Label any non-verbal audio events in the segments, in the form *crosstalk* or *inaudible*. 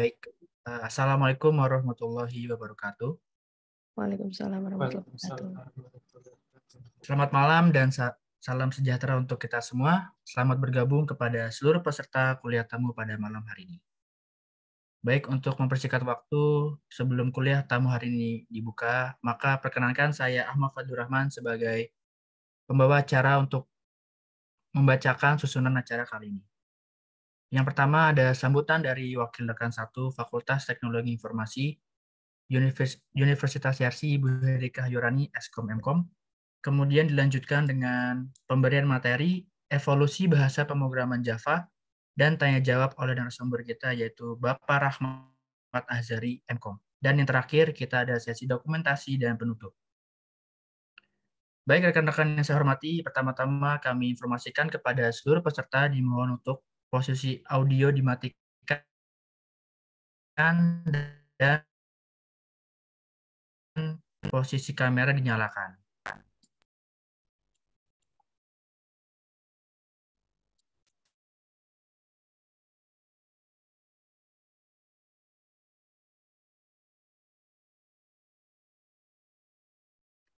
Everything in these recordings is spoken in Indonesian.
Baik, eh, Assalamualaikum warahmatullahi wabarakatuh. Waalaikumsalam warahmatullahi wabarakatuh. Selamat malam dan salam sejahtera untuk kita semua. Selamat bergabung kepada seluruh peserta kuliah tamu pada malam hari ini. Baik, untuk mempersingkat waktu sebelum kuliah tamu hari ini dibuka, maka perkenankan saya Ahmad Fadlur Rahman sebagai pembawa acara untuk membacakan susunan acara kali ini. Yang pertama ada sambutan dari Wakil Dekan 1 Fakultas Teknologi Informasi Universitas Yarsi Ibu Herika Yorani Eskom Mkom. Kemudian dilanjutkan dengan pemberian materi evolusi bahasa pemrograman Java dan tanya jawab oleh narasumber kita yaitu Bapak Rahmat Azhari Mkom. Dan yang terakhir kita ada sesi dokumentasi dan penutup. Baik rekan-rekan yang saya hormati, pertama-tama kami informasikan kepada seluruh peserta dimohon untuk posisi audio dimatikan dan posisi kamera dinyalakan.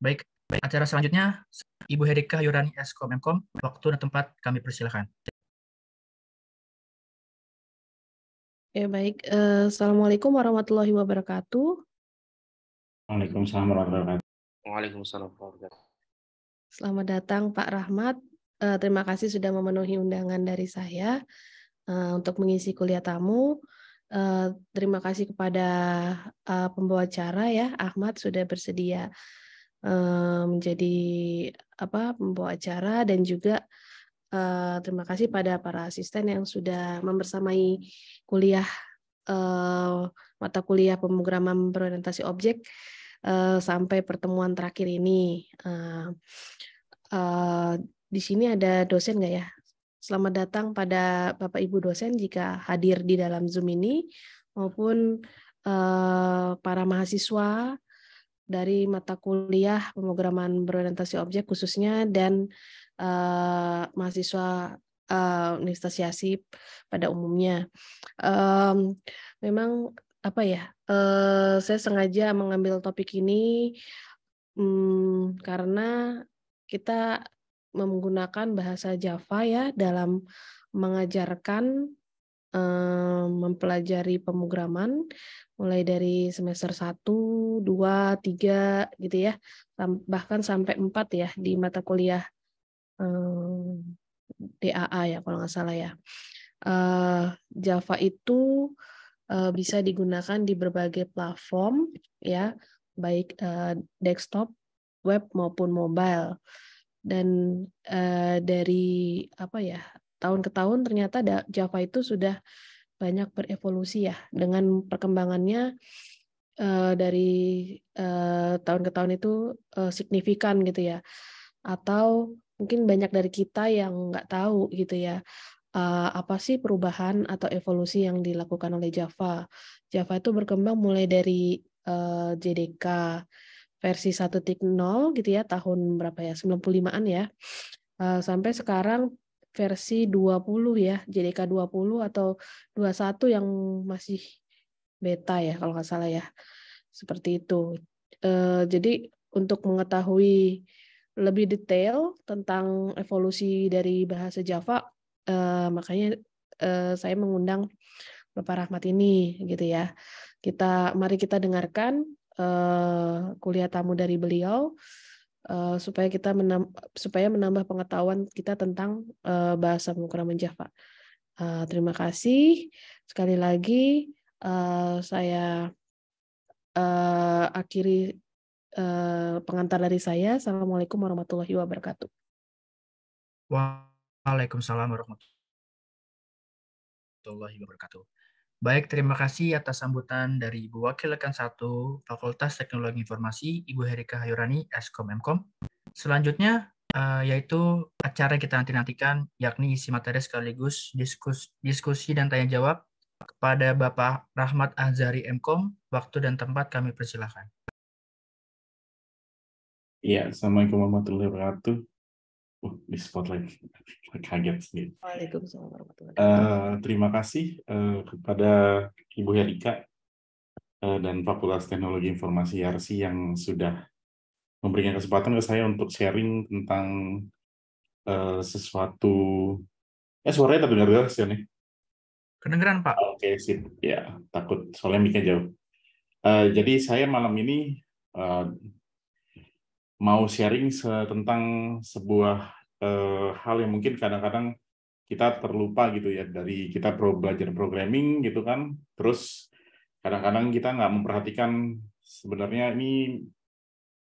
Baik, acara selanjutnya Ibu Herika Yurani Eskom Mkom, waktu dan tempat kami persilahkan. Ya baik, eh, Assalamualaikum warahmatullahi wabarakatuh. Waalaikumsalam warahmatullahi wabarakatuh. Selamat datang Pak Rahmat. Eh, terima kasih sudah memenuhi undangan dari saya eh, untuk mengisi kuliah tamu. terima kasih kepada pembawa acara ya Ahmad sudah bersedia menjadi apa pembawa acara dan juga Uh, terima kasih pada para asisten yang sudah membersamai kuliah uh, mata kuliah pemrograman berorientasi objek uh, sampai pertemuan terakhir ini. Uh, uh, di sini ada dosen nggak ya? Selamat datang pada Bapak Ibu dosen jika hadir di dalam Zoom ini maupun para mahasiswa dari mata kuliah pemrograman berorientasi objek khususnya dan Eh, mahasiswa uh, Universitas Yasip pada umumnya. Um, memang apa ya? Uh, saya sengaja mengambil topik ini um, karena kita menggunakan bahasa Java ya dalam mengajarkan mempelajari pemrograman mulai dari semester 1, 2, 3 gitu ya, bahkan sampai 4 ya di mata kuliah DAA ya kalau nggak salah ya. Eh, Java itu eh, bisa digunakan di berbagai platform ya, baik eh, desktop, web maupun mobile. Dan dari apa ya tahun ke tahun ternyata Java itu sudah banyak berevolusi ya dengan perkembangannya dari tahun ke tahun itu signifikan gitu ya atau mungkin banyak dari kita yang nggak tahu gitu ya uh, apa sih perubahan atau evolusi yang dilakukan oleh Java. Java itu berkembang mulai dari uh, eh, JDK versi 1.0 gitu ya tahun berapa ya 95-an ya uh, sampai sekarang versi 20 ya JDK 20 atau 21 yang masih beta ya kalau nggak salah ya seperti itu. Uh, jadi untuk mengetahui lebih detail tentang evolusi dari bahasa Java, uh, makanya uh, saya mengundang Bapak Rahmat ini, gitu ya. Kita mari kita dengarkan uh, kuliah tamu dari beliau uh, supaya kita menam, supaya menambah pengetahuan kita tentang uh, bahasa pemrograman Java. uh, terima kasih sekali lagi uh, saya uh, akhiri Eh, pengantar dari saya. Assalamualaikum warahmatullahi wabarakatuh. Waalaikumsalam warahmatullahi wabarakatuh. Baik, terima kasih atas sambutan dari Ibu Wakil Rekan 1 Fakultas Teknologi Informasi, Ibu Herika Hayurani, Eskom Mkom. Selanjutnya, eh, yaitu acara yang kita nanti-nantikan, yakni isi materi sekaligus diskusi dan tanya-jawab kepada Bapak Rahmat Azhari Mkom. Waktu dan tempat kami persilahkan. Iya, Assalamualaikum warahmatullahi wabarakatuh. Uh, di spotlight, *laughs* kaget sendiri. Waalaikumsalam warahmatullahi eh, wabarakatuh. Uh, terima kasih uh, kepada Ibu Herika uh, eh, dan Fakultas Teknologi Informasi Yarsi yang sudah memberikan kesempatan ke saya untuk sharing tentang uh, sesuatu. Eh, suaranya terdengar dengar sih nih? Kedengeran, Pak. Oke, okay, sip. Ya, takut soalnya mic jauh. Uh, jadi saya malam ini uh, mau sharing tentang sebuah uh, hal yang mungkin kadang-kadang kita terlupa gitu ya dari kita belajar programming gitu kan terus kadang-kadang kita nggak memperhatikan sebenarnya ini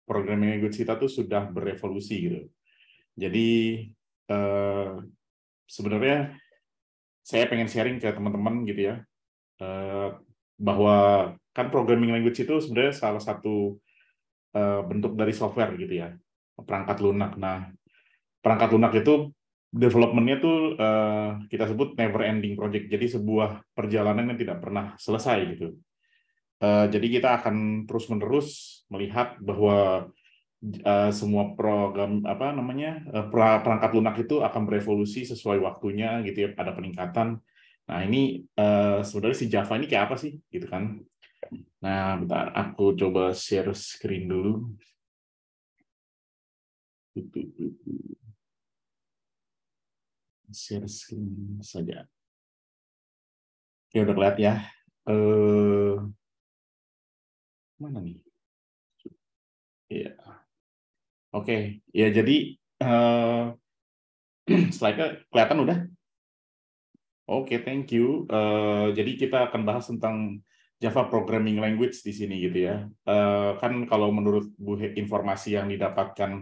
programming language kita tuh sudah berevolusi gitu jadi uh, sebenarnya saya pengen sharing ke teman-teman gitu ya uh, bahwa kan programming language itu sebenarnya salah satu Eh, bentuk dari software gitu ya perangkat lunak. Nah perangkat lunak itu developmentnya tuh uh, kita sebut never ending project. Jadi sebuah perjalanan yang tidak pernah selesai gitu. Uh, jadi kita akan terus menerus melihat bahwa uh, semua program apa namanya uh, perangkat lunak itu akan berevolusi sesuai waktunya gitu ya. Ada peningkatan. Nah ini uh, sebenarnya si Java ini kayak apa sih gitu kan? Nah, bentar. Aku coba share screen dulu. Share screen saja. Oke, udah kelihatan ya. Eh, mana nih? Iya. Oke, ya jadi eh, *clears throat* slide kelihatan udah? Oke, okay, thank you. Uh, jadi kita akan bahas tentang Java Programming Language di sini gitu ya. Eh, kan kalau menurut Bu informasi yang didapatkan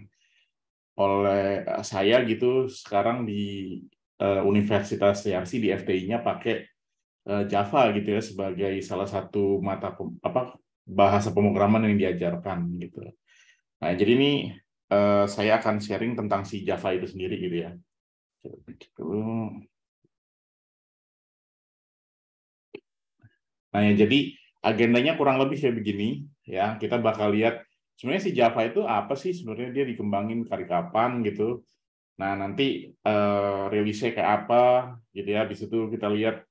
oleh eh, saya gitu sekarang di eh, Universitas Yarsi di FTI-nya pakai Java gitu ya sebagai salah satu mata apa bahasa pemrograman yang diajarkan gitu. Nah, jadi ini saya akan sharing tentang si Java itu sendiri gitu ya. Gitu. Nah, ya, jadi agendanya kurang lebih kayak begini ya. Kita bakal lihat sebenarnya si Java itu apa sih sebenarnya dia dikembangin dari kapan gitu. Nah, nanti uh, rilisnya kayak apa gitu ya. Di situ kita lihat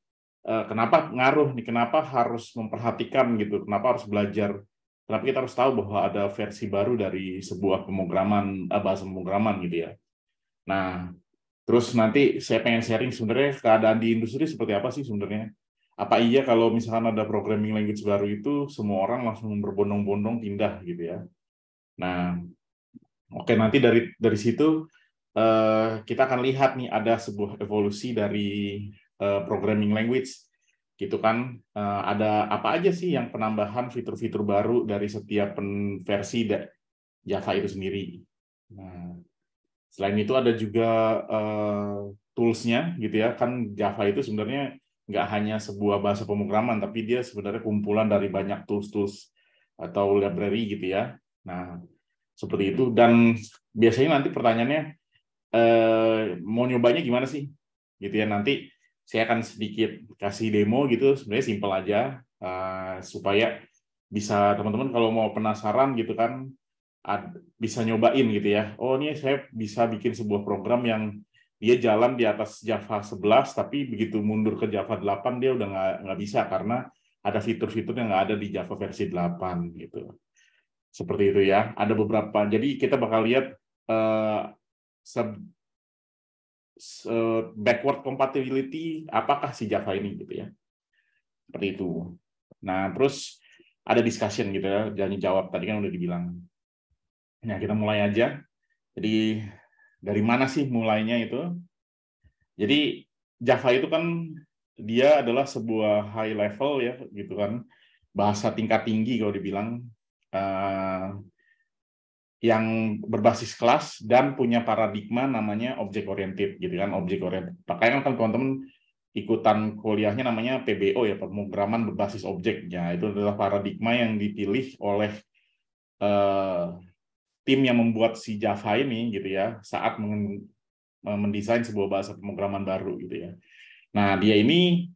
eh, kenapa ngaruh nih, kenapa harus memperhatikan gitu, kenapa harus belajar. Kenapa kita harus tahu bahwa ada versi baru dari sebuah pemrograman eh, bahasa pemrograman gitu ya. Nah, terus nanti saya pengen sharing sebenarnya keadaan di industri seperti apa sih sebenarnya apa iya kalau misalkan ada programming language baru itu semua orang langsung berbondong-bondong pindah gitu ya. Nah, oke okay, nanti dari dari situ uh, kita akan lihat nih ada sebuah evolusi dari uh, programming language gitu kan uh, ada apa aja sih yang penambahan fitur-fitur baru dari setiap versi Java itu sendiri. Nah, selain itu ada juga uh, toolsnya gitu ya kan Java itu sebenarnya nggak hanya sebuah bahasa pemrograman, tapi dia sebenarnya kumpulan dari banyak tools-tools atau library gitu ya. Nah, seperti itu. Dan biasanya nanti pertanyaannya, eh, mau nyobanya gimana sih? Gitu ya, nanti saya akan sedikit kasih demo gitu, sebenarnya simpel aja, eh, supaya bisa teman-teman kalau mau penasaran gitu kan, bisa nyobain gitu ya. Oh, ini saya bisa bikin sebuah program yang dia jalan di atas Java 11 tapi begitu mundur ke Java 8 dia udah nggak bisa karena ada fitur-fitur yang nggak ada di Java versi 8 gitu seperti itu ya ada beberapa jadi kita bakal lihat uh, backward compatibility apakah si Java ini gitu ya seperti itu nah terus ada discussion gitu ya Jangan jawab tadi kan udah dibilang nah kita mulai aja jadi dari mana sih mulainya itu? Jadi Java itu kan dia adalah sebuah high level ya gitu kan bahasa tingkat tinggi kalau dibilang uh, yang berbasis kelas dan punya paradigma namanya object oriented gitu kan object oriented Pakai kan teman-teman ikutan kuliahnya namanya PBO ya pemrograman berbasis objeknya itu adalah paradigma yang dipilih oleh uh, tim yang membuat si Java ini gitu ya saat eh, mendesain sebuah bahasa pemrograman baru gitu ya. Nah dia ini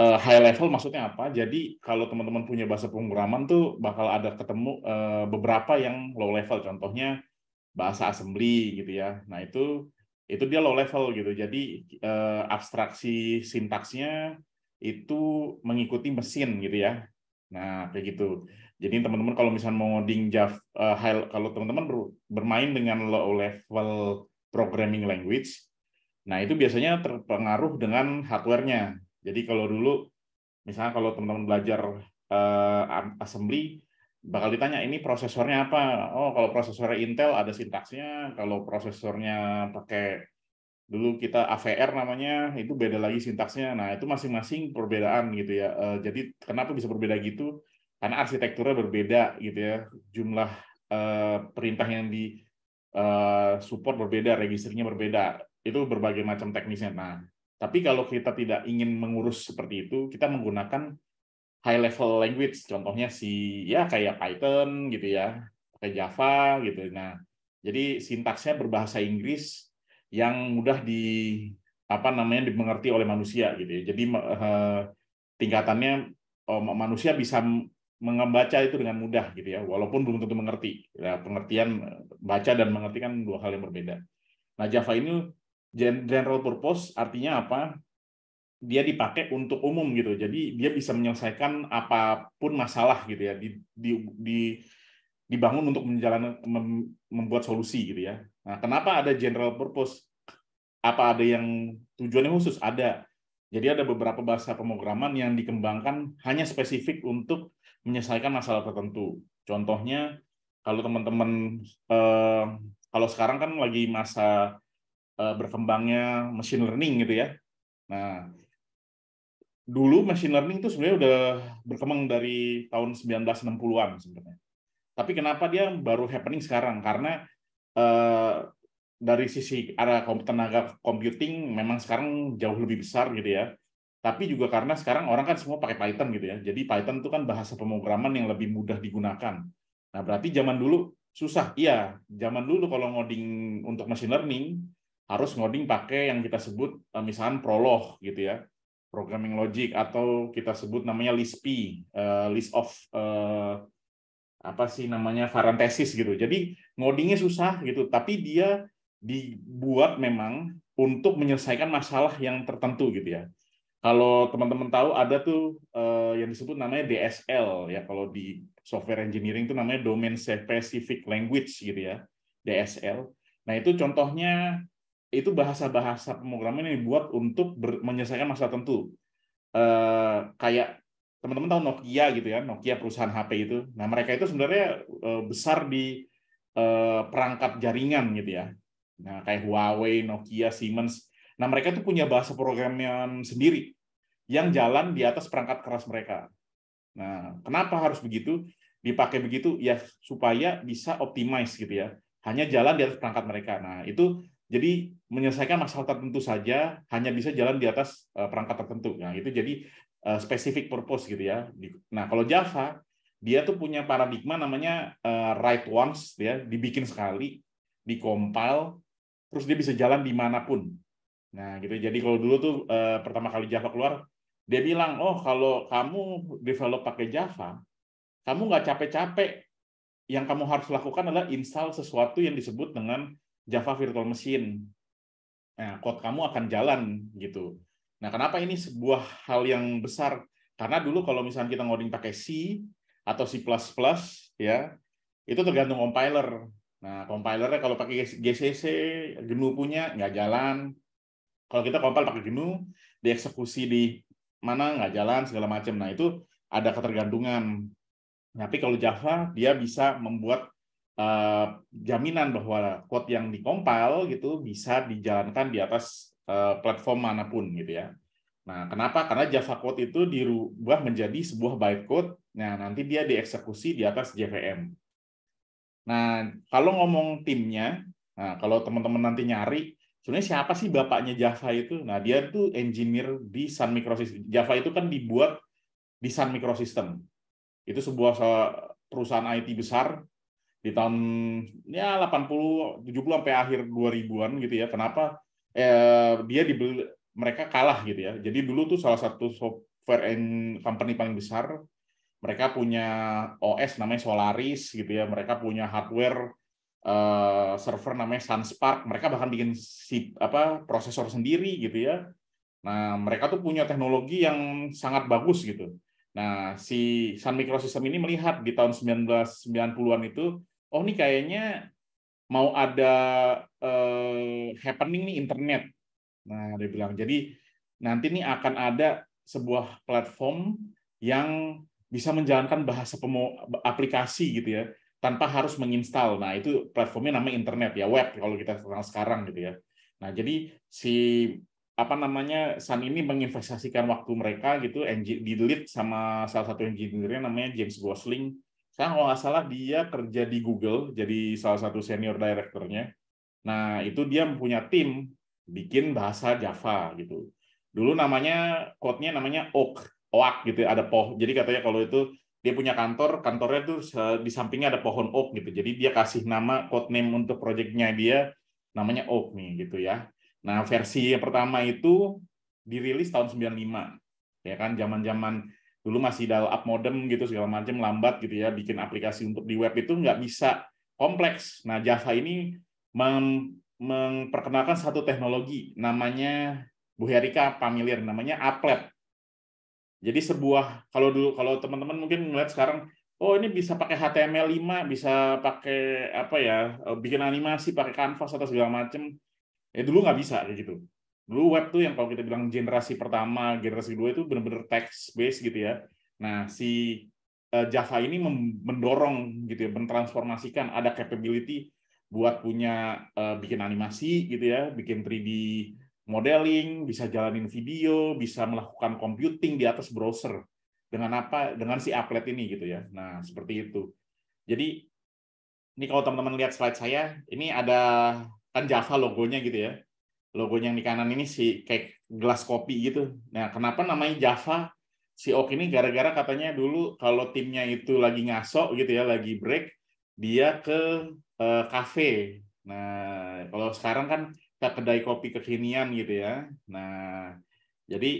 uh, high level maksudnya apa? Jadi kalau teman-teman punya bahasa pemrograman tuh bakal ada ketemu uh, beberapa yang low level. Contohnya bahasa assembly gitu ya. Nah itu itu dia low level gitu. Jadi uh, abstraksi sintaksnya itu mengikuti mesin gitu ya. Nah kayak gitu. Jadi teman-teman kalau misalnya mau ngoding Java, uh, eh, high, kalau teman-teman bermain dengan low level programming language, nah itu biasanya terpengaruh dengan hardware-nya. Jadi kalau dulu, misalnya kalau teman-teman belajar uh, assembly, bakal ditanya ini prosesornya apa? Oh kalau prosesornya Intel ada sintaksnya, kalau prosesornya pakai dulu kita AVR namanya itu beda lagi sintaksnya. Nah itu masing-masing perbedaan gitu ya. Uh, jadi kenapa bisa berbeda gitu? karena arsitekturnya berbeda gitu ya jumlah uh, perintah yang di uh, support berbeda registernya berbeda itu berbagai macam teknisnya nah tapi kalau kita tidak ingin mengurus seperti itu kita menggunakan high level language contohnya si ya kayak Python gitu ya kayak Java gitu nah jadi sintaksnya berbahasa Inggris yang mudah di apa namanya dimengerti oleh manusia gitu ya jadi uh, tingkatannya oh, manusia bisa membaca itu dengan mudah gitu ya, walaupun belum tentu mengerti. Ya, pengertian baca dan mengerti kan dua hal yang berbeda. Nah, Java ini general purpose artinya apa? Dia dipakai untuk umum gitu. Jadi dia bisa menyelesaikan apapun masalah gitu ya. Di, di, di dibangun untuk menjalankan mem, membuat solusi gitu ya. Nah, kenapa ada general purpose? Apa ada yang tujuannya khusus? Ada. Jadi ada beberapa bahasa pemrograman yang dikembangkan hanya spesifik untuk menyelesaikan masalah tertentu. Contohnya kalau teman-teman eh, kalau sekarang kan lagi masa eh, berkembangnya machine learning gitu ya. Nah, dulu machine learning itu sebenarnya udah berkembang dari tahun 1960-an sebenarnya. Tapi kenapa dia baru happening sekarang? Karena eh, dari sisi arah tenaga computing memang sekarang jauh lebih besar gitu ya tapi juga karena sekarang orang kan semua pakai Python gitu ya. Jadi Python itu kan bahasa pemrograman yang lebih mudah digunakan. Nah, berarti zaman dulu susah. Iya, zaman dulu kalau ngoding untuk machine learning harus ngoding pakai yang kita sebut eh, misalkan Prolog gitu ya. Programming logic atau kita sebut namanya Lisp, eh, list of eh, apa sih namanya parenthesis gitu. Jadi ngodingnya susah gitu, tapi dia dibuat memang untuk menyelesaikan masalah yang tertentu gitu ya. Kalau teman-teman tahu ada tuh uh, yang disebut namanya DSL ya kalau di software engineering itu namanya domain specific language gitu ya DSL. Nah itu contohnya itu bahasa-bahasa pemrograman yang dibuat untuk menyelesaikan masalah tertentu. Uh, kayak teman-teman tahu Nokia gitu ya Nokia perusahaan HP itu. Nah mereka itu sebenarnya uh, besar di uh, perangkat jaringan gitu ya. Nah kayak Huawei, Nokia, Siemens Nah, mereka itu punya bahasa program yang sendiri yang jalan di atas perangkat keras mereka. Nah, kenapa harus begitu? Dipakai begitu ya supaya bisa optimize gitu ya. Hanya jalan di atas perangkat mereka. Nah, itu jadi menyelesaikan masalah tertentu saja hanya bisa jalan di atas eh, perangkat tertentu. Nah, itu jadi eh, specific purpose gitu ya. Nah, kalau Java dia tuh punya paradigma namanya eh, write once ya, dibikin sekali, dikompil, terus dia bisa jalan dimanapun Nah, gitu. Jadi kalau dulu tuh eh, pertama kali Java keluar, dia bilang, "Oh, kalau kamu develop pakai Java, kamu nggak capek-capek. Yang kamu harus lakukan adalah install sesuatu yang disebut dengan Java Virtual Machine. Nah, code kamu akan jalan gitu. Nah, kenapa ini sebuah hal yang besar? Karena dulu kalau misalnya kita ngoding pakai C atau C++, ya, itu tergantung compiler. Nah, compilernya kalau pakai GCC, GNU punya, nggak jalan kalau kita kompal pakai GNU dieksekusi di mana nggak jalan segala macam nah itu ada ketergantungan tapi kalau Java dia bisa membuat uh, jaminan bahwa code yang dikompil gitu bisa dijalankan di atas uh, platform manapun gitu ya nah kenapa karena Java code itu dirubah menjadi sebuah bytecode nah nanti dia dieksekusi di atas JVM nah kalau ngomong timnya nah kalau teman-teman nanti nyari sebenarnya siapa sih bapaknya Java itu? Nah, dia itu engineer di Sun Microsystem. Java itu kan dibuat di Sun Microsystem. Itu sebuah eh, perusahaan IT besar di tahun ya 80 70 sampai akhir 2000-an gitu ya. Kenapa eh, dia dibeli mereka kalah gitu ya. Jadi dulu tuh salah satu software and company paling besar mereka punya OS namanya Solaris gitu ya. Mereka punya hardware Eh, server namanya Sunspark. Mereka bahkan bikin si, apa prosesor sendiri gitu ya. Nah, mereka tuh punya teknologi yang sangat bagus gitu. Nah, si Sun Microsystem ini melihat di tahun 1990-an itu, oh ini kayaknya mau ada uh, happening nih internet. Nah, dia bilang, jadi nanti nih akan ada sebuah platform yang bisa menjalankan bahasa aplikasi gitu ya tanpa harus menginstal. Nah, itu platformnya namanya internet ya, web kalau kita kenal sekarang gitu ya. Nah, jadi si apa namanya Sun ini menginvestasikan waktu mereka gitu di lead sama salah satu engineer namanya James Gosling. Sekarang kalau nggak salah dia kerja di Google jadi salah satu senior directornya. Nah, itu dia punya tim bikin bahasa Java gitu. Dulu namanya code-nya namanya Oak, Oak gitu ya, ada poh. Jadi katanya kalau itu dia punya kantor, kantornya tuh di sampingnya ada pohon oak gitu. Jadi dia kasih nama code name untuk proyeknya dia namanya oak nih gitu ya. Nah, versi yang pertama itu dirilis tahun 95. Ya kan zaman-zaman dulu masih dial up modem gitu segala macam lambat gitu ya bikin aplikasi untuk di web itu nggak bisa kompleks. Nah, Java ini mem memperkenalkan satu teknologi namanya Bu Herika familiar namanya applet jadi sebuah kalau dulu kalau teman-teman mungkin melihat sekarang oh ini bisa pakai HTML5, bisa pakai apa ya, eh, bikin animasi pakai kanvas atau segala macam. Eh dulu nggak bisa kayak gitu. Dulu web tuh yang kalau kita bilang generasi pertama, generasi kedua itu benar-benar text based gitu ya. Nah, si eh, Java ini mendorong gitu ya, mentransformasikan ada capability buat punya uh, bikin animasi gitu ya, bikin 3D modeling, bisa jalanin video, bisa melakukan computing di atas browser dengan apa dengan si applet ini gitu ya. Nah, seperti itu. Jadi ini kalau teman-teman lihat slide saya, ini ada kan Java logonya gitu ya. Logonya yang di kanan ini si kayak gelas kopi gitu. Nah, kenapa namanya Java? Si Ok ini gara-gara katanya dulu kalau timnya itu lagi ngaso gitu ya, lagi break, dia ke kafe. Eh, nah, kalau sekarang kan ke kedai kopi kekinian gitu ya. Nah, jadi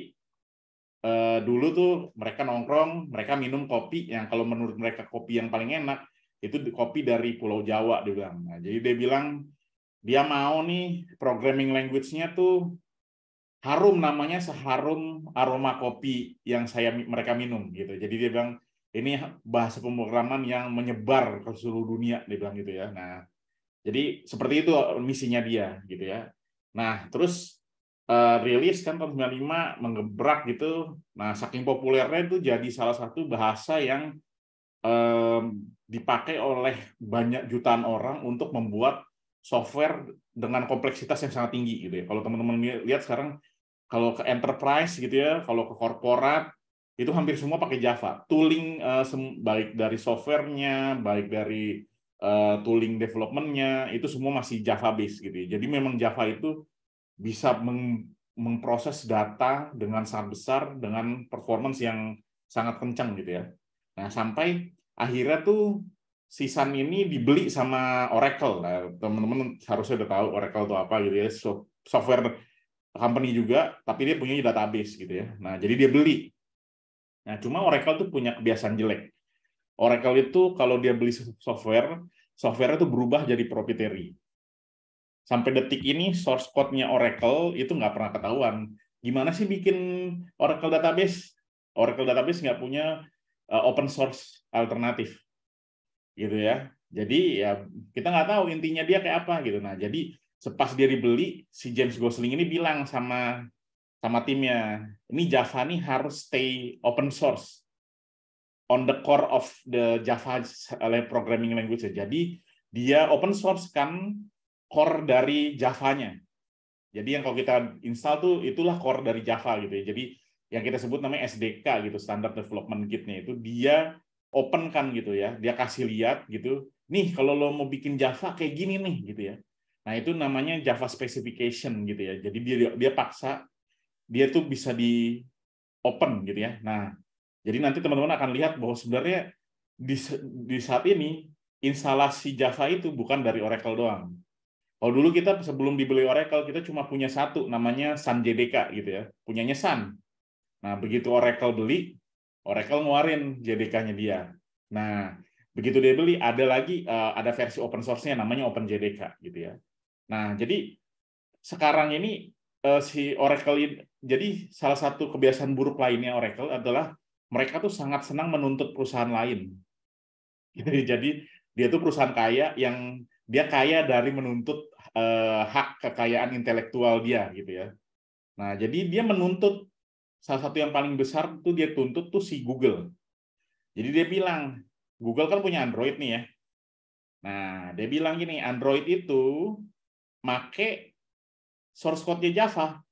eh, dulu tuh mereka nongkrong, mereka minum kopi yang kalau menurut mereka kopi yang paling enak itu kopi dari Pulau Jawa dia bilang. Nah, jadi dia bilang dia mau nih programming language-nya tuh harum namanya seharum aroma kopi yang saya mereka minum gitu. Jadi dia bilang ini bahasa pemrograman yang menyebar ke seluruh dunia dia bilang gitu ya. Nah, jadi seperti itu uh, misinya dia gitu ya. Nah, terus uh, rilis kan tahun 95 menggebrak gitu. Nah, saking populernya itu jadi salah satu bahasa yang um, dipakai oleh banyak jutaan orang untuk membuat software dengan kompleksitas yang sangat tinggi gitu ya. Kalau teman-teman lihat sekarang kalau ke enterprise gitu ya, kalau ke korporat itu hampir semua pakai Java. Tooling uh, baik dari softwarenya, baik dari Eh, tooling developmentnya itu semua masih Java based gitu ya. Jadi memang Java itu bisa meng memproses data dengan sangat besar dengan performance yang sangat kencang gitu ya. Nah sampai akhirnya tuh Sun ini dibeli sama Oracle. Nah, teman-teman harusnya udah tahu Oracle itu apa gitu ya. So, software company juga, tapi dia punya database gitu ya. Nah, jadi dia beli. Nah, cuma Oracle tuh punya kebiasaan jelek. Oracle itu kalau dia beli software, software itu berubah jadi proprietary. Sampai detik ini source code-nya Oracle itu nggak pernah ketahuan. Gimana sih bikin Oracle database? Oracle database nggak punya eh, open source alternatif, gitu ya. Jadi ya kita nggak tahu intinya dia kayak apa gitu. Nah jadi sepas dia dibeli, si James Gosling ini bilang sama sama timnya, ini Java nih harus stay open source on the core of the Java eh, programming language. Jadi dia open source kan core dari Javanya. Jadi yang kalau kita install tuh itulah core dari Java gitu ya. Jadi yang kita sebut namanya SDK gitu, Standard Development kit itu dia open kan gitu ya. Dia kasih lihat gitu. Nih kalau lo mau bikin Java kayak gini nih gitu ya. Nah, itu namanya Java specification gitu ya. Jadi dia dia paksa dia tuh bisa di open gitu ya. Nah, jadi nanti teman-teman akan lihat bahwa sebenarnya di, di saat ini instalasi Java itu bukan dari Oracle doang. Kalau dulu kita sebelum dibeli Oracle, kita cuma punya satu, namanya Sun JDK gitu ya. Punyanya Sun. Nah, begitu Oracle beli, Oracle ngeluarin JDK-nya dia. Nah, begitu dia beli, ada lagi, eh, ada versi open source-nya namanya Open JDK gitu ya. Nah, jadi sekarang ini eh, si Oracle, jadi salah satu kebiasaan buruk lainnya Oracle adalah mereka tuh sangat senang menuntut perusahaan lain. *laughs* Gitu, jadi dia tuh perusahaan kaya yang dia kaya dari menuntut eh, hak kekayaan intelektual dia gitu ya. Nah, jadi dia menuntut salah satu yang paling besar tuh dia tuntut tuh si Google. Jadi dia bilang, Google kan punya Android nih ya. Nah, dia bilang gini, Android itu make source code-nya Java.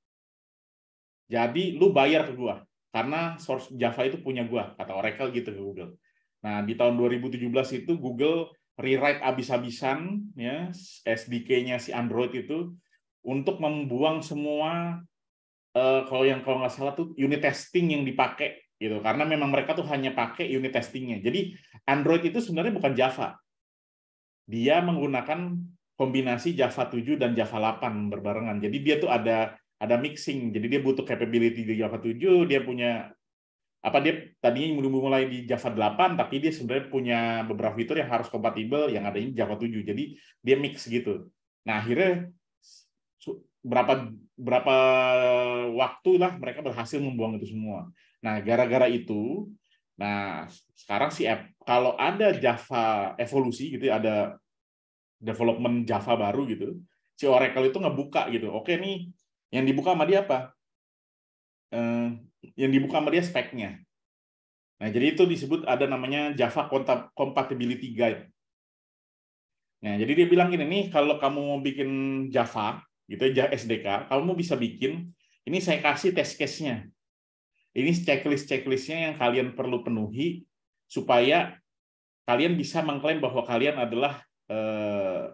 Jadi lu bayar ke gua karena source Java itu punya gua kata Oracle gitu ke Google. Nah di tahun 2017 itu Google rewrite abis-abisan ya SDK-nya si Android itu untuk membuang semua eh, kalau yang kalau nggak salah tuh unit testing yang dipakai gitu karena memang mereka tuh hanya pakai unit testingnya. Jadi Android itu sebenarnya bukan Java, dia menggunakan kombinasi Java 7 dan Java 8 berbarengan. Jadi dia tuh ada ada mixing. Jadi dia butuh capability di Java 7, dia punya apa dia tadinya mulai di Java 8 tapi dia sebenarnya punya beberapa fitur yang harus kompatibel yang ada ini Java 7. Jadi dia mix gitu. Nah, akhirnya berapa berapa waktu lah mereka berhasil membuang itu semua. Nah, gara-gara itu nah sekarang si app kalau ada Java evolusi gitu ya, ada development Java baru gitu, si Oracle itu ngebuka gitu. Oke nih yang dibuka sama dia apa? Eh, yang dibuka sama dia speknya. Nah, jadi itu disebut ada namanya Java Compatibility Guide. Nah, jadi dia bilang gini nih, kalau kamu mau bikin Java, gitu ya, SDK, kamu bisa bikin, ini saya kasih test case-nya. Ini checklist-checklistnya yang kalian perlu penuhi supaya kalian bisa mengklaim bahwa kalian adalah eh,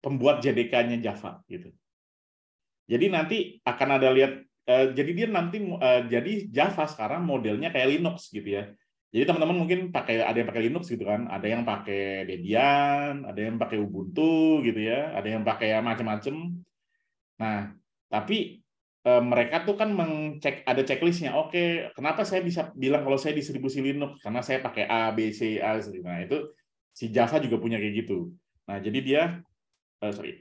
pembuat JDK-nya Java. gitu. Jadi nanti akan ada lihat uh, jadi dia nanti uh, jadi Java sekarang modelnya kayak Linux gitu ya. Jadi teman-teman mungkin pakai ada yang pakai Linux gitu kan, ada yang pakai Debian, ada yang pakai Ubuntu gitu ya, ada yang pakai ya, macam-macam. Nah, tapi e, mereka tuh kan mengcek ada checklistnya. Oke, kenapa saya bisa bilang kalau saya distribusi Linux karena saya pakai A, B, C, A. Nah itu si Java juga punya kayak gitu. Nah jadi dia, eh, sorry,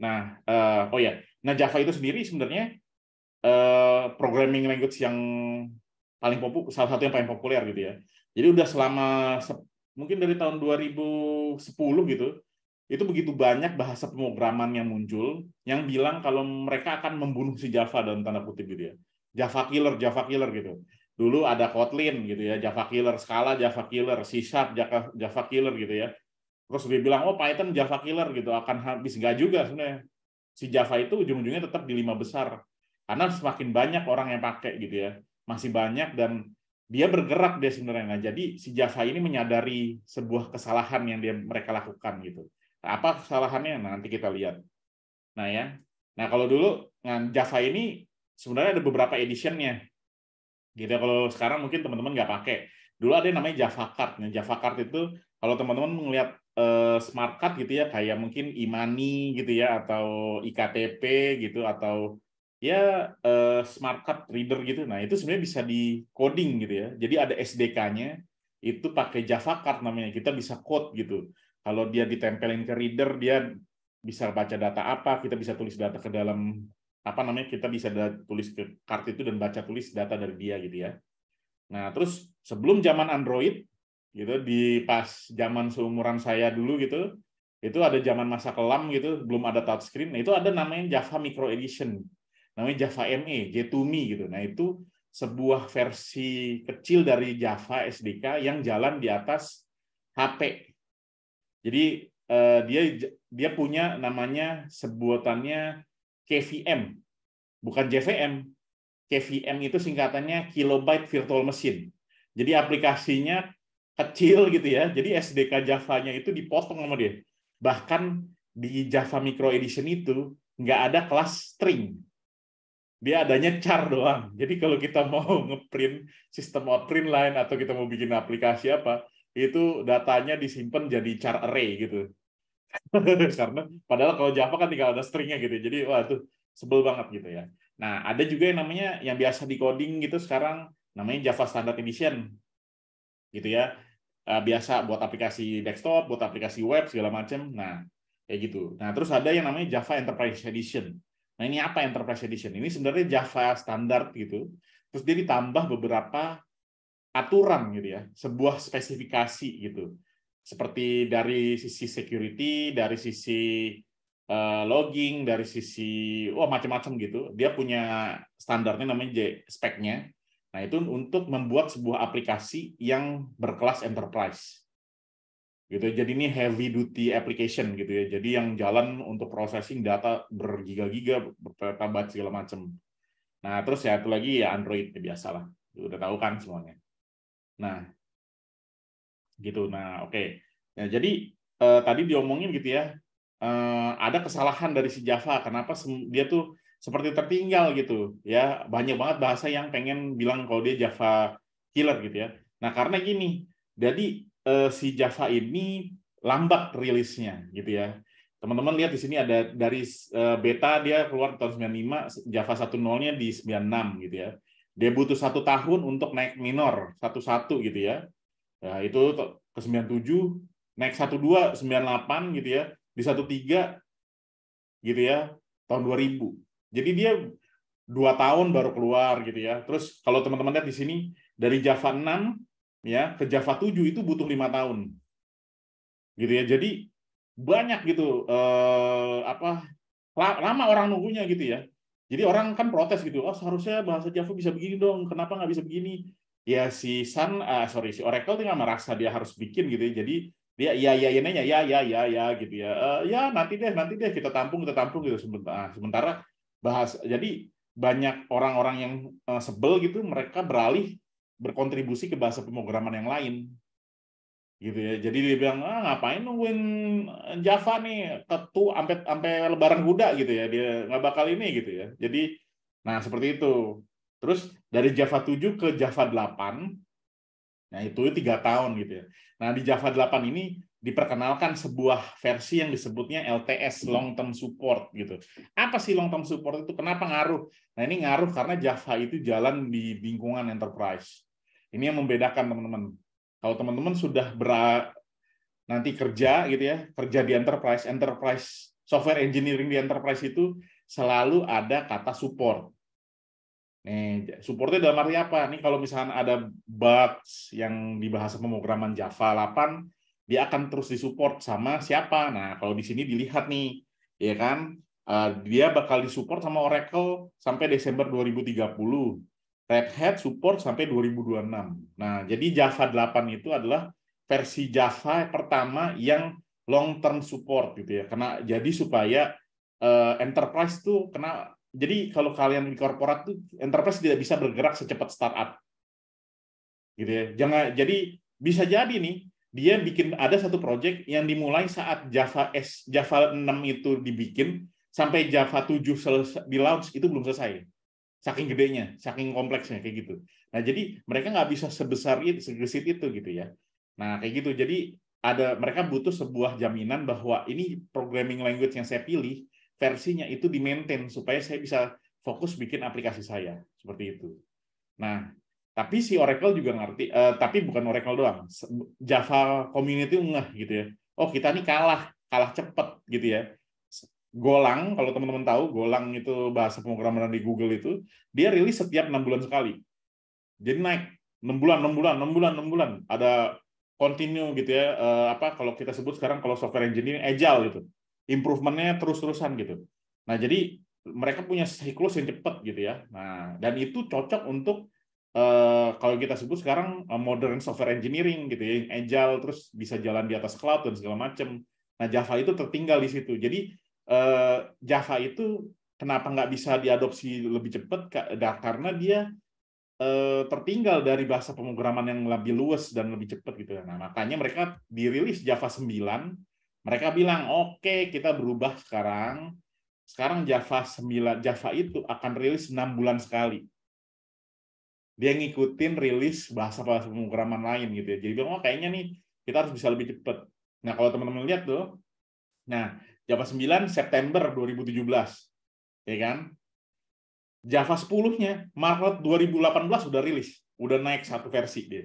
Nah, uh, oh ya, nah Java itu sendiri sebenarnya uh, programming language yang paling populer, salah satu yang paling populer gitu ya. Jadi udah selama mungkin dari tahun 2010 gitu, itu begitu banyak bahasa pemrograman yang muncul yang bilang kalau mereka akan membunuh si Java dalam tanda kutip gitu ya. Java killer, Java killer gitu. Dulu ada Kotlin gitu ya, Java killer, Scala Java killer, C Sharp Java, Java killer gitu ya terus dia bilang oh Python Java killer gitu akan habis nggak juga sebenarnya si Java itu ujung-ujungnya tetap di lima besar karena semakin banyak orang yang pakai gitu ya masih banyak dan dia bergerak dia sebenarnya nah, jadi si Java ini menyadari sebuah kesalahan yang dia mereka lakukan gitu nah, apa kesalahannya nah, nanti kita lihat nah ya nah kalau dulu nah, Java ini sebenarnya ada beberapa editionnya gitu ya. kalau sekarang mungkin teman-teman nggak pakai dulu ada yang namanya Java Card nah, Java Card itu kalau teman-teman melihat uh, smart card gitu ya kayak mungkin imani e gitu ya atau iktp gitu atau ya uh, smart card reader gitu nah itu sebenarnya bisa di coding gitu ya jadi ada SDK-nya itu pakai Java card namanya kita bisa code gitu kalau dia ditempelin ke reader dia bisa baca data apa kita bisa tulis data ke dalam apa namanya kita bisa tulis ke kartu itu dan baca tulis data dari dia gitu ya nah terus sebelum zaman Android gitu di pas zaman seumuran saya dulu gitu itu ada zaman masa kelam gitu belum ada touchscreen nah, itu ada namanya Java Micro Edition namanya Java ME J2ME gitu nah itu sebuah versi kecil dari Java SDK yang jalan di atas HP jadi eh, dia dia punya namanya sebutannya KVM bukan JVM KVM itu singkatannya Kilobyte Virtual Machine jadi aplikasinya kecil gitu ya. Jadi SDK Java-nya itu dipotong sama dia. Bahkan di Java Micro Edition itu nggak ada kelas string. Dia adanya char doang. Jadi kalau kita mau *laughs* ngeprint sistem print line atau kita mau bikin aplikasi apa, itu datanya disimpan jadi char array gitu. *laughs* Karena padahal kalau Java kan tinggal ada stringnya gitu. Jadi wah tuh sebel banget gitu ya. Nah, ada juga yang namanya yang biasa di coding gitu sekarang namanya Java Standard Edition gitu ya uh, biasa buat aplikasi desktop, buat aplikasi web segala macam. Nah, kayak gitu. Nah, terus ada yang namanya Java Enterprise Edition. Nah, ini apa Enterprise Edition? Ini sebenarnya Java standar gitu. Terus dia ditambah beberapa aturan gitu ya, sebuah spesifikasi gitu. Seperti dari sisi security, dari sisi eh, logging, dari sisi wah macam-macam gitu. Dia punya standarnya namanya J, speknya. Nah, itu untuk membuat sebuah aplikasi yang berkelas enterprise. Gitu. Ya, jadi ini heavy duty application gitu ya. Jadi yang jalan untuk processing data bergiga-giga, terbatas segala macam. Nah, terus ya itu lagi ya Android ya biasalah. Udah tahu kan semuanya. Nah, gitu. Nah, oke. Okay. Nah, jadi eh, tadi diomongin gitu ya, eh, ada kesalahan dari si Java. Kenapa dia tuh seperti tertinggal gitu ya banyak banget bahasa yang pengen bilang kalau dia Java killer gitu ya nah karena gini jadi eh, si Java ini lambat rilisnya gitu ya teman-teman lihat di sini ada dari eh, beta dia keluar tahun 95 Java 10-nya di 96 gitu ya dia butuh satu tahun untuk naik minor satu-satu gitu ya nah, itu ke 97 naik 12 98 gitu ya di 13 gitu ya tahun 2000 jadi dia dua tahun baru keluar gitu ya. Terus kalau teman-teman lihat di sini dari Java 6 ya ke Java 7 itu butuh lima tahun. Gitu ya. Jadi banyak gitu eh, apa lama orang nunggunya gitu ya. Jadi orang kan protes gitu, oh seharusnya bahasa Java bisa begini dong, kenapa nggak bisa begini? Ya si Sun, uh, eh, sorry si Oracle tinggal merasa dia harus bikin gitu ya. Jadi dia ya ya ya ya ya ya ya gitu ya uh, ya nanti deh nanti deh kita tampung kita tampung gitu sebentar nah, sementara ah, bahas jadi banyak orang-orang yang eh, sebel gitu mereka beralih berkontribusi ke bahasa pemrograman yang lain gitu ya jadi dia bilang ah ngapain nungguin Java nih ketu sampai sampai lebaran kuda gitu ya dia nggak bakal ini gitu ya jadi nah seperti itu terus dari Java 7 ke Java 8 nah itu tiga tahun gitu ya nah di Java 8 ini diperkenalkan sebuah versi yang disebutnya LTS long term support gitu. Apa sih long term support itu? Kenapa ngaruh? Nah, ini ngaruh karena Java itu jalan di lingkungan enterprise. Ini yang membedakan teman-teman. Kalau teman-teman sudah ber nanti kerja gitu ya, kerja di enterprise, enterprise software engineering di enterprise itu selalu ada kata support. Nih, supportnya dalam arti apa? Nih kalau misalnya ada bugs yang di bahasa pemrograman Java 8 dia akan terus disupport sama siapa. Nah, kalau di sini dilihat nih, ya kan, uh, dia bakal disupport sama Oracle sampai Desember 2030. Red Hat support sampai 2026. Nah, jadi Java 8 itu adalah versi Java pertama yang long term support gitu ya. Karena jadi supaya uh, enterprise tuh kena jadi kalau kalian di korporat tuh enterprise tidak bisa bergerak secepat startup. Gitu ya. Jangan jadi bisa jadi nih dia bikin ada satu project yang dimulai saat Java S Java 6 itu dibikin sampai Java 7 di launch itu belum selesai. Saking gedenya, saking kompleksnya kayak gitu. Nah, jadi mereka nggak bisa sebesar itu, segesit itu gitu ya. Nah, kayak gitu. Jadi ada mereka butuh sebuah jaminan bahwa ini programming language yang saya pilih versinya itu di maintain supaya saya bisa fokus bikin aplikasi saya seperti itu. Nah, tapi si Oracle juga ngerti, uh, tapi bukan Oracle doang. Java community ngeh gitu ya. Oh kita nih kalah, kalah cepet gitu ya. Golang, kalau teman-teman tahu, Golang itu bahasa pemrograman di Google itu, dia rilis setiap enam bulan sekali. Jadi naik enam bulan, enam bulan, enam bulan, enam bulan. Ada continue gitu ya, eh, apa kalau kita sebut sekarang kalau software engineering agile gitu. Improvementnya terus-terusan gitu. Nah, jadi mereka punya siklus yang cepat gitu ya. Nah, dan itu cocok untuk Eh, kalau kita sebut sekarang eh, modern software engineering gitu ya, agile terus bisa jalan di atas cloud dan segala macam. Nah Java itu tertinggal di situ. Jadi uh, Java itu kenapa nggak bisa diadopsi lebih cepat? Karena dia tertinggal dari bahasa pemrograman yang lebih luas dan lebih cepat gitu. Nah makanya mereka dirilis Java 9, mereka bilang oke okay, kita berubah sekarang. Sekarang Java 9 Java itu akan rilis enam bulan sekali dia ngikutin rilis bahasa-bahasa pemrograman lain gitu ya. Jadi bilang, oh kayaknya nih kita harus bisa lebih cepat. Nah, kalau teman-teman lihat tuh, nah, Java 9 September 2017, ya kan? Java 10-nya Maret 2018 sudah rilis, udah naik satu versi dia.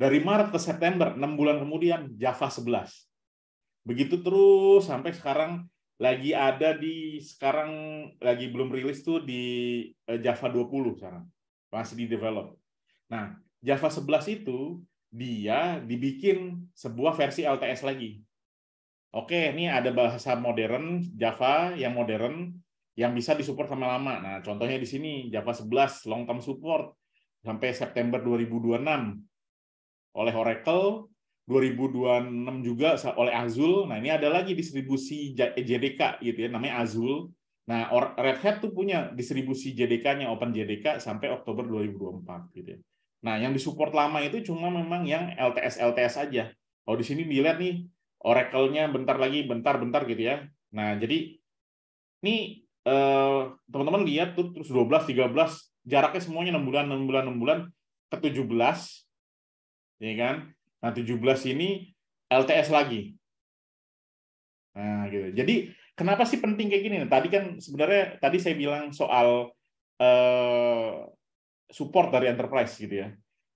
Dari Maret ke September, 6 bulan kemudian Java 11. Begitu terus sampai sekarang lagi ada di sekarang lagi belum rilis tuh di eh, Java 20 sekarang masih di develop. Nah, Java 11 itu dia dibikin sebuah versi LTS lagi. Oke, ini ada bahasa modern Java yang modern yang bisa disupport sama lama. Nah, contohnya di sini Java 11 long term support sampai September 2026 oleh Oracle 2026 juga oleh Azul. Nah, ini ada lagi distribusi JDK gitu ya, namanya Azul. Nah, Red Hat tuh punya distribusi JDK-nya Open JDK sampai Oktober 2024 gitu ya. Nah, yang disupport lama itu cuma memang yang LTS LTS aja. Kalau di sini dilihat nih Oracle-nya bentar lagi bentar-bentar gitu ya. Nah, jadi ini eh, teman-teman lihat tuh terus 12 13 jaraknya semuanya 6 bulan 6 bulan 6 bulan ke 17 ya kan. Nah, 17 ini LTS lagi. Nah, gitu. Jadi Kenapa sih penting kayak gini? tadi kan sebenarnya tadi saya bilang soal eh, support dari enterprise gitu ya.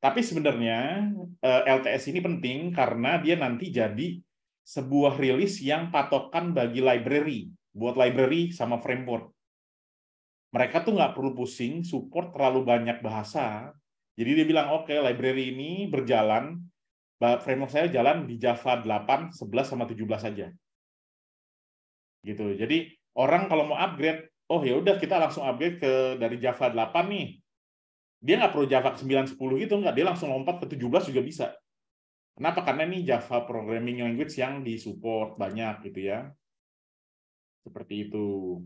Tapi sebenarnya eh, LTS ini penting karena dia nanti jadi sebuah rilis yang patokan bagi library, buat library sama framework. Mereka tuh nggak perlu pusing support terlalu banyak bahasa. Jadi dia bilang, oke, okay, library ini berjalan, framework saya jalan di Java 8, 11, sama 17 saja gitu. Jadi orang kalau mau upgrade, oh ya udah kita langsung upgrade ke dari Java 8 nih. Dia nggak perlu Java 9 10 gitu nggak, dia langsung lompat ke 17 juga bisa. Kenapa? Karena ini Java programming language yang disupport banyak gitu ya. Seperti itu.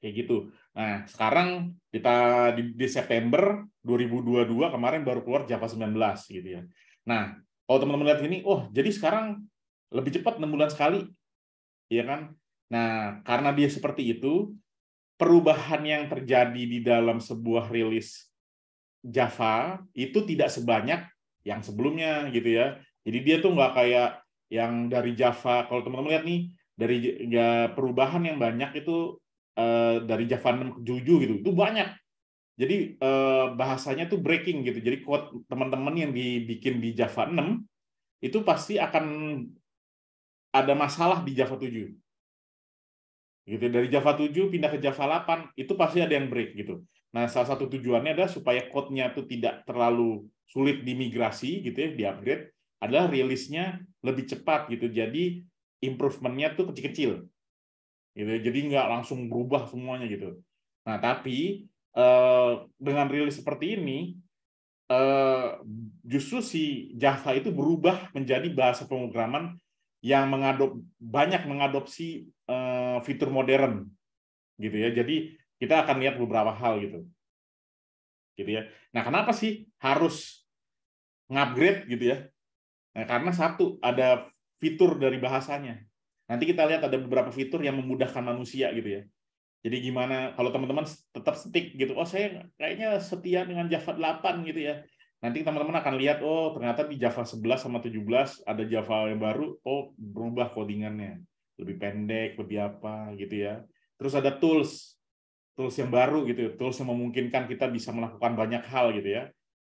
Kayak gitu. Nah, sekarang kita di, di September 2022 kemarin baru keluar Java 19 gitu ya. Nah, kalau teman-teman lihat ini, oh jadi sekarang lebih cepat 6 bulan sekali. Iya kan? Nah, karena dia seperti itu, perubahan yang terjadi di dalam sebuah rilis Java itu tidak sebanyak yang sebelumnya gitu ya. Jadi dia tuh nggak kayak yang dari Java. Kalau teman-teman lihat nih dari ya, perubahan yang banyak itu eh, dari Java 6 ke Juju gitu, itu banyak. Jadi eh, bahasanya tuh breaking gitu. Jadi code teman-teman yang dibikin di Java 6 itu pasti akan ada masalah di Java 7 gitu dari Java 7 pindah ke Java 8 itu pasti ada yang break gitu nah salah satu tujuannya adalah supaya code-nya itu tidak terlalu sulit dimigrasi gitu ya di upgrade adalah rilisnya lebih cepat gitu jadi improvementnya tuh kecil-kecil gitu jadi nggak langsung berubah semuanya gitu nah tapi eh, dengan rilis seperti ini eh, justru si Java itu berubah menjadi bahasa pemrograman yang mengadop banyak mengadopsi eh, fitur modern gitu ya. Jadi kita akan lihat beberapa hal gitu. Gitu ya. Nah, kenapa sih harus ngupgrade gitu ya? Nah, karena satu ada fitur dari bahasanya. Nanti kita lihat ada beberapa fitur yang memudahkan manusia gitu ya. Jadi gimana kalau teman-teman tetap stick gitu, oh saya kayaknya setia dengan Java 8 gitu ya. Nanti teman-teman akan lihat, oh ternyata di Java 11 sama 17 ada Java yang baru, oh berubah codingannya lebih pendek, lebih apa gitu ya. Terus ada tools, tools yang baru gitu, ya, tools yang memungkinkan kita bisa melakukan banyak hal gitu ya.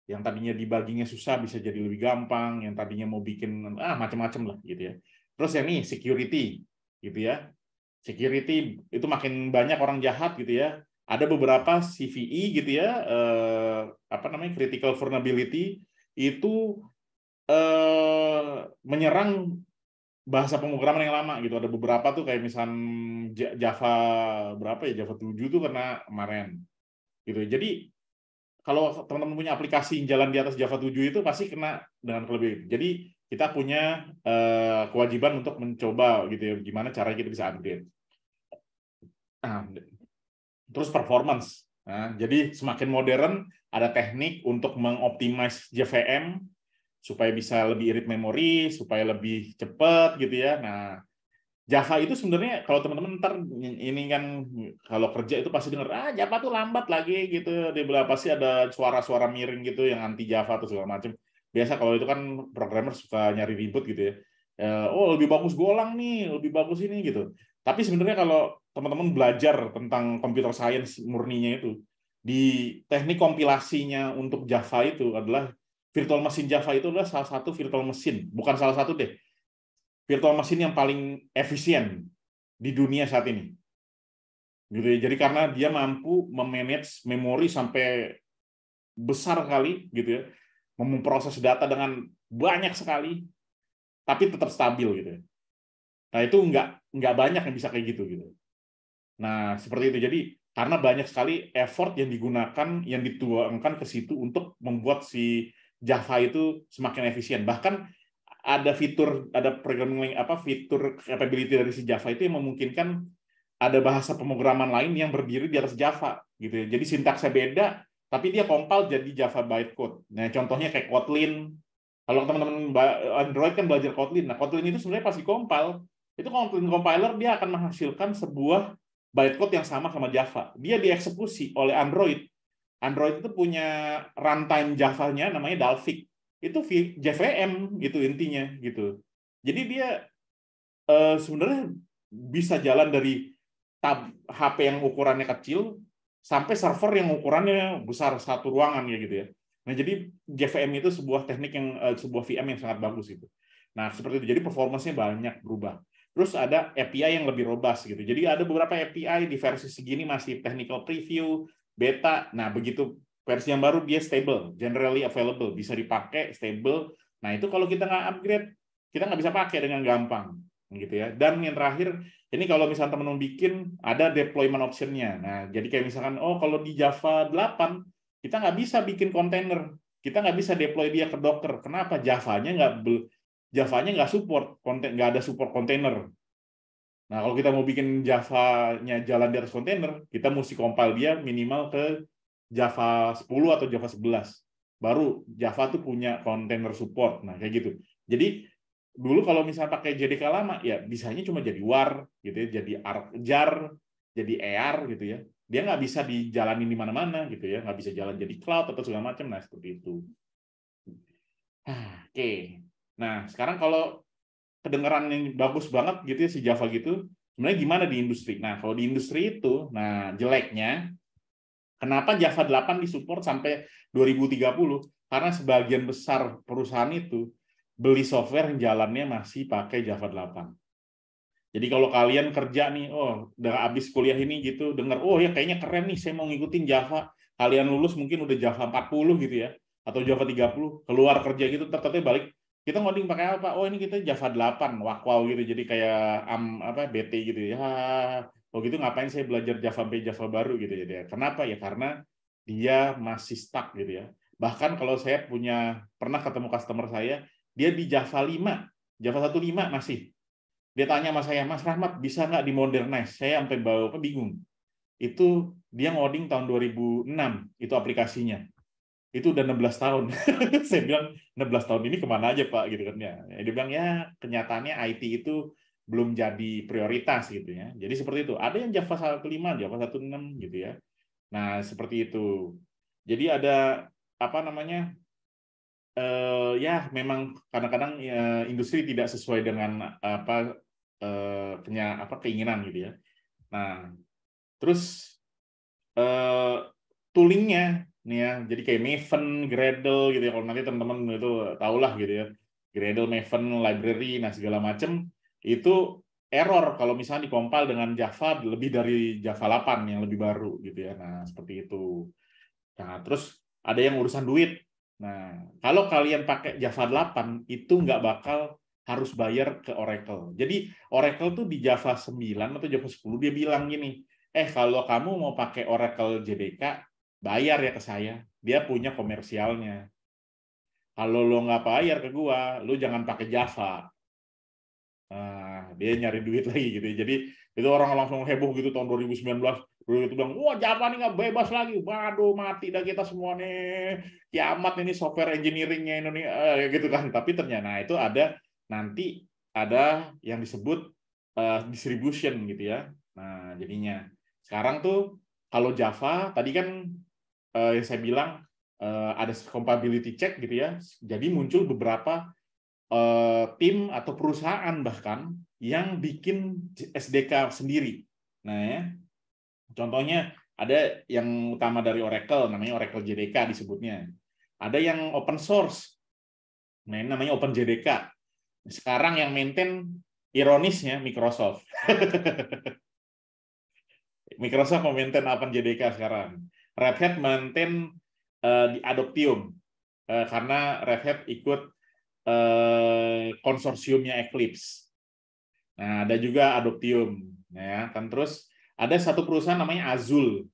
Yang tadinya dibaginya susah bisa jadi lebih gampang, yang tadinya mau bikin ah macam-macam lah gitu ya. Terus yang ini security gitu ya. Security itu makin banyak orang jahat gitu ya. Ada beberapa CVE gitu ya, eh, apa namanya critical vulnerability itu eh, menyerang bahasa pemrograman yang lama gitu. Ada beberapa tuh kayak misal Java berapa ya Java 7 tuh karena kemarin gitu. Jadi kalau teman-teman punya aplikasi yang jalan di atas Java 7 itu pasti kena dengan kelebihan. Jadi kita punya uh, kewajiban untuk mencoba gitu ya gimana cara kita bisa update nah, terus performance. Nah, jadi semakin modern ada teknik untuk mengoptimize JVM supaya bisa lebih irit memori, supaya lebih cepat gitu ya. Nah, Java itu sebenarnya kalau teman-teman ntar ini kan kalau kerja itu pasti dengar ah Java tuh lambat lagi gitu. Di belah pasti ada suara-suara miring gitu yang anti Java atau segala macam. Biasa kalau itu kan programmer suka nyari ribut gitu ya. Eh, oh lebih bagus golang nih, lebih bagus ini gitu. Tapi sebenarnya kalau teman-teman belajar tentang computer science murninya itu di teknik kompilasinya untuk Java itu adalah virtual mesin Java itu adalah salah satu virtual mesin, bukan salah satu deh. Virtual mesin yang paling efisien di dunia saat ini. Gitu ya. Jadi karena dia mampu memanage memori sampai besar kali gitu ya, memproses data dengan banyak sekali, tapi tetap stabil gitu ya. Nah itu enggak nggak banyak yang bisa kayak gitu gitu. Nah seperti itu. Jadi karena banyak sekali effort yang digunakan yang dituangkan ke situ untuk membuat si Java itu semakin efisien. Bahkan ada fitur ada programming apa fitur capability dari si Java itu yang memungkinkan ada bahasa pemrograman lain yang berdiri di atas Java gitu ya. Jadi sintaksnya beda tapi dia compile jadi Java bytecode. Nah, contohnya kayak Kotlin. Kalau teman-teman Android kan belajar Kotlin. Nah, Kotlin itu sebenarnya pasti compile. itu Kotlin compiler dia akan menghasilkan sebuah bytecode yang sama sama Java. Dia dieksekusi oleh Android Android itu punya runtime Java-nya namanya Dalvik. Itu JVM gitu intinya gitu. Jadi dia uh, sebenarnya bisa jalan dari tab HP yang ukurannya kecil sampai server yang ukurannya besar satu ruangan ya gitu ya. Nah, jadi JVM itu sebuah teknik yang uh, sebuah VM yang sangat bagus itu. Nah, seperti itu. Jadi performanya banyak berubah. Terus ada API yang lebih robust gitu. Jadi ada beberapa API di versi segini masih technical preview, beta. Nah, begitu versi yang baru dia stable, generally available, bisa dipakai, stable. Nah, itu kalau kita nggak upgrade, kita nggak bisa pakai dengan gampang gitu ya. Dan yang terakhir, ini kalau misalnya teman-teman bikin, ada deployment optionnya. Nah, jadi kayak misalkan, oh kalau di Java 8, kita nggak bisa bikin container. Kita nggak bisa deploy dia ke Docker. Kenapa? Javanya nggak Javanya nggak support konten, nggak ada support container. Nah, kalau kita mau bikin Java-nya jalan di atas kontainer, kita mesti compile dia minimal ke Java 10 atau Java 11. Baru Java tuh punya kontainer support. Nah, kayak gitu. Jadi dulu kalau misalnya pakai JDK lama, ya bisanya cuma jadi war gitu ya, jadi jar, jadi ER gitu ya. Dia nggak bisa dijalanin di mana-mana gitu ya, nggak bisa jalan jadi cloud atau segala macam. Nah, seperti itu. Nah, oke. Okay. Nah, sekarang kalau kedengeran yang bagus banget gitu ya si Java gitu sebenarnya gimana di industri nah kalau di industri itu nah jeleknya kenapa Java 8 disupport sampai 2030 karena sebagian besar perusahaan itu beli software yang jalannya masih pakai Java 8 jadi kalau kalian kerja nih, oh udah habis kuliah ini gitu, dengar, oh ya kayaknya keren nih, saya mau ngikutin Java. Kalian lulus mungkin udah Java 40 gitu ya, atau Java 30, keluar kerja gitu, ternyata balik, kita ngoding pakai apa? Oh ini kita Java 8, wow gitu. Jadi kayak am um, apa BT gitu ya. Oh gitu ngapain saya belajar Java B, Java baru gitu ya. Kenapa ya? Karena dia masih stuck gitu ya. Bahkan kalau saya punya pernah ketemu customer saya, dia di Java 5, Java 15 masih. Dia tanya sama saya, Mas Rahmat bisa nggak dimodernize? Saya sampai bawa apa bingung. Itu dia ngoding tahun 2006 itu aplikasinya itu udah 16 tahun. *laughs* saya bilang 16 tahun ini kemana aja Pak gitu kan ya. ya dia bilang ya kenyataannya IT itu belum jadi prioritas gitu ya. Jadi seperti itu. Ada yang Java satu kelima, Java satu enam gitu ya. Nah, seperti itu. Jadi ada apa namanya? Uh, ya memang kadang-kadang uh, industri tidak sesuai dengan apa eh, punya apa keinginan gitu ya. Nah, terus eh toolingnya nih ya jadi kayak Maven, Gradle gitu ya kalau nanti teman-teman itu tau lah gitu ya Gradle, Maven, library nah segala macam itu error kalau misalnya dikompil dengan Java lebih dari Java 8 yang lebih baru gitu ya nah seperti itu nah terus ada yang urusan duit nah kalau kalian pakai Java 8 itu nggak bakal harus bayar ke Oracle. Jadi Oracle tuh di Java 9 atau Java 10 dia bilang gini, eh kalau kamu mau pakai Oracle JDK, bayar ya ke saya. Dia punya komersialnya. Kalau lo nggak bayar ke gua, lo jangan pakai jasa. Nah, dia nyari duit lagi gitu. Ya. Jadi itu orang langsung heboh gitu tahun 2019. Lalu itu bilang, wah Java ini nggak bebas lagi. Waduh, mati dah kita semua nih. Kiamat ini software engineeringnya Indonesia eh, gitu kan. Tapi ternyata nah, itu ada nanti ada yang disebut uh, distribution gitu ya. Nah, jadinya sekarang tuh kalau Java tadi kan Eh, yang saya bilang uh, ada compatibility check gitu ya. Jadi muncul beberapa uh, tim atau perusahaan bahkan yang bikin SDK sendiri. Nah ya, contohnya ada yang utama dari Oracle, namanya Oracle JDK disebutnya. Ada yang open source, nah, namanya Open JDK. Sekarang yang maintain ironisnya Microsoft. *laughs* Microsoft mau maintain Open JDK sekarang. Red Hat maintain uh, di Adoptium uh, karena Red Hat ikut uh, konsorsiumnya Eclipse. Nah, ada juga Adoptium, ya kan. Terus ada satu perusahaan namanya Azul.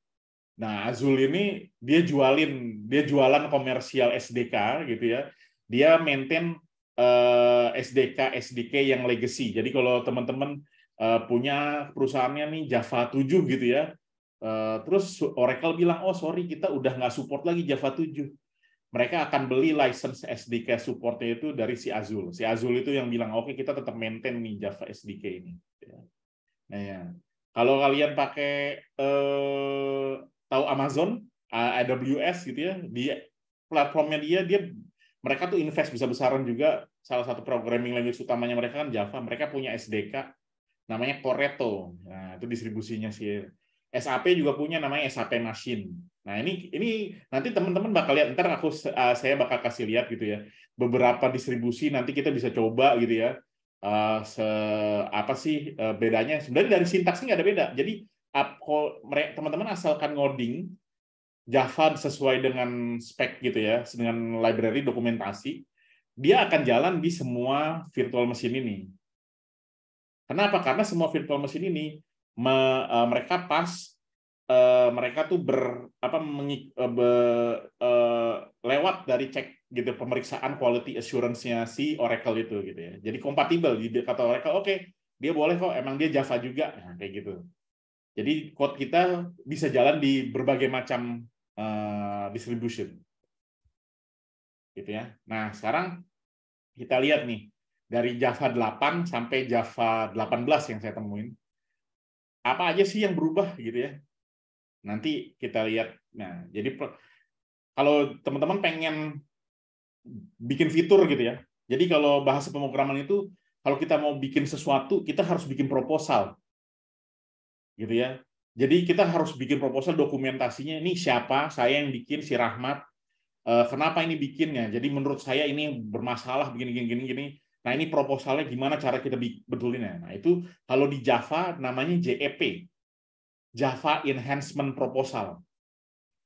Nah, Azul ini dia jualin, dia jualan komersial SDK gitu ya. Dia maintain uh, SDK SDK yang legacy. Jadi kalau teman-teman uh, punya perusahaannya nih Java 7 gitu ya, Eh, terus Oracle bilang, oh sorry kita udah nggak support lagi Java 7. Mereka akan beli license SDK supportnya itu dari si Azul. Si Azul itu yang bilang, oke okay, kita tetap maintain nih Java SDK ini. Ya. Nah, ya. kalau kalian pakai eh, tahu Amazon, AWS gitu ya, di platformnya dia, dia mereka tuh invest besar-besaran juga. Salah satu programming language utamanya mereka kan Java. Mereka punya SDK namanya Coreto. Nah, itu distribusinya sih SAP juga punya namanya SAP Machine. Nah ini ini nanti teman-teman bakal lihat ntar aku uh, saya bakal kasih lihat gitu ya beberapa distribusi nanti kita bisa coba gitu ya uh, se apa sih uh, bedanya sebenarnya dari sintaksnya nggak ada beda jadi teman-teman asalkan ngoding Java sesuai dengan spek gitu ya dengan library dokumentasi dia akan jalan di semua virtual machine ini. Kenapa? Karena semua virtual machine ini me, uh, mereka pas uh, mereka tuh ber apa mengik, uh, be, uh, lewat dari cek gitu pemeriksaan quality assurance-nya si Oracle itu gitu ya. Jadi kompatibel gitu kata Oracle, oke, okay, dia boleh kok emang dia Java juga nah, kayak gitu. Jadi code kita bisa jalan di berbagai macam uh, distribution. Gitu ya. Nah, sekarang kita lihat nih dari Java 8 sampai Java 18 yang saya temuin apa aja sih yang berubah gitu ya nanti kita lihat nah jadi kalau teman-teman pengen bikin fitur gitu ya jadi kalau bahasa pemrograman itu kalau kita mau bikin sesuatu kita harus bikin proposal gitu ya jadi kita harus bikin proposal dokumentasinya ini siapa saya yang bikin si Rahmat eh, kenapa ini bikinnya jadi menurut saya ini bermasalah begini gini gini Nah, ini proposalnya gimana cara kita betulinnya. Nah, itu kalau di Java namanya JEP. Java Enhancement Proposal.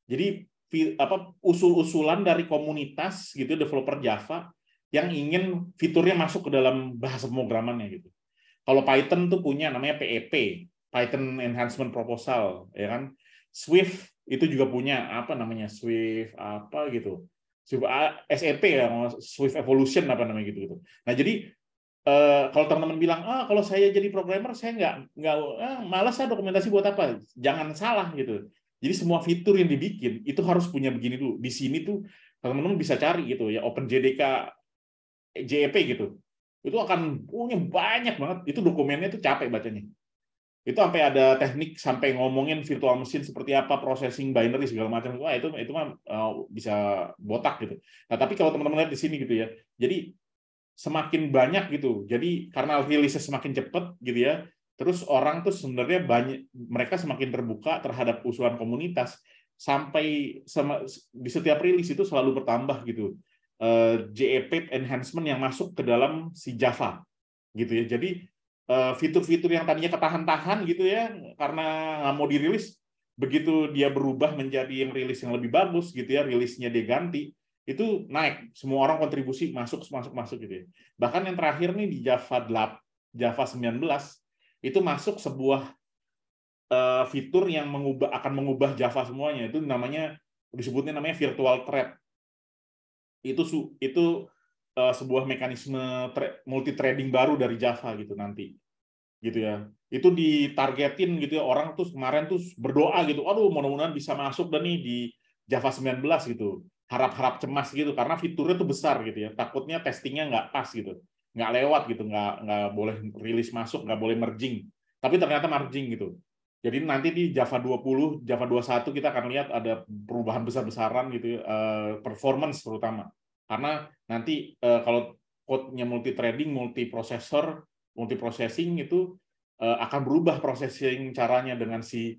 Jadi apa usul-usulan dari komunitas gitu developer Java yang ingin fiturnya masuk ke dalam bahasa pemrogramannya gitu. Kalau Python tuh punya namanya PEP, e Python Enhancement Proposal, ya kan? Swift itu juga punya apa namanya Swift apa gitu Swift SEP ya, Swift Evolution apa namanya gitu gitu. Nah jadi eh, kalau teman-teman bilang ah kalau saya jadi programmer saya nggak nggak ah, malas saya dokumentasi buat apa jangan salah gitu jadi semua fitur yang dibikin itu harus punya begini dulu di sini tuh teman-teman bisa cari gitu ya Open JDK, JEP gitu itu akan punya banyak banget itu dokumennya itu capek bacanya itu sampai ada teknik sampai ngomongin virtual machine seperti apa processing binary segala macam wah itu itu mah eh, bisa botak gitu nah tapi kalau teman-teman lihat di sini gitu ya jadi semakin banyak gitu jadi karena rilisnya semakin cepat gitu ya terus orang tuh sebenarnya banyak mereka semakin terbuka terhadap usulan komunitas sampai sama, di setiap rilis itu selalu bertambah gitu uh, eh, JEP enhancement yang masuk ke dalam si Java gitu ya jadi Eh, fitur-fitur yang tadinya ketahan-tahan gitu ya karena nggak mau dirilis begitu dia berubah menjadi yang rilis yang lebih bagus gitu ya rilisnya dia ganti itu naik semua orang kontribusi masuk masuk masuk gitu ya. bahkan yang terakhir nih di Java 8 Java 19 itu masuk sebuah uh, fitur yang mengubah akan mengubah Java semuanya itu namanya disebutnya namanya virtual thread itu itu uh, sebuah mekanisme multi trading baru dari Java gitu nanti gitu ya itu ditargetin gitu ya orang tuh kemarin tuh berdoa gitu aduh mudah-mudahan bisa masuk dan nih di Java 19 gitu harap-harap cemas gitu karena fiturnya tuh besar gitu ya takutnya testingnya nggak pas gitu nggak lewat gitu nggak nggak boleh rilis masuk nggak boleh merging tapi ternyata merging gitu jadi nanti di Java 20, Java 21 kita akan lihat ada perubahan besar-besaran gitu, uh, performance terutama karena nanti eh, kalau code-nya multi trading, multi processor, multi processing itu eh, akan berubah processing caranya dengan si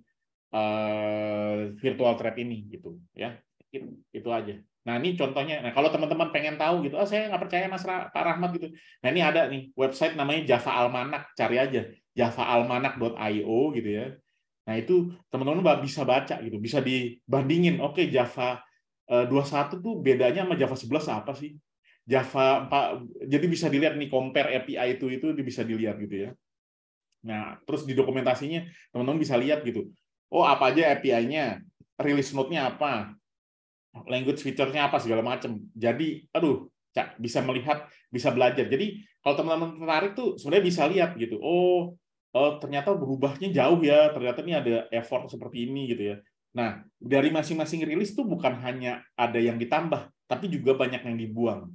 eh, virtual thread ini gitu ya. Itu, itu aja. Nah, ini contohnya. Nah, kalau teman-teman pengen tahu gitu, oh, saya nggak percaya Mas Ra Pak Rahmat gitu. Nah, ini ada nih website namanya Java Almanak, cari aja Java javaalmanac.io gitu ya. Nah, itu teman-teman bisa baca gitu, bisa dibandingin. Oke, okay, Java 21 eh, tuh bedanya sama Java 11 apa sih? Java 4 jadi bisa dilihat nih compare API itu itu bisa dilihat gitu ya. Nah, terus di dokumentasinya teman-teman bisa lihat gitu. Oh, apa aja API-nya, release note-nya apa, language feature-nya apa segala macam. Jadi, aduh, cak, bisa melihat, bisa belajar. Jadi, kalau teman-teman tertarik tuh sebenarnya bisa lihat gitu. Oh, oh, ternyata berubahnya jauh ya. Ternyata ini ada effort seperti ini gitu ya. Nah, dari masing-masing rilis tuh bukan hanya ada yang ditambah, tapi juga banyak yang dibuang.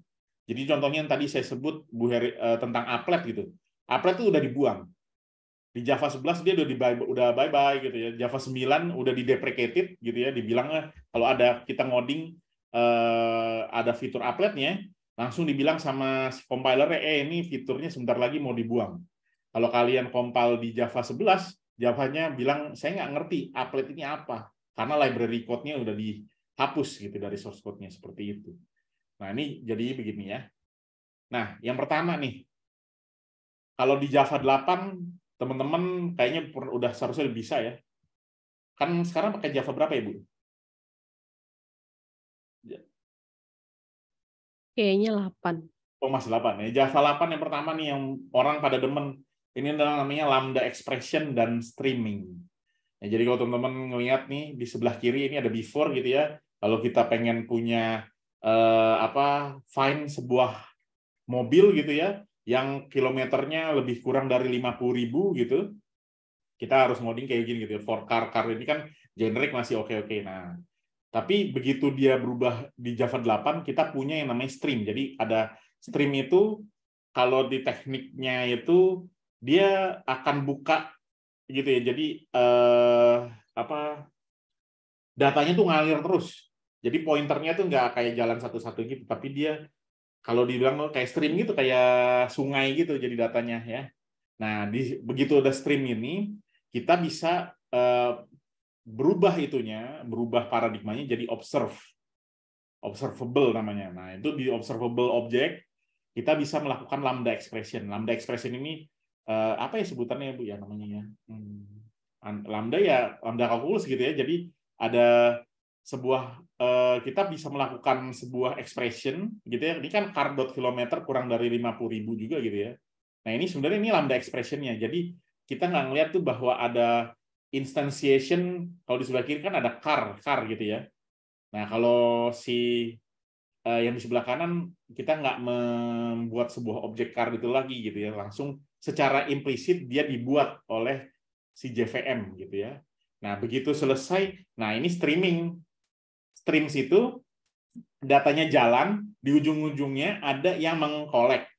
Jadi contohnya yang tadi saya sebut Bu Heri, uh, tentang applet gitu. Applet itu udah dibuang. Di Java 11 dia udah di udah bye-bye gitu ya. Java 9 udah di deprecated gitu ya, dibilang eh, kalau ada kita ngoding eh, ada fitur appletnya, langsung dibilang sama si compiler eh ini fiturnya sebentar lagi mau dibuang. Kalau kalian compile di Java 11, Javanya bilang saya nggak ngerti applet ini apa karena library code-nya udah dihapus gitu dari source code-nya seperti itu. Nah, ini jadi begini ya. Nah, yang pertama nih, kalau di Java 8, teman-teman kayaknya udah seharusnya bisa ya. Kan sekarang pakai Java berapa ya, Bu? Kayaknya 8. Oh, masih 8 ya. Java 8 yang pertama nih yang orang pada demen. Ini adalah namanya Lambda Expression dan Streaming. Ya, jadi kalau teman-teman ngelihat nih di sebelah kiri ini ada before gitu ya. Kalau kita pengen punya eh, apa find sebuah mobil gitu ya yang kilometernya lebih kurang dari 50 ribu gitu, kita harus ngoding kayak gini gitu. ya. For car car ini kan generic masih oke oke. Nah, tapi begitu dia berubah di Java 8, kita punya yang namanya stream. Jadi ada stream itu kalau di tekniknya itu dia akan buka gitu ya jadi eh, apa datanya tuh ngalir terus jadi pointernya tuh nggak kayak jalan satu-satu gitu tapi dia kalau dibilang kayak stream gitu kayak sungai gitu jadi datanya ya nah di, begitu ada stream ini kita bisa eh, berubah itunya berubah paradigmanya jadi observe observable namanya nah itu di observable object kita bisa melakukan lambda expression lambda expression ini eh, apa ya sebutannya bu ya namanya ya hmm. lambda ya lambda kalkulus gitu ya jadi ada sebuah eh, kita bisa melakukan sebuah expression gitu ya ini kan car dot kilometer kurang dari lima ribu juga gitu ya nah ini sebenarnya ini lambda expressionnya jadi kita nggak ngeliat tuh bahwa ada instantiation kalau di sebelah kiri kan ada car car gitu ya nah kalau si eh, yang di sebelah kanan kita nggak membuat sebuah objek car itu lagi gitu ya langsung secara implisit dia dibuat oleh si JVM gitu ya. Nah, begitu selesai, nah ini streaming. Streams itu datanya jalan, di ujung-ujungnya ada yang mengkolek.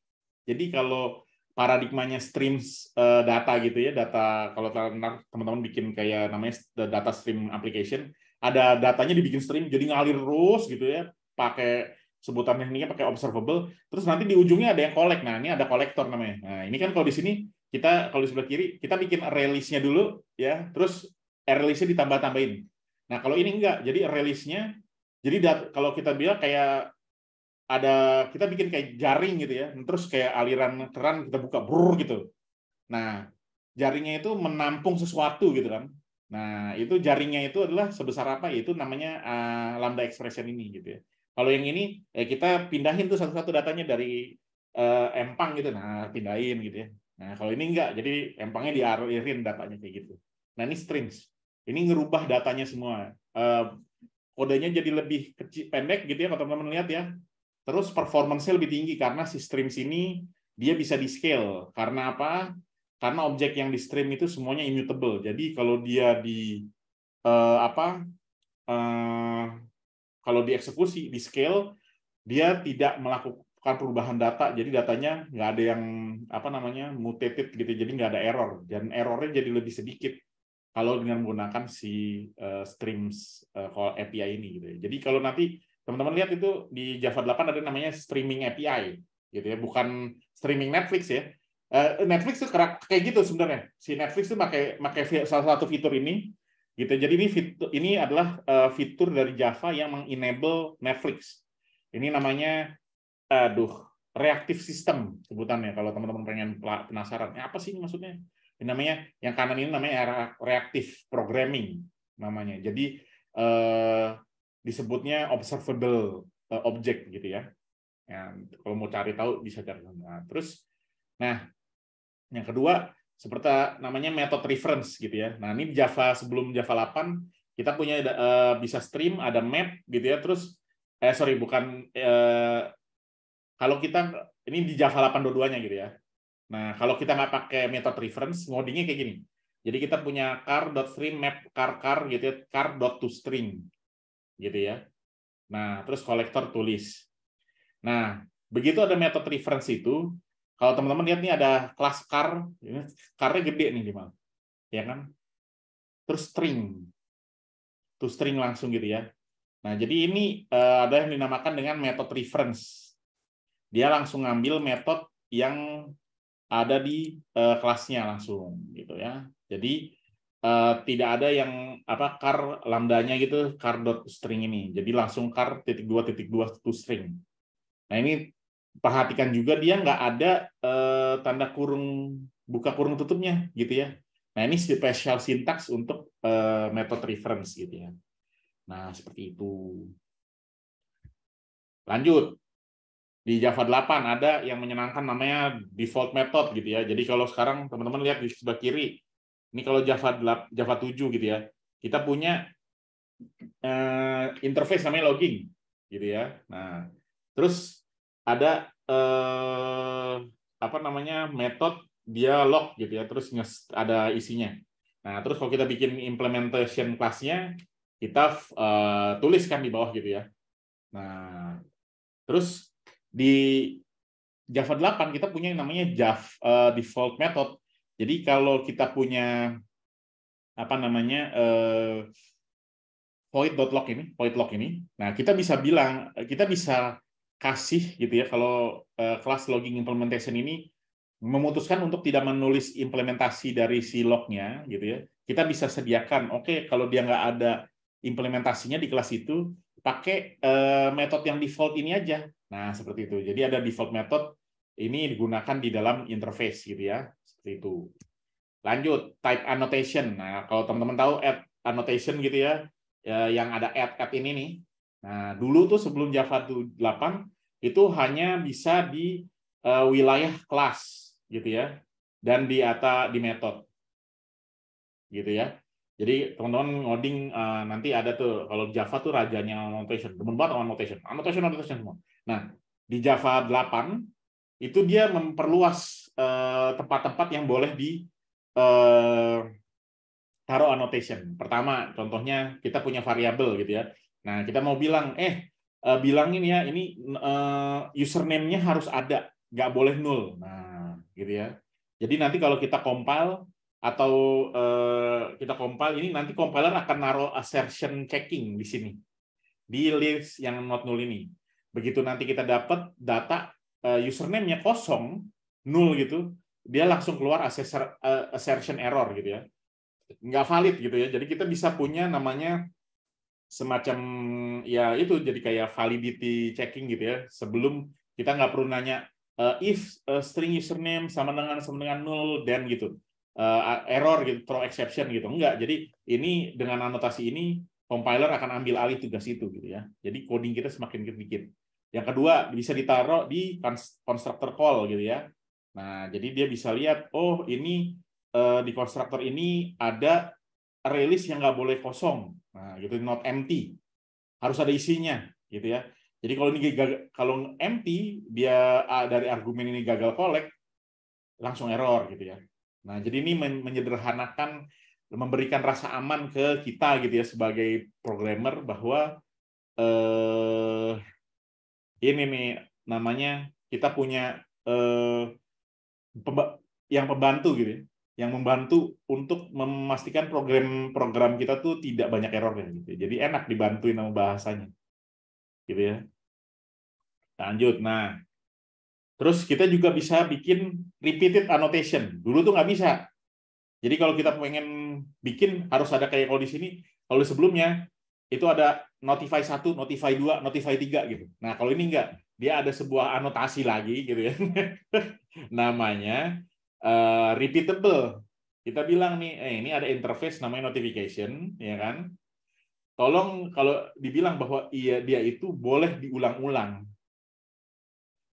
Jadi kalau paradigmanya streams eh, data gitu ya, data kalau teman-teman bikin kayak namanya data stream application, ada datanya dibikin stream, jadi ngalir terus gitu ya, pakai sebutan tekniknya pakai observable. Terus nanti di ujungnya ada yang collect. Nah, ini ada kolektor namanya. Nah, ini kan kalau di sini kita kalau di sebelah kiri kita bikin release-nya dulu ya, terus release-nya ditambah-tambahin. Nah, kalau ini enggak. Jadi release-nya jadi kalau kita bilang kayak ada kita bikin kayak jaring gitu ya. Terus kayak aliran keran kita buka brur gitu. Nah, jaringnya itu menampung sesuatu gitu kan. Nah, itu jaringnya itu adalah sebesar apa? Itu namanya uh, lambda expression ini gitu ya. Kalau yang ini eh, kita pindahin tuh satu-satu datanya dari eh, empang gitu. Nah, pindahin gitu ya. Nah, kalau ini enggak. Jadi empangnya diarahin datanya kayak gitu. Nah, ini strings. Ini ngerubah datanya semua. Eh, kodenya jadi lebih kecil pendek gitu ya kalau teman-teman lihat ya. Terus performance lebih tinggi karena si strings ini dia bisa di scale. Karena apa? Karena objek yang di stream itu semuanya immutable. Jadi kalau dia di eh, apa eh, kalau dieksekusi di scale dia tidak melakukan perubahan data jadi datanya nggak ada yang apa namanya mutated gitu jadi nggak ada error dan errornya jadi lebih sedikit kalau dengan menggunakan si uh, eh, streams uh, eh, call API ini gitu ya. jadi kalau nanti teman-teman lihat itu di Java 8 ada namanya streaming API gitu ya bukan streaming Netflix ya eh, Netflix tuh kayak gitu sebenarnya si Netflix tuh pakai pakai salah satu fitur ini gitu jadi ini fitur, ini adalah uh, fitur dari Java yang mengenable Netflix ini namanya aduh reaktif sistem sebutannya kalau teman-teman pengen penasaran ya, apa sih ini maksudnya ini namanya yang kanan ini namanya era reaktif programming namanya jadi uh, disebutnya observable uh, object gitu ya. ya. kalau mau cari tahu bisa cari nah, terus nah yang kedua seperti namanya method reference gitu ya. Nah, ini Java sebelum Java 8 kita punya uh, bisa stream, ada map gitu ya. Terus eh sorry bukan eh, kalau kita ini di Java 8 dua-duanya gitu ya. Nah, kalau kita nggak pakai method reference, ngodingnya kayak gini. Jadi kita punya car dot stream map car-car gitu ya, car dot to car.toString gitu ya. Nah, terus kolektor tulis. Nah, begitu ada method reference itu, kalau teman-teman lihat nih ada kelas car, car-nya gede nih gimana? Ya kan? Terus string. Terus string langsung gitu ya. Nah, jadi ini uh, ada yang dinamakan dengan method reference. Dia langsung ngambil method yang ada di uh, kelasnya langsung gitu ya. Jadi uh, tidak ada yang apa car lambdanya gitu car dot string ini. Jadi langsung car titik dua titik dua to string. Nah ini perhatikan juga dia nggak ada eh, tanda kurung buka kurung tutupnya gitu ya. Nah ini special syntax untuk eh, method reference gitu ya. Nah seperti itu. Lanjut di Java 8 ada yang menyenangkan namanya default method gitu ya. Jadi kalau sekarang teman-teman lihat di sebelah kiri, ini kalau Java 8, Java 7 gitu ya, kita punya eh, interface namanya logging gitu ya. Nah terus ada eh, apa namanya metode dia lock gitu ya terus ada isinya nah terus kalau kita bikin implementation kelasnya kita uh, eh, tuliskan di bawah gitu ya nah terus di Java 8 kita punya yang namanya Java uh, default method jadi kalau kita punya apa namanya eh, dot lock ini void lock ini nah kita bisa bilang kita bisa kasih gitu ya kalau eh, kelas logging implementation ini memutuskan untuk tidak menulis implementasi dari si lognya gitu ya kita bisa sediakan oke okay, kalau dia nggak ada implementasinya di kelas itu pakai uh, metode yang default ini aja nah seperti itu jadi ada default method ini digunakan di dalam interface gitu ya seperti itu lanjut type annotation nah kalau teman-teman tahu add annotation gitu ya eh, yang ada add add ini nih Nah, dulu tuh sebelum Java 8 itu hanya bisa di uh, wilayah kelas gitu ya dan di atas di metode gitu ya. Jadi teman-teman ngoding uh, nanti ada tuh kalau Java tuh rajanya annotation, demen banget annotation, annotation annotation semua. Nah, di Java 8 itu dia memperluas eh, tempat-tempat uh, yang boleh di uh, taruh annotation. Pertama, contohnya kita punya variabel gitu ya. Nah, kita mau bilang, eh, uh, eh, bilangin ya, ini uh, username-nya harus ada, nggak boleh nul. Nah, gitu ya. Jadi nanti kalau kita compile atau uh, kita compile ini nanti compiler akan naruh assertion checking di sini di list yang not null ini. Begitu nanti kita dapat data uh, username-nya kosong, nul gitu, dia langsung keluar assertion error gitu ya. Nggak valid gitu ya. Jadi kita bisa punya namanya semacam ya itu jadi kayak validity checking gitu ya sebelum kita nggak perlu nanya uh, if uh, string username sama dengan sama dengan null then gitu uh, error gitu throw exception gitu enggak jadi ini dengan anotasi ini compiler akan ambil alih tugas itu gitu ya jadi coding kita semakin sedikit yang kedua bisa ditaruh di constructor call gitu ya nah jadi dia bisa lihat oh ini uh, di constructor ini ada rilis yang nggak boleh kosong. Nah, gitu not empty. Harus ada isinya, gitu ya. Jadi kalau ini gagal, kalau empty dia ah, dari argumen ini gagal collect langsung error gitu ya. Nah, jadi ini menyederhanakan memberikan rasa aman ke kita gitu ya sebagai programmer bahwa eh ini nih namanya kita punya eh pemba yang pembantu gitu ya yang membantu untuk memastikan program-program kita tuh tidak banyak errornya gitu. Jadi enak dibantuin sama bahasanya. Gitu ya. Lanjut. Nah, terus kita juga bisa bikin repeated annotation. Dulu tuh nggak bisa. Jadi kalau kita pengen bikin harus ada kayak kalau di sini, kalau di sebelumnya itu ada notify satu, notify dua, notify tiga gitu. Nah, kalau ini enggak, dia ada sebuah anotasi lagi gitu ya. *laughs* Namanya Eh, repeatable. Kita bilang nih, eh ini ada interface namanya notification, ya kan? Tolong kalau dibilang bahwa iya dia itu boleh diulang-ulang.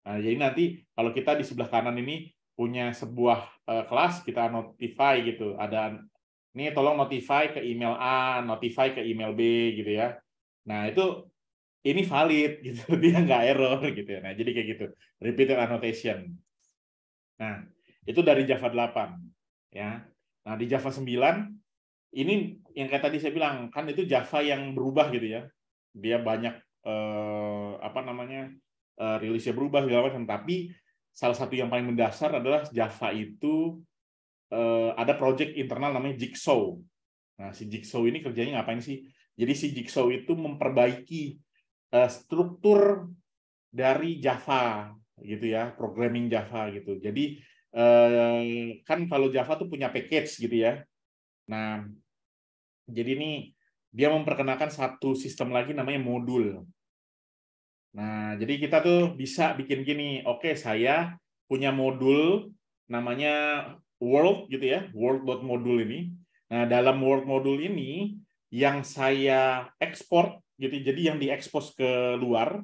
Nah, jadi nanti kalau kita di sebelah kanan ini punya sebuah uh, kelas kita notify gitu, ada ini tolong notify ke email A, notify ke email B gitu ya. Nah, itu ini valid gitu, *laughs* dia nggak error gitu ya. Nah, jadi kayak gitu, repeated annotation. Nah, itu dari Java 8. Ya. Nah, di Java 9 ini yang kayak tadi saya bilang kan itu Java yang berubah gitu ya. Dia banyak eh, apa namanya? Eh, rilisnya berubah segala macam, tapi salah satu yang paling mendasar adalah Java itu eh, ada project internal namanya Jigsaw. Nah, si Jigsaw ini kerjanya ngapain sih? Jadi si Jigsaw itu memperbaiki eh, struktur dari Java gitu ya, programming Java gitu. Jadi kan kalau Java tuh punya package gitu ya. Nah, jadi ini dia memperkenalkan satu sistem lagi namanya modul. Nah, jadi kita tuh bisa bikin gini, oke okay, saya punya modul namanya world gitu ya, modul ini. Nah, dalam world modul ini yang saya ekspor gitu, jadi yang diekspos ke luar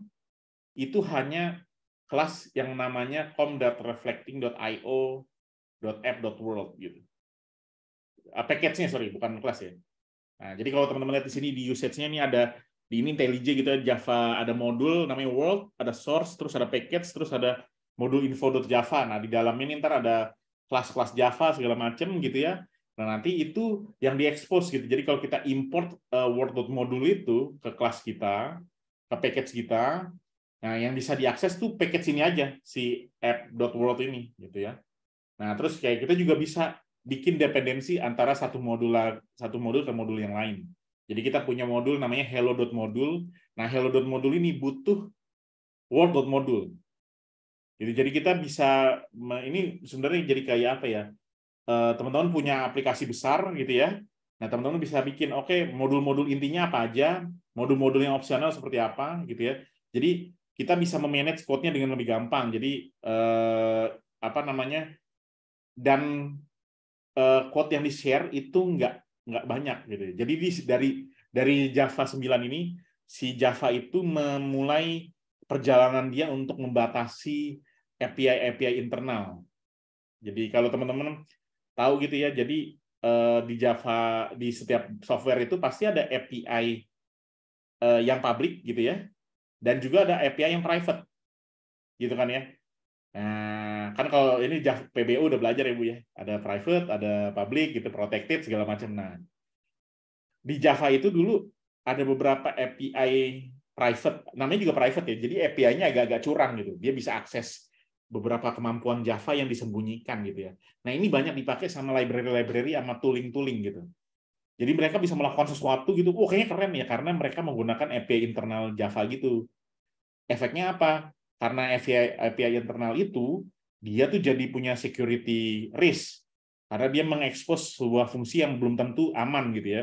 itu hanya kelas yang namanya com.reflecting.io.app.world gitu. Ah, package-nya sorry, bukan kelas ya. Nah, jadi kalau teman-teman lihat di sini di usage-nya ini ada di ini IntelliJ gitu ya, Java ada modul namanya world, ada source, terus ada package, terus ada modul info.java. Nah, di dalamnya ini ntar ada kelas-kelas Java segala macam gitu ya. Nah, nanti itu yang diekspos gitu. Jadi kalau kita import uh, eh, word.modul itu ke kelas kita, ke package kita, Nah, yang bisa diakses tuh package sini aja, si app.world ini, gitu ya. Nah, terus kayak kita gitu juga bisa bikin dependensi antara satu modul satu modul ke modul yang lain. Jadi kita punya modul namanya hello.modul. Nah, hello.modul ini butuh world.modul. Jadi gitu, jadi kita bisa ini sebenarnya jadi kayak apa ya? Eh, teman-teman punya aplikasi besar gitu ya. Nah, teman-teman bisa bikin oke okay, modul-modul intinya apa aja, modul-modul yang opsional seperti apa gitu ya. Jadi kita bisa memanage squadnya dengan lebih gampang. Jadi eh, apa namanya dan eh, quote yang di share itu nggak nggak banyak gitu. Jadi di, dari dari Java 9 ini si Java itu memulai perjalanan dia untuk membatasi API API internal. Jadi kalau teman-teman tahu gitu ya, jadi eh, di Java di setiap software itu pasti ada API eh, yang publik gitu ya dan juga ada API yang private gitu kan ya nah kan kalau ini PBU udah belajar ya bu ya ada private ada public gitu protected segala macam nah di Java itu dulu ada beberapa API private namanya juga private ya jadi API-nya agak-agak curang gitu dia bisa akses beberapa kemampuan Java yang disembunyikan gitu ya nah ini banyak dipakai sama library-library sama tooling-tooling gitu jadi mereka bisa melakukan sesuatu gitu. Wah, oh, kayaknya keren ya karena mereka menggunakan API internal Java gitu. Efeknya apa? Karena API, API internal itu dia tuh jadi punya security risk karena dia mengekspos sebuah fungsi yang belum tentu aman gitu ya.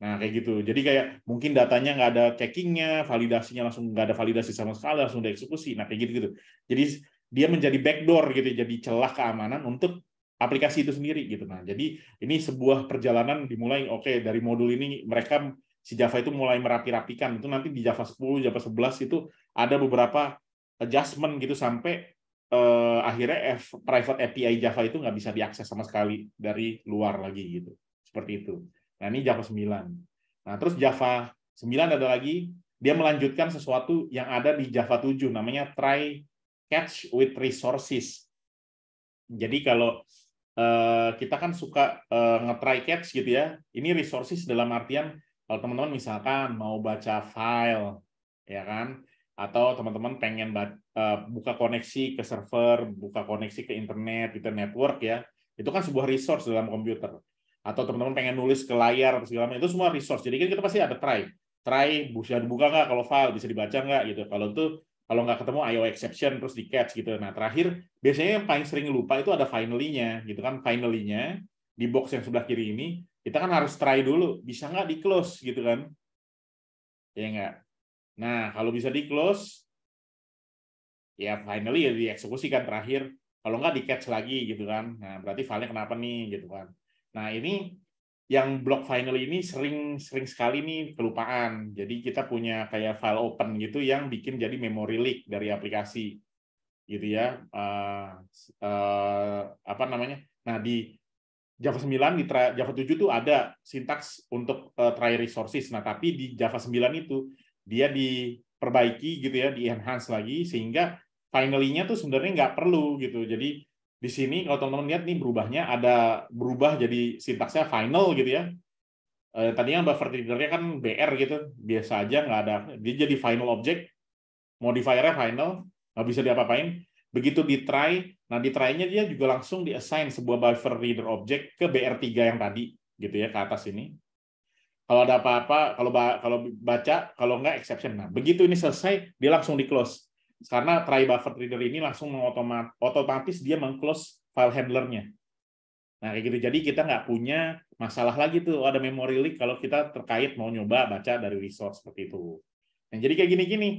Nah kayak gitu. Jadi kayak mungkin datanya nggak ada checkingnya, validasinya langsung nggak ada validasi sama sekali langsung dieksekusi. Nah kayak gitu gitu. Jadi dia menjadi backdoor gitu, ya, jadi celah keamanan untuk aplikasi itu sendiri gitu nah jadi ini sebuah perjalanan dimulai oke okay, dari modul ini mereka si Java itu mulai merapi-rapikan itu nanti di Java 10 Java 11 itu ada beberapa adjustment gitu sampai eh, akhirnya F, private API Java itu nggak bisa diakses sama sekali dari luar lagi gitu seperti itu nah ini Java 9 nah terus Java 9 ada lagi dia melanjutkan sesuatu yang ada di Java 7 namanya try catch with resources jadi kalau Eh, kita kan suka uh, nge-try catch gitu ya. Ini resources dalam artian kalau teman-teman misalkan mau baca file, ya kan? Atau teman-teman pengen eh, buka koneksi ke server, buka koneksi ke internet, internet gitu, network ya. Itu kan sebuah resource dalam komputer. Atau teman-teman pengen nulis ke layar, segala macam, itu semua resource. Jadi kan kita pasti ada try. Try, bisa dibuka nggak kalau file, bisa dibaca nggak gitu. Kalau itu kalau nggak ketemu IO exception terus di catch gitu. Nah terakhir biasanya yang paling sering lupa itu ada finally-nya gitu kan finally-nya di box yang sebelah kiri ini kita kan harus try dulu bisa nggak di close gitu kan ya nggak. Nah kalau bisa di close ya finally ya kan terakhir kalau nggak di catch lagi gitu kan. Nah berarti file-nya kenapa nih gitu kan. Nah ini yang block final ini sering sering sekali nih kelupaan. Jadi kita punya kayak file open gitu yang bikin jadi memory leak dari aplikasi, gitu ya. Uh, uh, apa namanya? Nah di Java 9 di Java 7 tuh ada sintaks untuk uh, try resources. Nah tapi di Java 9 itu dia diperbaiki gitu ya, di enhance lagi sehingga finally-nya tuh sebenarnya nggak perlu gitu. Jadi di sini kalau teman-teman lihat nih berubahnya ada berubah jadi sintaksnya final gitu ya. Eh, tadinya buffer reader-nya kan br gitu, biasa aja nggak ada. Dia jadi final object, modifiernya final, nggak bisa diapa-apain. Begitu di try, nah di try-nya dia juga langsung di assign sebuah buffer reader object ke br3 yang tadi gitu ya ke atas ini. Kalau ada apa-apa, kalau kalau baca, kalau nggak exception. Nah, begitu ini selesai, dia langsung di close karena try buffer reader ini langsung mengotomat otomatis dia mengclose file handlernya. Nah, kayak gitu. Jadi kita nggak punya masalah lagi tuh oh, ada memory leak kalau kita terkait mau nyoba baca dari resource seperti itu. Nah, jadi kayak gini-gini.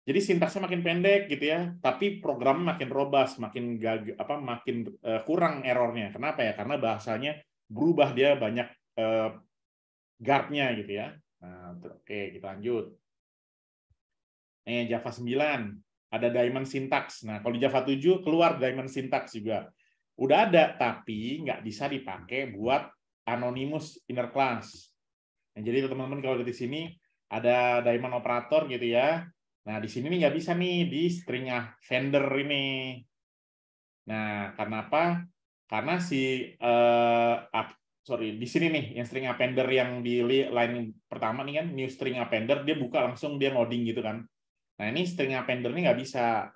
Jadi sintaksnya makin pendek gitu ya, tapi program makin robas, makin gag apa makin uh, kurang errornya. Kenapa ya? Karena bahasanya berubah dia banyak uh, guardnya gitu ya. Nah, oke, kita lanjut. Eh, Java 9 ada diamond syntax. Nah, kalau di Java 7 keluar diamond syntax juga. Udah ada, tapi nggak bisa dipakai buat anonymous inner class. Nah, jadi teman-teman kalau di sini ada diamond operator gitu ya. Nah, di sini nih nggak bisa nih di stringnya ah, vendor ini. Nah, karena apa? Karena si uh, eh, up, sorry, di sini nih yang string appender yang di line pertama nih kan new string appender dia buka langsung dia loading gitu kan Nah ini stringnya pender ini nggak bisa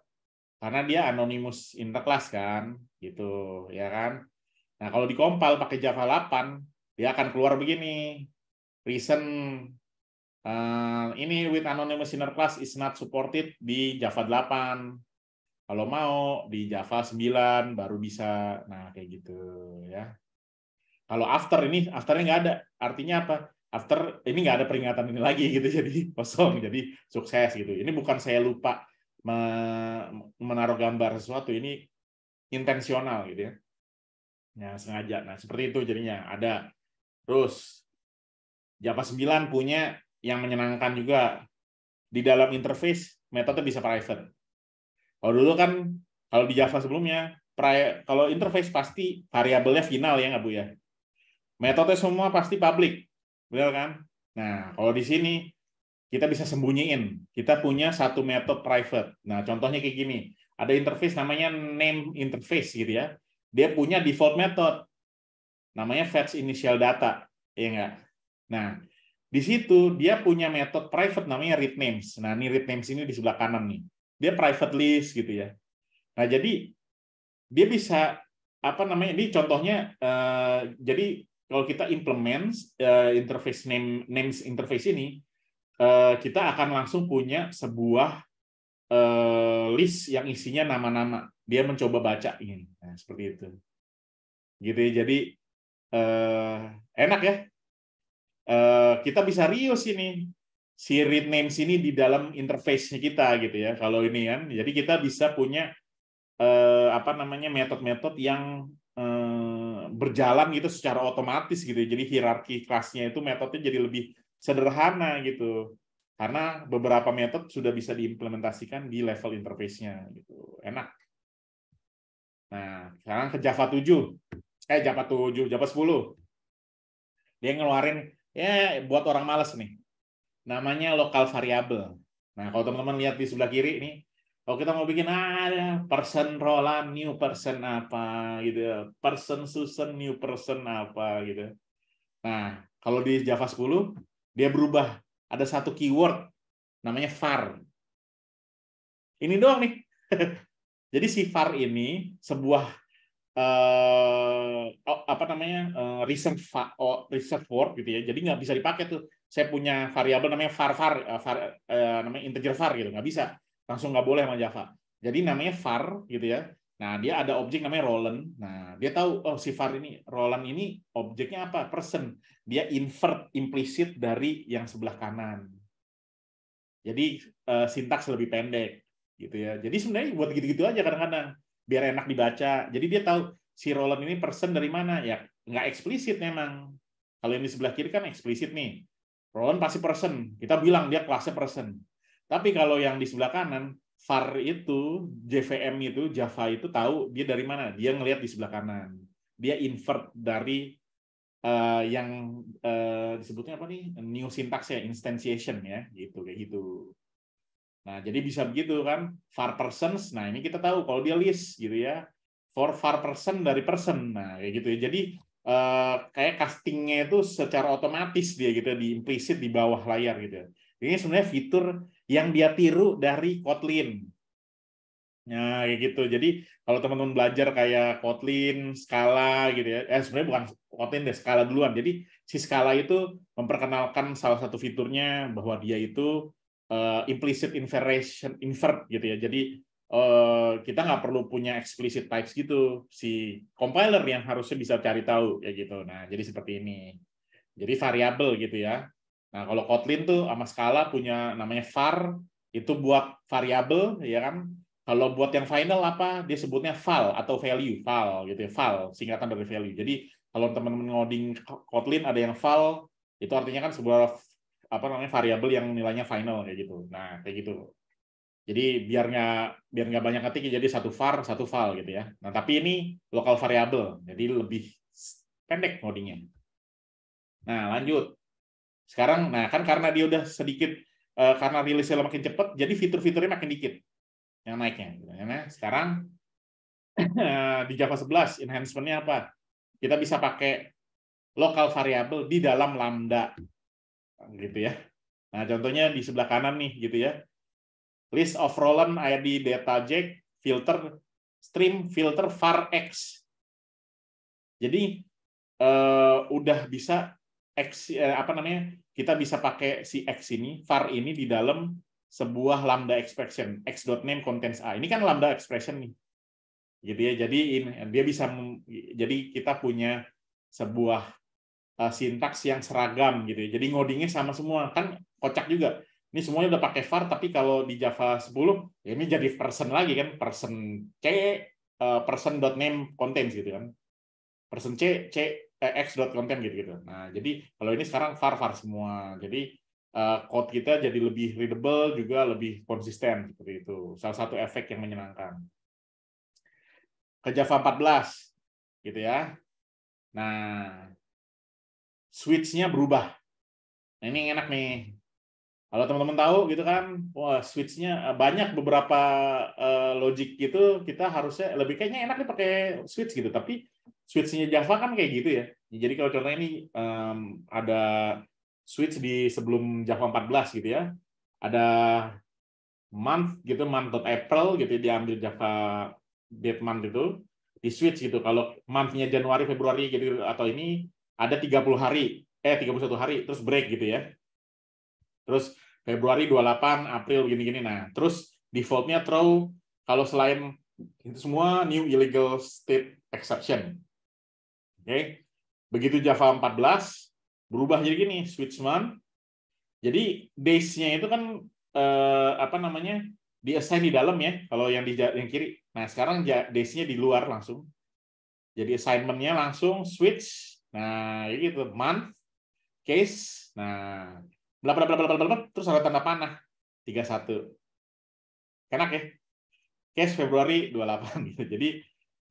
karena dia anonymous interclass kan, gitu ya kan. Nah kalau dikompal pakai Java 8 dia akan keluar begini reason uh, ini with anonymous interclass is not supported di Java 8. Kalau mau di Java 9 baru bisa. Nah kayak gitu ya. Kalau after ini afternya nggak ada. Artinya apa? after ini nggak ada peringatan ini lagi gitu jadi kosong jadi sukses gitu ini bukan saya lupa menaruh gambar sesuatu ini intensional gitu ya nah sengaja nah seperti itu jadinya ada terus Java 9 punya yang menyenangkan juga di dalam interface metode bisa private kalau dulu kan kalau di Java sebelumnya pri, kalau interface pasti variabelnya final ya nggak bu ya metode semua pasti public Benar kan? Nah, kalau di sini kita bisa sembunyiin. Kita punya satu metode private. Nah, contohnya kayak gini. Ada interface namanya name interface gitu ya. Dia punya default method. Namanya fetch initial data. ya enggak? Nah, di situ dia punya metode private namanya read names. Nah, ini read names ini di sebelah kanan nih. Dia private list gitu ya. Nah, jadi dia bisa apa namanya? Ini contohnya eh, jadi kalau kita implement uh, eh, interface name names interface ini, uh, kita akan langsung punya sebuah uh, list yang isinya nama-nama. Dia mencoba baca ini, nah, seperti itu. Gitu ya. Jadi uh, enak ya. Uh, kita bisa reuse ini si read names ini di dalam interface-nya kita gitu ya. Kalau ini kan, jadi kita bisa punya eh, apa namanya metode-metode yang berjalan gitu secara otomatis gitu. Ya. Jadi hierarki kelasnya itu metodenya jadi lebih sederhana gitu. Karena beberapa metode sudah bisa diimplementasikan di level interface-nya gitu. Enak. Nah, sekarang ke Java 7. Eh Java 7, Java 10. Dia ngeluarin ya buat orang males nih. Namanya lokal variable. Nah, kalau teman-teman lihat di sebelah kiri ini Oh kita mau bikin ada ah, ya, person Roland new person apa gitu, ya. person Susan new person apa gitu. Nah kalau di Java 10 dia berubah ada satu keyword namanya var. Ini doang nih. *laughs* Jadi si var ini sebuah eh, apa namanya uh, eh, recent va, oh, recent word gitu ya. Jadi nggak bisa dipakai tuh. Saya punya variabel namanya var var, var eh, namanya integer var gitu nggak bisa langsung nggak boleh sama Java. Jadi hmm. namanya var gitu ya. Nah, dia ada objek namanya Roland. Nah, dia tahu oh si var ini Roland ini objeknya apa? Person. Dia invert implisit dari yang sebelah kanan. Jadi uh, eh, sintaks lebih pendek gitu ya. Jadi sebenarnya buat gitu-gitu aja kadang-kadang biar enak dibaca. Jadi dia tahu si Roland ini person dari mana ya nggak eksplisit memang. Kalau yang di sebelah kiri kan eksplisit nih. Roland pasti person. Kita bilang dia kelasnya person. Tapi kalau yang di sebelah kanan, VAR itu, JVM itu, Java itu tahu dia dari mana. Dia ngelihat di sebelah kanan. Dia invert dari uh, yang uh, disebutnya apa nih? New syntax ya, instantiation ya, gitu kayak gitu. Nah, jadi bisa begitu kan. VAR persons, nah ini kita tahu kalau dia list gitu ya. For far person dari person. Nah, kayak gitu ya. Jadi uh, kayak castingnya itu secara otomatis dia gitu ya, di implisit di bawah layar gitu. Ya. Ini sebenarnya fitur yang dia tiru dari Kotlin. Nah, kayak gitu. Jadi kalau teman-teman belajar kayak Kotlin, Scala gitu ya. Eh sebenarnya bukan Kotlin deh, Scala duluan. Jadi si Scala itu memperkenalkan salah satu fiturnya bahwa dia itu uh, implicit inference invert gitu ya. Jadi uh, kita nggak perlu punya explicit types gitu. Si compiler yang harusnya bisa cari tahu ya gitu. Nah, jadi seperti ini. Jadi variabel gitu ya. Nah, kalau Kotlin tuh sama Scala punya namanya var, itu buat variabel, ya kan? Kalau buat yang final apa? Dia sebutnya val atau value, val gitu ya, val, singkatan dari value. Jadi kalau teman-teman ngoding Kotlin ada yang val, itu artinya kan sebuah apa namanya variabel yang nilainya final kayak gitu. Nah, kayak gitu. Jadi biar nggak biar nggak banyak ketik jadi satu var, satu val gitu ya. Nah, tapi ini lokal variabel, jadi lebih pendek ngodingnya. Nah, lanjut. Sekarang, nah kan karena dia udah sedikit, uh, karena rilisnya makin cepat, jadi fitur-fiturnya makin dikit yang naiknya. Nah, sekarang *clears throat* di Java 11, enhancement-nya apa? Kita bisa pakai lokal variable di dalam lambda, gitu ya. Nah, contohnya di sebelah kanan nih, gitu ya. List of Roland ID data jack filter stream filter var x. Jadi eh, udah bisa X eh, apa namanya? Kita bisa pakai si X ini, var ini di dalam sebuah lambda expression x dot name contents a. Ini kan lambda expression nih. Gitu ya. Jadi in, dia bisa jadi kita punya sebuah uh, sintaks yang seragam gitu ya. Jadi ngodingnya sama semua kan kocak juga. Ini semuanya udah pakai var tapi kalau di Java 10 ya ini jadi person lagi kan person c uh, name contents gitu kan. Person c c eh, x.com kan gitu gitu nah jadi kalau ini sekarang far far semua jadi uh, eh, code kita jadi lebih readable juga lebih konsisten seperti itu salah satu efek yang menyenangkan ke Java 14 gitu ya nah switch-nya berubah nah, ini enak nih kalau teman-teman tahu gitu kan wah switch-nya eh, banyak beberapa uh, logic gitu kita harusnya lebih kayaknya enak nih pakai switch gitu tapi switch-nya Java kan kayak gitu ya. ya jadi kalau contohnya ini um, ada switch di sebelum Java 14 gitu ya. Ada month gitu, month April gitu ya, diambil Java date month itu di switch gitu. Kalau month-nya Januari, Februari gitu atau ini ada 30 hari, eh 31 hari terus break gitu ya. Terus Februari 28, April gini-gini. Nah, terus defaultnya throw kalau selain itu semua new illegal state exception. Oke. Okay? Begitu Java 14 berubah jadi gini, switchman. Jadi base nya itu kan eh, apa namanya? di assign di dalam ya, kalau yang di yang kiri. Nah, sekarang base nya di luar langsung. Jadi assignment-nya langsung switch. Nah, ini gitu month case. Nah, bla bla bla bla bla bla terus ada tanda panah 31. Enak ya? Case Februari 28 *laughs* gitu. Jadi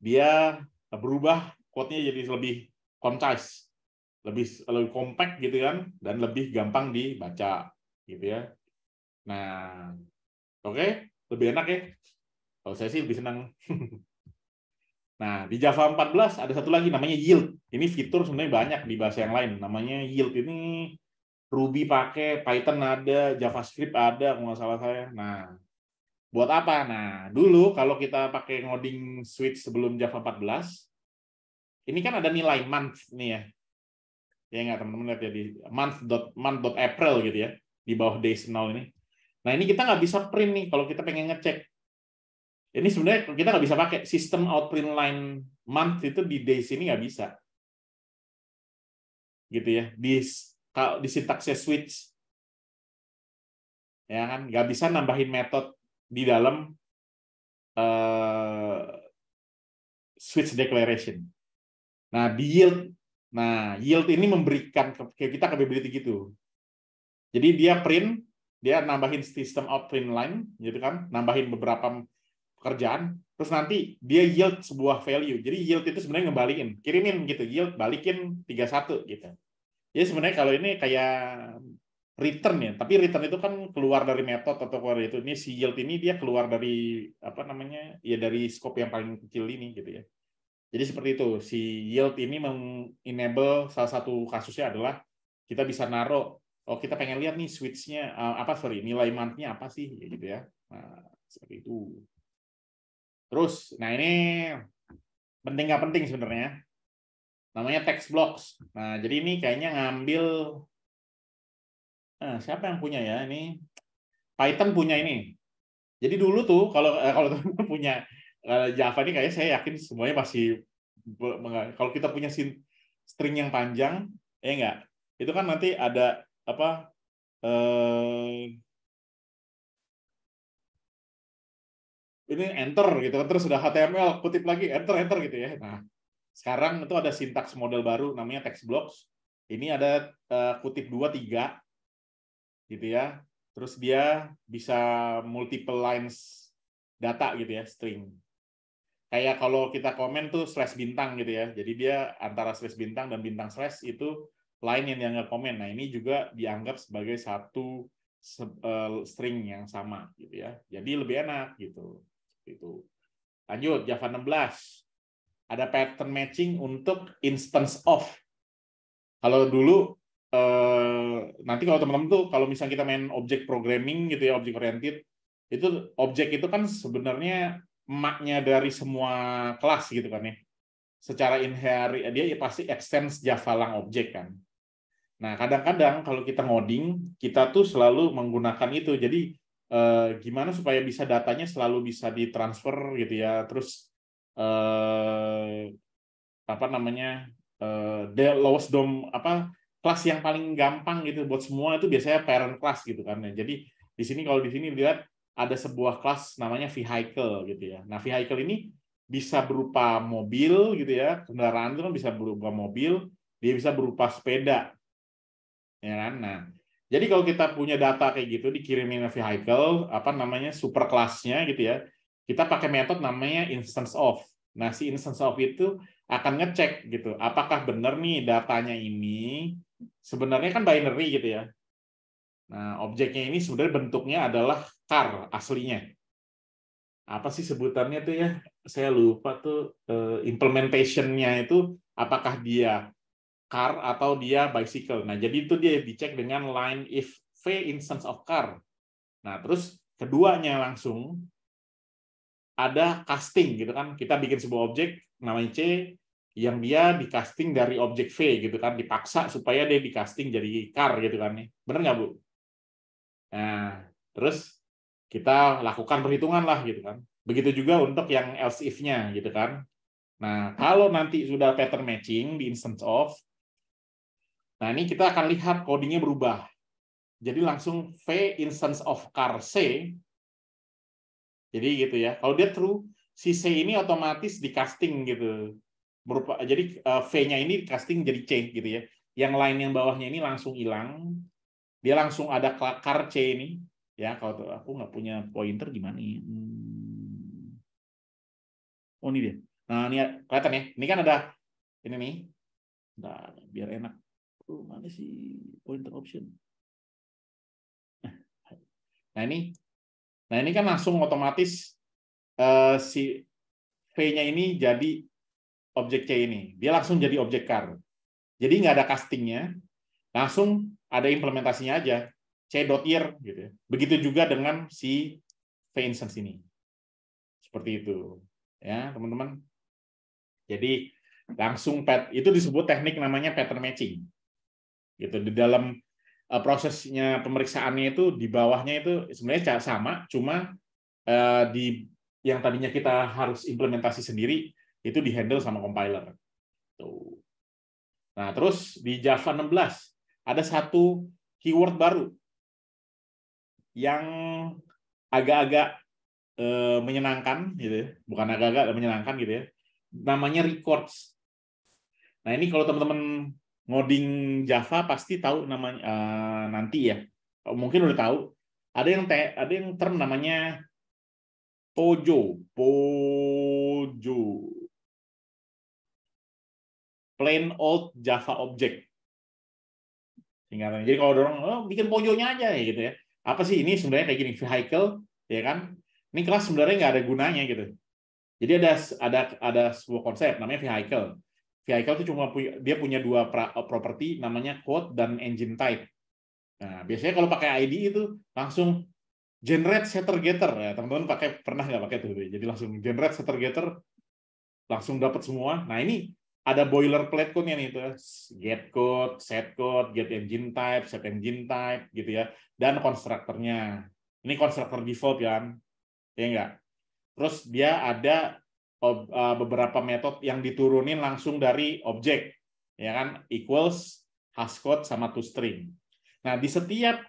dia berubah quote-nya jadi lebih concise, lebih lebih compact gitu kan dan lebih gampang dibaca gitu ya. Nah, oke, okay? lebih enak ya. Kalau saya sih lebih senang. *laughs* nah, di Java 14 ada satu lagi namanya yield. Ini fitur sebenarnya banyak di bahasa yang lain. Namanya yield ini Ruby pakai, Python ada, JavaScript ada, kalau nggak salah saya. Nah, buat apa? Nah, dulu kalau kita pakai ngoding switch sebelum Java 14, ini kan ada nilai month nih ya. Ya nggak teman-teman lihat ya di month dot month dot April gitu ya di bawah days 0 ini. Nah ini kita nggak bisa print nih kalau kita pengen ngecek. Ini sebenarnya kita nggak bisa pakai sistem print line month itu di days ini nggak bisa. Gitu ya di kalau di sintaksnya switch ya kan nggak bisa nambahin metode di dalam uh, switch declaration Nah, di yield. Nah, yield ini memberikan ke kita capability gitu. Jadi dia print, dia nambahin sistem outprint line, gitu kan, nambahin beberapa pekerjaan, terus nanti dia yield sebuah value. Jadi yield itu sebenarnya ngebalikin, kirimin gitu, yield balikin 31 gitu. Jadi sebenarnya kalau ini kayak return ya, tapi return itu kan keluar dari metode atau keluar itu. Ini si yield ini dia keluar dari apa namanya? ya dari scope yang paling kecil ini gitu ya. Jadi seperti itu, si yield ini enable salah satu kasusnya adalah kita bisa naruh, oh kita pengen lihat nih switch-nya, eh, apa sorry, nilai month-nya apa sih, ya gitu ya. Nah, seperti itu. Terus, nah ini penting nggak penting sebenarnya. Namanya text blocks. Nah, jadi ini kayaknya ngambil, nah, siapa yang punya ya ini? Python punya ini. Jadi dulu tuh, kalau eh, kalau *laughs* punya Eh, Java ini kayaknya saya yakin semuanya masih kalau kita punya string yang panjang, ya enggak. Itu kan nanti ada apa eh, ini enter gitu kan terus sudah HTML kutip lagi enter enter gitu ya. Nah, sekarang itu ada sintaks model baru namanya text blocks. Ini ada eh, kutip dua tiga gitu ya. Terus dia bisa multiple lines data gitu ya, string kayak kalau kita komen tuh slash bintang gitu ya. Jadi dia antara slash bintang dan bintang slash itu lain yang dianggap komen. Nah, ini juga dianggap sebagai satu eh, string yang sama gitu ya. Jadi lebih enak gitu. Itu. Lanjut Java 16. Ada pattern matching untuk instance of. Kalau dulu eh, nanti kalau teman-teman tuh kalau misalnya kita main object programming gitu ya, object oriented, itu objek itu kan sebenarnya emaknya dari semua kelas gitu kan ya. Secara inherent dia ya pasti extends Java lang object kan. Nah, kadang-kadang kalau kita ngoding, kita tuh selalu menggunakan itu. Jadi eh, gimana supaya bisa datanya selalu bisa ditransfer gitu ya. Terus eh, apa namanya? Eh, the lowest dom apa kelas yang paling gampang gitu buat semua itu biasanya parent class gitu kan. Nah, jadi di sini kalau di sini lihat ada sebuah kelas namanya vehicle gitu ya. Nah, vehicle ini bisa berupa mobil gitu ya, kendaraan itu kan bisa berupa mobil, dia bisa berupa sepeda. Ya kan? Nah, jadi kalau kita punya data kayak gitu dikirimin vehicle apa namanya super kelasnya gitu ya. Kita pakai metode namanya instance of. Nah, si instance of itu akan ngecek gitu, apakah benar nih datanya ini sebenarnya kan binary gitu ya. Nah, objeknya ini sebenarnya bentuknya adalah Car aslinya. Apa sih sebutannya tuh ya? Saya lupa tuh eh, implementation-nya itu apakah dia car atau dia bicycle. Nah, jadi itu dia dicek dengan line if V instance of car. Nah, terus keduanya langsung ada casting gitu kan. Kita bikin sebuah objek namanya C yang dia di casting dari objek V gitu kan dipaksa supaya dia di casting jadi car gitu kan nih ya. benar nggak bu nah terus kita lakukan perhitungan lah gitu kan. Begitu juga untuk yang else if-nya gitu kan. Nah, kalau nanti sudah pattern matching di instance of, nah ini kita akan lihat codingnya berubah. Jadi langsung V instance of car C, jadi gitu ya. Kalau dia true, si C ini otomatis di casting gitu. Berupa, jadi eh, V-nya ini di casting jadi C gitu ya. Yang lain yang bawahnya ini langsung hilang. Dia langsung ada car C ini ya kalau aku nggak punya pointer gimana nih ya? hmm. oh ini dia nah ini ya, kelihatan ya ini kan ada ini nih nah, biar enak oh, mana sih pointer option nah ini nah ini kan langsung otomatis uh, si v-nya ini jadi objek c ini dia langsung jadi objek car jadi nggak ada castingnya langsung ada implementasinya aja C dot year gitu ya. Begitu juga dengan si v-instance ini. Seperti itu. Ya, teman-teman. Jadi langsung pet itu disebut teknik namanya pattern matching. Gitu di dalam eh, prosesnya pemeriksaannya itu di bawahnya itu sebenarnya sama, cuma eh, di yang tadinya kita harus implementasi sendiri itu dihandle sama compiler. Tuh. Nah, terus di Java 16 ada satu keyword baru yang agak-agak eh, menyenangkan gitu ya. Bukan agak-agak menyenangkan gitu ya. Namanya Records. Nah, ini kalau teman-teman ngoding Java pasti tahu namanya uh, nanti ya. Mungkin udah tahu. Ada yang te, ada yang term namanya Pojo, Pojo. Plain old Java object. Singkatannya. Jadi kalau dorong, oh, bikin pojonya aja gitu ya apa sih ini sebenarnya kayak gini vehicle ya kan ini kelas sebenarnya nggak ada gunanya gitu jadi ada ada ada sebuah konsep namanya vehicle vehicle itu cuma punya, dia punya dua eh, properti namanya code dan engine type nah biasanya kalau pakai ID itu langsung generate setter getter ya teman-teman pakai pernah nggak pakai tuh jadi langsung generate setter getter langsung dapat semua nah ini ada boilerplate code ya nih itu get code, set code, get engine type, set engine type gitu ya dan konstruktornya. Ini konstruktor default kan? Ya enggak. Terus dia ada e, beberapa metode yang diturunin langsung dari objek ya kan equals hascode sama to string. Nah, di setiap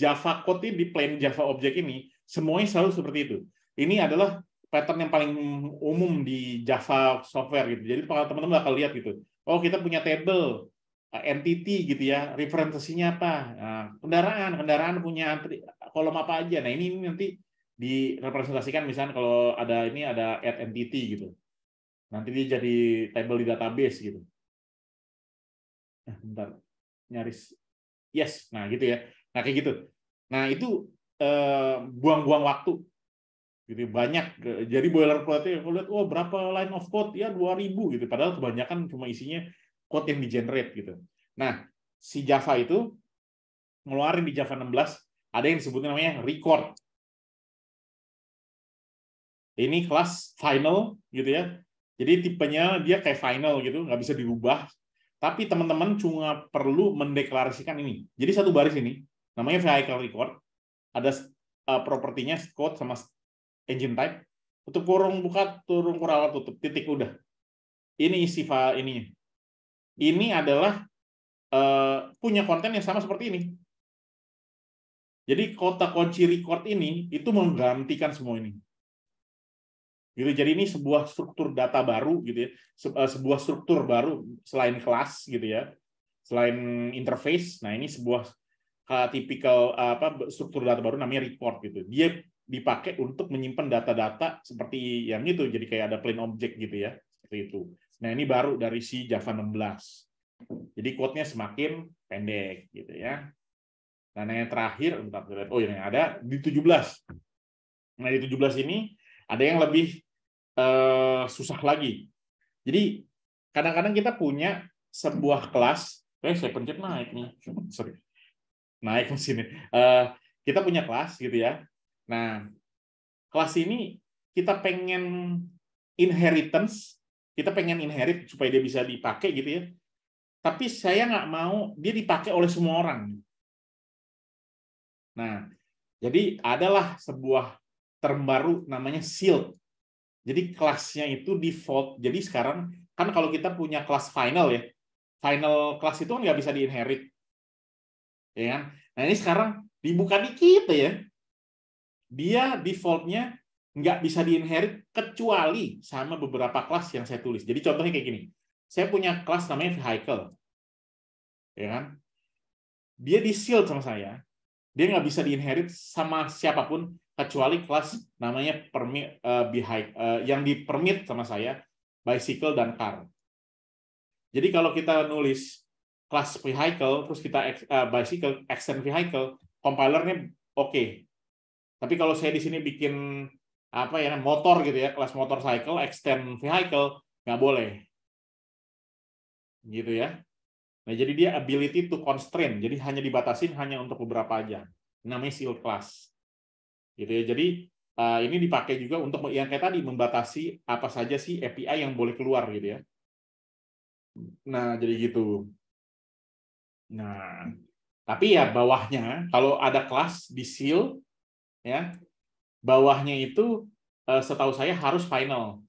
Java code ini di plain Java object ini semuanya selalu seperti itu. Ini adalah pattern yang paling umum di Java software gitu. Jadi teman-teman bakal lihat gitu. Oh kita punya table, eh, entity gitu ya, referensinya apa, nah, kendaraan, kendaraan punya kolom apa aja. Nah ini, nanti direpresentasikan misalnya kalau ada ini ada add entity gitu. Nanti dia jadi table di database gitu. Nah, bentar, nyaris. Yes, nah gitu ya. Nah kayak gitu. Nah itu eh, buang-buang eh, buang -buang waktu jadi banyak. Jadi boilerplate kalau lihat, wah oh, berapa line of code? Ya 2000 gitu. Padahal kebanyakan cuma isinya code yang di-generate gitu. Nah, si Java itu ngeluarin di Java 16 ada yang disebutnya namanya record. Ini kelas final gitu ya. Jadi tipenya dia kayak final gitu, nggak bisa diubah Tapi teman-teman cuma perlu mendeklarasikan ini. Jadi satu baris ini, namanya vehicle record, ada uh, eh, propertinya code sama Engine type tutup kurung buka turun kurawal tutup titik udah ini sifat file ininya ini adalah uh, punya konten yang sama seperti ini jadi kota kunci record ini itu menggantikan semua ini gitu jadi ini sebuah struktur data baru gitu ya eh, sebuah struktur baru selain kelas gitu ya selain interface nah ini sebuah uh, tipikal uh, apa struktur data baru namanya record gitu dia dipakai untuk menyimpan data-data seperti yang itu. Jadi kayak ada plain object gitu ya, seperti itu. Nah, ini baru dari si Java 16. Jadi quote-nya semakin pendek gitu ya. nah, nah yang terakhir, bentar, oh yang ada di 17. Nah, di 17 ini ada yang lebih uh, susah lagi. Jadi, kadang-kadang kita punya sebuah kelas, eh saya pencet naik nih, sorry, naik sini Uh, eh, kita punya kelas gitu ya, Nah, kelas ini kita pengen inheritance, kita pengen inherit supaya dia bisa dipakai gitu ya. Tapi saya nggak mau dia dipakai oleh semua orang. Nah, jadi adalah sebuah term baru namanya shield. Jadi kelasnya itu default. Jadi sekarang kan kalau kita punya kelas final ya, final kelas itu kan nggak bisa diinherit, ya kan? Nah ini sekarang dibuka dikit ya, dia defaultnya nggak bisa diinherit kecuali sama beberapa kelas yang saya tulis. Jadi contohnya kayak gini. Saya punya kelas namanya vehicle. Ya kan? Dia di seal sama saya. Dia nggak bisa diinherit sama siapapun kecuali kelas namanya permit uh, eh, behind, uh, eh, yang dipermit sama saya bicycle dan car. Jadi kalau kita nulis kelas vehicle terus kita uh, bicycle extend vehicle, compilernya oke, okay, tapi kalau saya di sini bikin apa ya motor gitu ya, kelas motorcycle, extend vehicle, nggak boleh. Gitu ya. Nah, jadi dia ability to constrain. Jadi hanya dibatasin hanya untuk beberapa aja. Namanya seal class. Gitu ya. Jadi eh, ini dipakai juga untuk yang kayak tadi membatasi apa saja sih API yang boleh keluar gitu ya. Nah, jadi gitu. Nah, tapi ya bawahnya kalau ada kelas di seal ya bawahnya itu eh, setahu saya harus final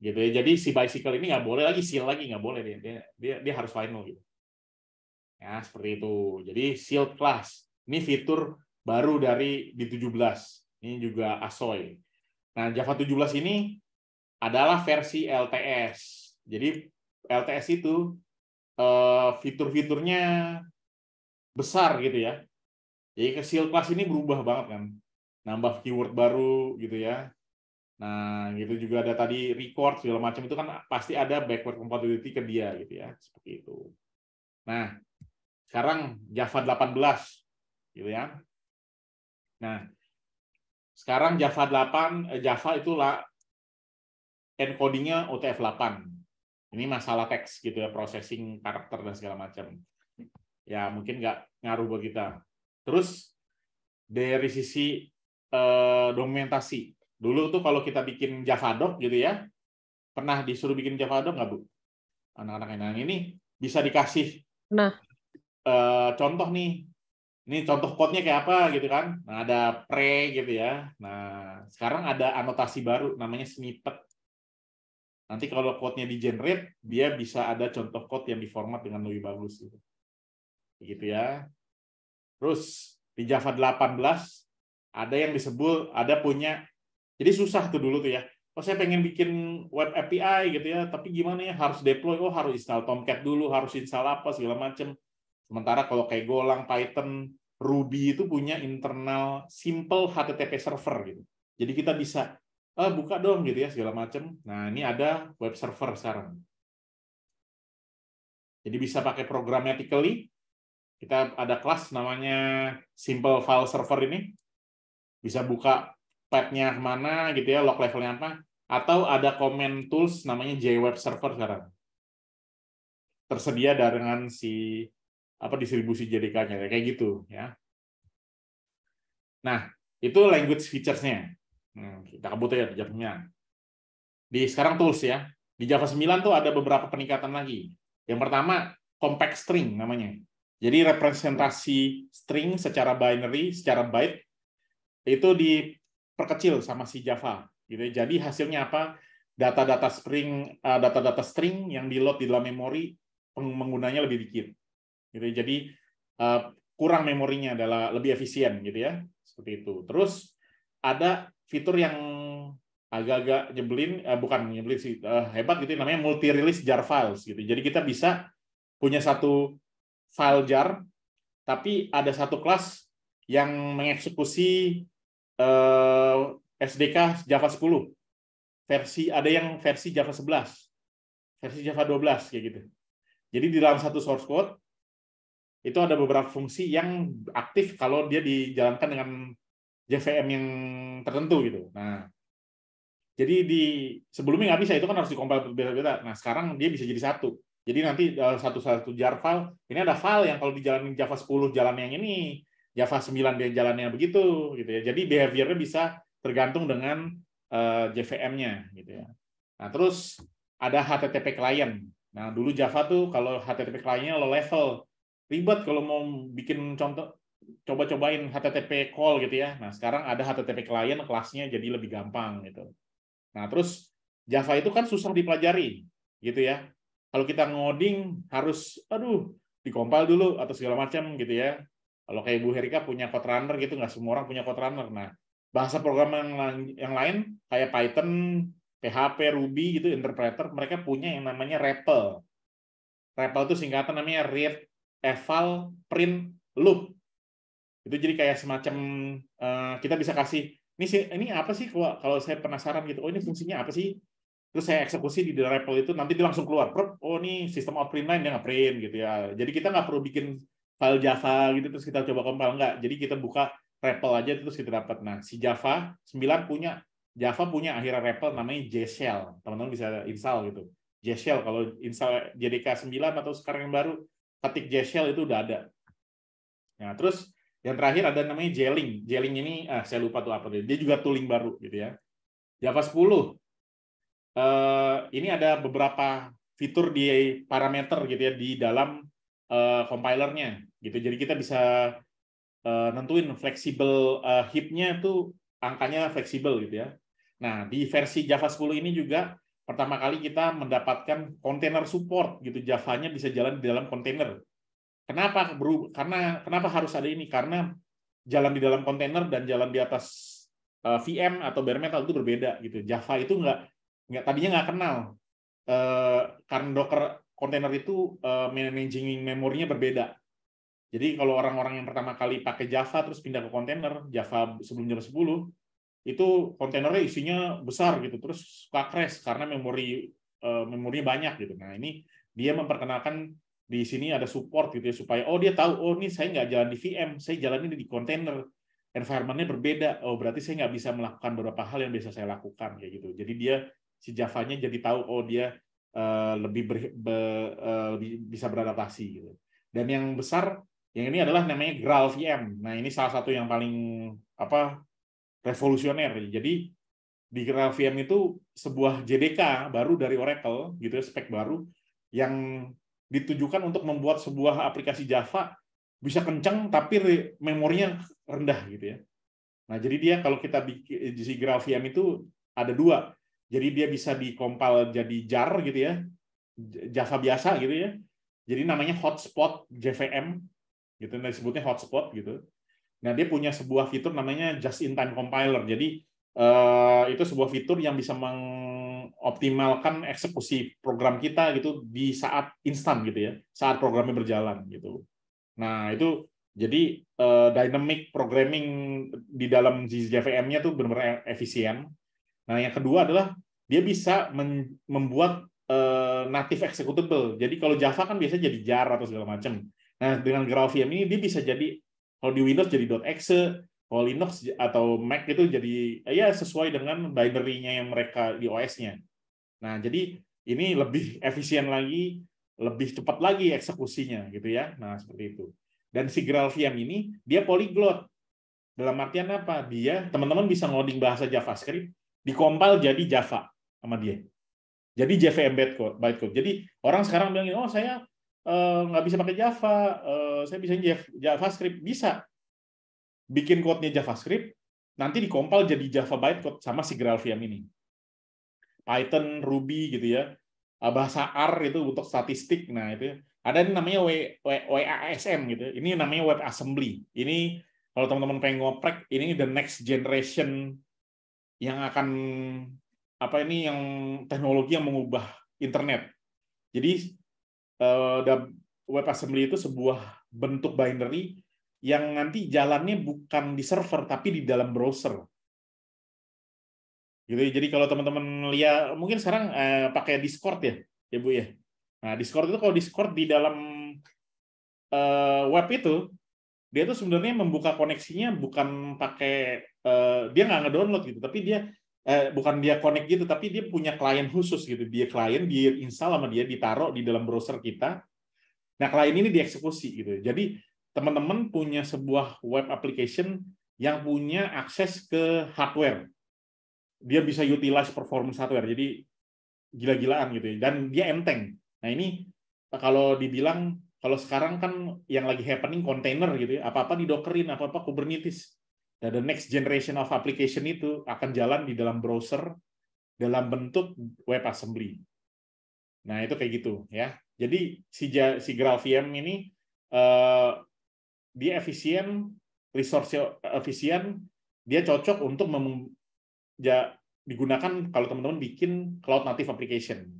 gitu ya jadi si bicycle ini nggak boleh lagi seal lagi nggak boleh dia, dia dia harus final gitu ya seperti itu jadi seal class ini fitur baru dari di 17 ini juga asoy nah java 17 ini adalah versi LTS jadi LTS itu eh, fitur-fiturnya besar gitu ya jadi seal class ini berubah banget kan. Nambah keyword baru gitu ya. Nah, gitu juga ada tadi record segala macam itu kan pasti ada backward compatibility ke dia gitu ya, seperti itu. Nah, sekarang Java 18 gitu ya. Nah, sekarang Java 8 eh, Java itu lah encodingnya OTF-8. Ini masalah teks gitu ya, processing karakter dan segala macam. Ya mungkin nggak ngaruh buat kita. Terus dari sisi eh, dokumentasi, dulu tuh kalau kita bikin Javadoc gitu ya, pernah disuruh bikin Javadoc nggak bu? Anak-anak yang ini bisa dikasih nah. Eh, contoh nih, ini contoh code-nya kayak apa gitu kan? Nah ada pre gitu ya. Nah sekarang ada anotasi baru namanya snippet. Nanti kalau code-nya di generate, dia bisa ada contoh code yang diformat dengan lebih bagus gitu. Begitu ya. Terus di Java 18 ada yang disebut ada punya jadi susah tuh dulu tuh ya. Oh saya pengen bikin web API gitu ya, tapi gimana ya harus deploy, oh harus install Tomcat dulu, harus install apa segala macam. Sementara kalau kayak Golang, Python, Ruby itu punya internal simple HTTP server gitu. Jadi kita bisa eh, buka dong gitu ya segala macam. Nah ini ada web server sekarang. Jadi bisa pakai programmatically, kita ada kelas namanya simple file server ini bisa buka petnya kemana gitu ya log levelnya apa atau ada command tools namanya JWeb server sekarang tersedia dengan si apa distribusi JDK-nya kayak gitu ya nah itu language features-nya hmm, kita kebut ya jatuhnya di sekarang tools ya di Java 9 tuh ada beberapa peningkatan lagi yang pertama compact string namanya jadi representasi string secara binary, secara byte itu diperkecil sama si Java. Gitu. Ya. Jadi hasilnya apa? Data-data string, eh, data-data string yang di load di dalam memori penggunanya lebih dikit. Gitu. Ya. Jadi eh, kurang memorinya adalah lebih efisien gitu ya, seperti itu. Terus ada fitur yang agak-agak nyebelin, eh, bukan nyebelin sih, hebat gitu ya, namanya multi release jar files gitu. Jadi kita bisa punya satu File jar, tapi ada satu kelas yang mengeksekusi uh, eh, SDK Java 10 versi ada yang versi Java 11 versi Java 12 kayak gitu jadi di dalam satu source code itu ada beberapa fungsi yang aktif kalau dia dijalankan dengan JVM yang tertentu gitu nah jadi di sebelumnya nggak bisa itu kan harus dikompil berbeda-beda nah sekarang dia bisa jadi satu jadi nanti satu-satu jar file, ini ada file yang kalau dijalanin Java 10 jalan yang ini, Java 9 dia jalannya begitu gitu ya. Jadi behaviornya bisa tergantung dengan uh, eh, JVM-nya gitu ya. Nah, terus ada HTTP client. Nah, dulu Java tuh kalau HTTP client-nya low level. Ribet kalau mau bikin contoh coba-cobain HTTP call gitu ya. Nah, sekarang ada HTTP client kelasnya jadi lebih gampang gitu. Nah, terus Java itu kan susah dipelajari gitu ya kalau kita ngoding harus, aduh, dikompil dulu atau segala macam gitu ya. Kalau kayak Bu Herika punya code runner gitu, nggak semua orang punya code runner. Nah, bahasa program yang lain kayak Python, PHP, Ruby gitu, interpreter, mereka punya yang namanya REPL. REPL itu singkatan namanya Read, Eval, Print, Loop. Itu jadi kayak semacam eh, kita bisa kasih ini sih ini apa sih kalau kalau saya penasaran gitu oh ini fungsinya apa sih terus saya eksekusi di REPL itu nanti dia langsung keluar oh ini sistem print line dia nggak print gitu ya jadi kita nggak perlu bikin file Java gitu terus kita coba compile nggak jadi kita buka REPL aja terus kita dapat nah si Java 9 punya Java punya akhirnya REPL namanya JShell teman-teman bisa install gitu JShell kalau install JDK 9 atau sekarang yang baru ketik JShell itu udah ada nah terus yang terakhir ada namanya Jeling. Jeling ini, ah, saya lupa tuh apa dia. Dia juga tooling baru gitu ya. Java 10 Eh, ini ada beberapa fitur di parameter gitu ya di dalam uh, compilernya gitu. Jadi kita bisa uh, nentuin fleksibel uh, heap-nya itu angkanya fleksibel gitu ya. Nah, di versi Java 10 ini juga pertama kali kita mendapatkan container support gitu. Java-nya bisa jalan di dalam container. Kenapa? Bro? Karena kenapa harus ada ini? Karena jalan di dalam container dan jalan di atas VM atau bare metal itu berbeda gitu. Java itu enggak nggak tadinya nggak kenal eh, karena Docker container itu eh, managing memorinya berbeda. Jadi kalau orang-orang yang pertama kali pakai Java terus pindah ke container Java sebelum Java 10 itu kontainernya isinya besar gitu terus suka crash karena memori eh, memorinya banyak gitu. Nah ini dia memperkenalkan di sini ada support gitu ya supaya oh dia tahu oh ini saya nggak jalan di VM saya jalannya di container environmentnya berbeda oh berarti saya nggak bisa melakukan beberapa hal yang biasa saya lakukan kayak gitu jadi dia si Javanya jadi tahu oh dia uh, lebih ber, be, uh, lebih bisa beradaptasi gitu. Dan yang besar yang ini adalah namanya Graal VM. Nah, ini salah satu yang paling apa revolusioner. Jadi di Graal VM itu sebuah JDK baru dari Oracle gitu ya, spek baru yang ditujukan untuk membuat sebuah aplikasi Java bisa kencang tapi memorinya rendah gitu ya. Nah, jadi dia kalau kita bikin si VM itu ada dua. Jadi dia bisa dikompal jadi jar gitu ya, Java biasa gitu ya. Jadi namanya hotspot JVM gitu, nah disebutnya hotspot gitu. Nah dia punya sebuah fitur namanya just in time compiler. Jadi eh, itu sebuah fitur yang bisa mengoptimalkan eksekusi program kita gitu di saat instan gitu ya, saat programnya berjalan gitu. Nah itu jadi uh, dynamic programming di dalam JVM-nya tuh benar-benar e-, efisien Nah, yang kedua adalah dia bisa membuat eh, native executable. Jadi kalau Java kan biasa jadi jar atau segala macam. Nah, dengan GraalVM ini dia bisa jadi kalau di Windows jadi .exe, kalau Linux atau Mac itu jadi ya sesuai dengan binary-nya yang mereka di OS-nya. Nah, jadi ini lebih efisien lagi, lebih cepat lagi eksekusinya gitu ya. Nah, seperti itu. Dan si GraalVM ini dia polyglot. Dalam artian apa? Dia teman-teman bisa ngoding bahasa JavaScript, dikompil jadi Java sama dia. Jadi JVM bytecode. bytecode. Jadi orang sekarang bilang, oh saya eh, nggak bisa pakai Java, eh, saya bisa JavaScript. Bisa. Bikin kodenya JavaScript, nanti dikompil jadi Java bytecode sama si GraalVM ini. Python, Ruby gitu ya. Ah, bahasa R itu untuk statistik. Nah, itu ya. ada yang namanya WASM gitu. Ya. Ini namanya web assembly. Ini kalau teman-teman pengen ngoprek, ini the next generation yang akan apa ini yang teknologi yang mengubah internet. Jadi eh, web assembly itu sebuah bentuk binary yang nanti jalannya bukan di server tapi di dalam browser. Gitu. Ya. Jadi kalau teman-teman lihat mungkin sekarang eh, pakai Discord ya, ya Bu ya. Nah, Discord itu kalau Discord di dalam eh, web itu dia tuh sebenarnya membuka koneksinya bukan pakai uh, dia nggak ngedownload gitu tapi dia eh, bukan dia connect gitu tapi dia punya klien khusus gitu dia klien dia install sama dia ditaruh di dalam browser kita nah klien ini dieksekusi gitu jadi teman-teman punya sebuah web application yang punya akses ke hardware dia bisa utilize performance hardware jadi gila-gilaan gitu ya. dan dia enteng nah ini kalau dibilang kalau sekarang kan yang lagi happening container gitu ya, apa-apa di Dockerin, apa-apa Kubernetes. Dan nah, the next generation of application itu akan jalan di dalam browser dalam bentuk web assembly. Nah, itu kayak gitu ya. Jadi si si GraalVM ini eh, dia efisien, resource efisien, dia cocok untuk mem, ya, digunakan kalau teman-teman bikin cloud native application.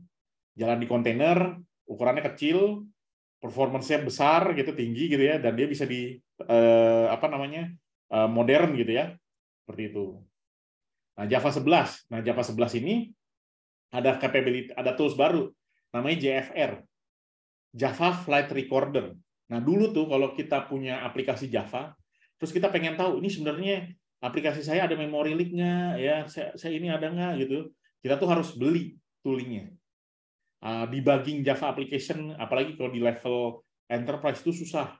Jalan di container, ukurannya kecil, performance-nya besar gitu tinggi gitu ya dan dia bisa di uh, apa namanya uh, modern gitu ya seperti itu. Nah Java 11, nah Java 11 ini ada capability, ada tools baru namanya JFR, Java Flight Recorder. Nah dulu tuh kalau kita punya aplikasi Java, terus kita pengen tahu ini sebenarnya aplikasi saya ada memory leak nggak ya, saya, saya ini ada nggak gitu, kita tuh harus beli toolingnya. Eh, debugging Java application, apalagi kalau di level enterprise itu susah.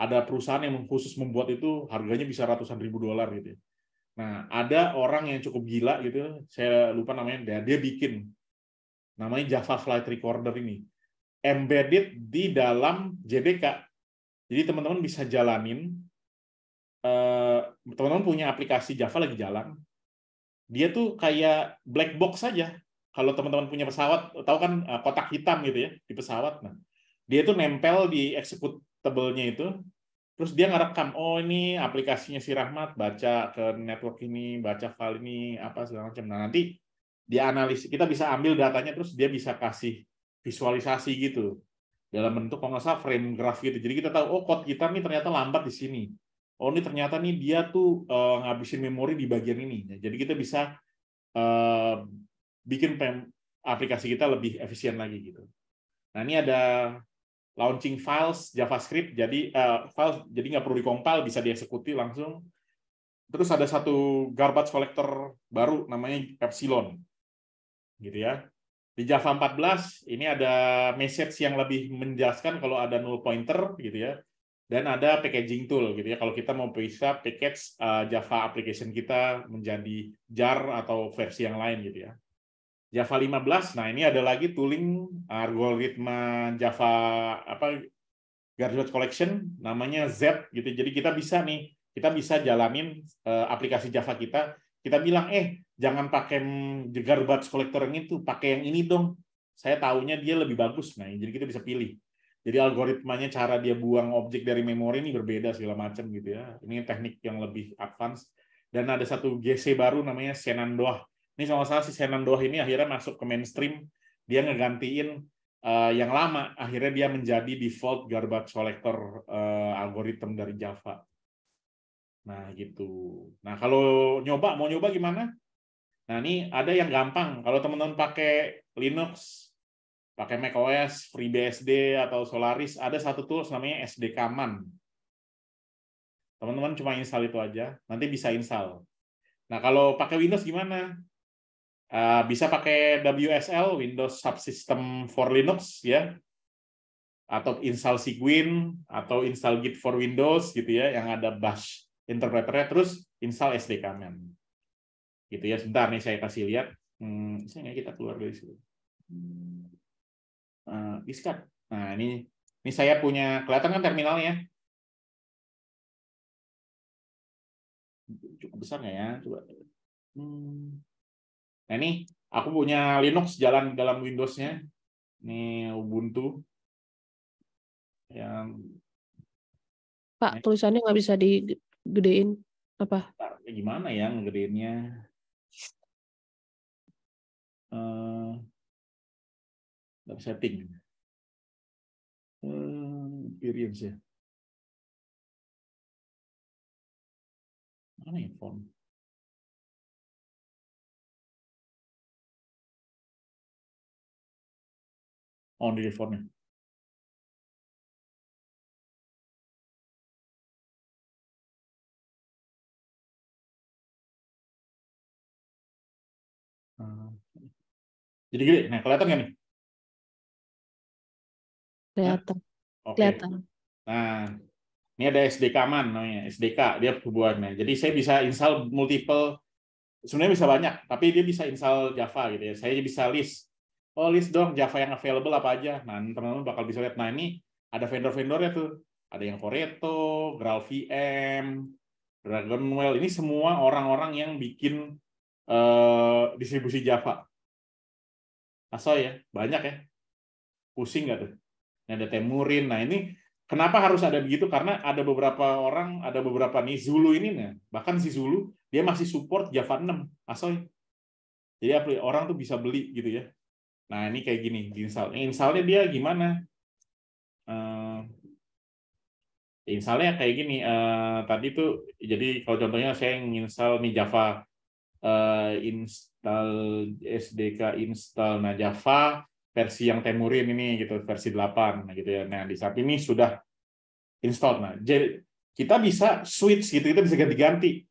Ada perusahaan yang khusus membuat itu harganya bisa ratusan ribu dolar gitu. Ya. Nah, ada orang yang cukup gila gitu, saya lupa namanya, dia, dia bikin namanya Java Flight Recorder ini embedded di dalam JDK. Jadi teman-teman bisa jalanin eh, teman-teman punya aplikasi Java lagi jalan. Dia tuh kayak black box saja kalau teman-teman punya pesawat, tahu kan eh, kotak hitam gitu ya di pesawat. Nah, dia itu nempel di executable-nya itu, terus dia ngerekam, oh ini aplikasinya si Rahmat baca ke network ini, baca file ini, apa segala macam. Nah nanti dia analisis, kita bisa ambil datanya, terus dia bisa kasih visualisasi gitu dalam bentuk kalau nggak salah frame graph gitu. Jadi kita tahu, oh kotak hitam ini ternyata lambat di sini. Oh ini ternyata nih dia tuh uh, ngabisin memori di bagian ini. Nah, jadi kita bisa eh, bikin pem aplikasi kita lebih efisien lagi gitu. Nah ini ada launching files JavaScript, jadi uh, files jadi nggak perlu dikompil, bisa dieksekusi langsung. Terus ada satu garbage collector baru namanya Epsilon, gitu ya. Di Java 14 ini ada message yang lebih menjelaskan kalau ada null pointer, gitu ya. Dan ada packaging tool, gitu ya. Kalau kita mau bisa package eh, Java application kita menjadi jar atau versi yang lain, gitu ya. Java 15. Nah, ini ada lagi tooling algoritma Java apa garbage collection namanya Z gitu. Jadi kita bisa nih, kita bisa jalanin eh, aplikasi Java kita, kita bilang eh jangan pakai garbage collector yang itu, pakai yang ini dong. Saya tahunya dia lebih bagus. Nah, jadi kita bisa pilih. Jadi algoritmanya cara dia buang objek dari memori ini berbeda segala macam gitu ya. Ini teknik yang lebih advance. Dan ada satu GC baru namanya Shenandoah ini kalau salah si Senan Doh ini akhirnya masuk ke mainstream, dia ngegantiin uh, yang lama, akhirnya dia menjadi default garbage collector uh, algoritma dari Java. Nah gitu. Nah kalau nyoba, mau nyoba gimana? Nah ini ada yang gampang. Kalau teman-teman pakai Linux, pakai macOS, FreeBSD atau Solaris, ada satu tools namanya SDK Man. Teman-teman cuma install itu aja, nanti bisa install. Nah, kalau pakai Windows gimana? Eh, bisa pakai WSL Windows Subsystem for Linux ya atau install Sigwin atau install Git for Windows gitu ya yang ada bash interpreternya terus install SDK man e gitu ya sebentar nih saya kasih lihat hmm, saya nggak kita keluar dari sini uh, eh, discard nah ini ini saya punya kelihatan kan terminalnya cukup besar nggak ya coba hmm Nah ini aku punya Linux jalan dalam Windows-nya. Ini Ubuntu. Yang Pak, nah. tulisannya nggak bisa digedein apa? Gimana ya ngegedeinnya? Uh, eh, setting. Hmm, experience ya. Mana ya font? On the reformnya. Ah. Jadi gini, nah kelihatan nggak nih? Kelihatan. Nah, okay. Kelihatan. Nah, ini ada SDK man namanya, SDK, dia perubahannya. Jadi saya bisa install multiple, sebenarnya bisa banyak, tapi dia bisa install Java gitu ya. Saya bisa list oh list dong Java yang available apa aja. Nah, teman-teman bakal bisa lihat, nah ini ada vendor-vendornya tuh. Ada yang Coreto, GraalVM, Dragonwell. Ini semua orang-orang yang bikin uh, distribusi Java. Asal ya, banyak ya. Pusing nggak tuh? Nah, ada Temurin. Nah, ini kenapa harus ada begitu? Karena ada beberapa orang, ada beberapa nih, Zulu ini, nah, bahkan si Zulu, dia masih support Java 6. Asal ya. Jadi orang tuh bisa beli gitu ya Nah, ini kayak gini, install. Eh, installnya dia gimana? Uh, installnya kayak gini, uh, tadi tuh, jadi kalau contohnya saya install nih Java, uh, install SDK install nah Java versi yang Temurin ini gitu, versi 8 nah gitu ya. Nah, di saat ini sudah install. Nah, jadi kita bisa switch gitu, kita bisa ganti-ganti.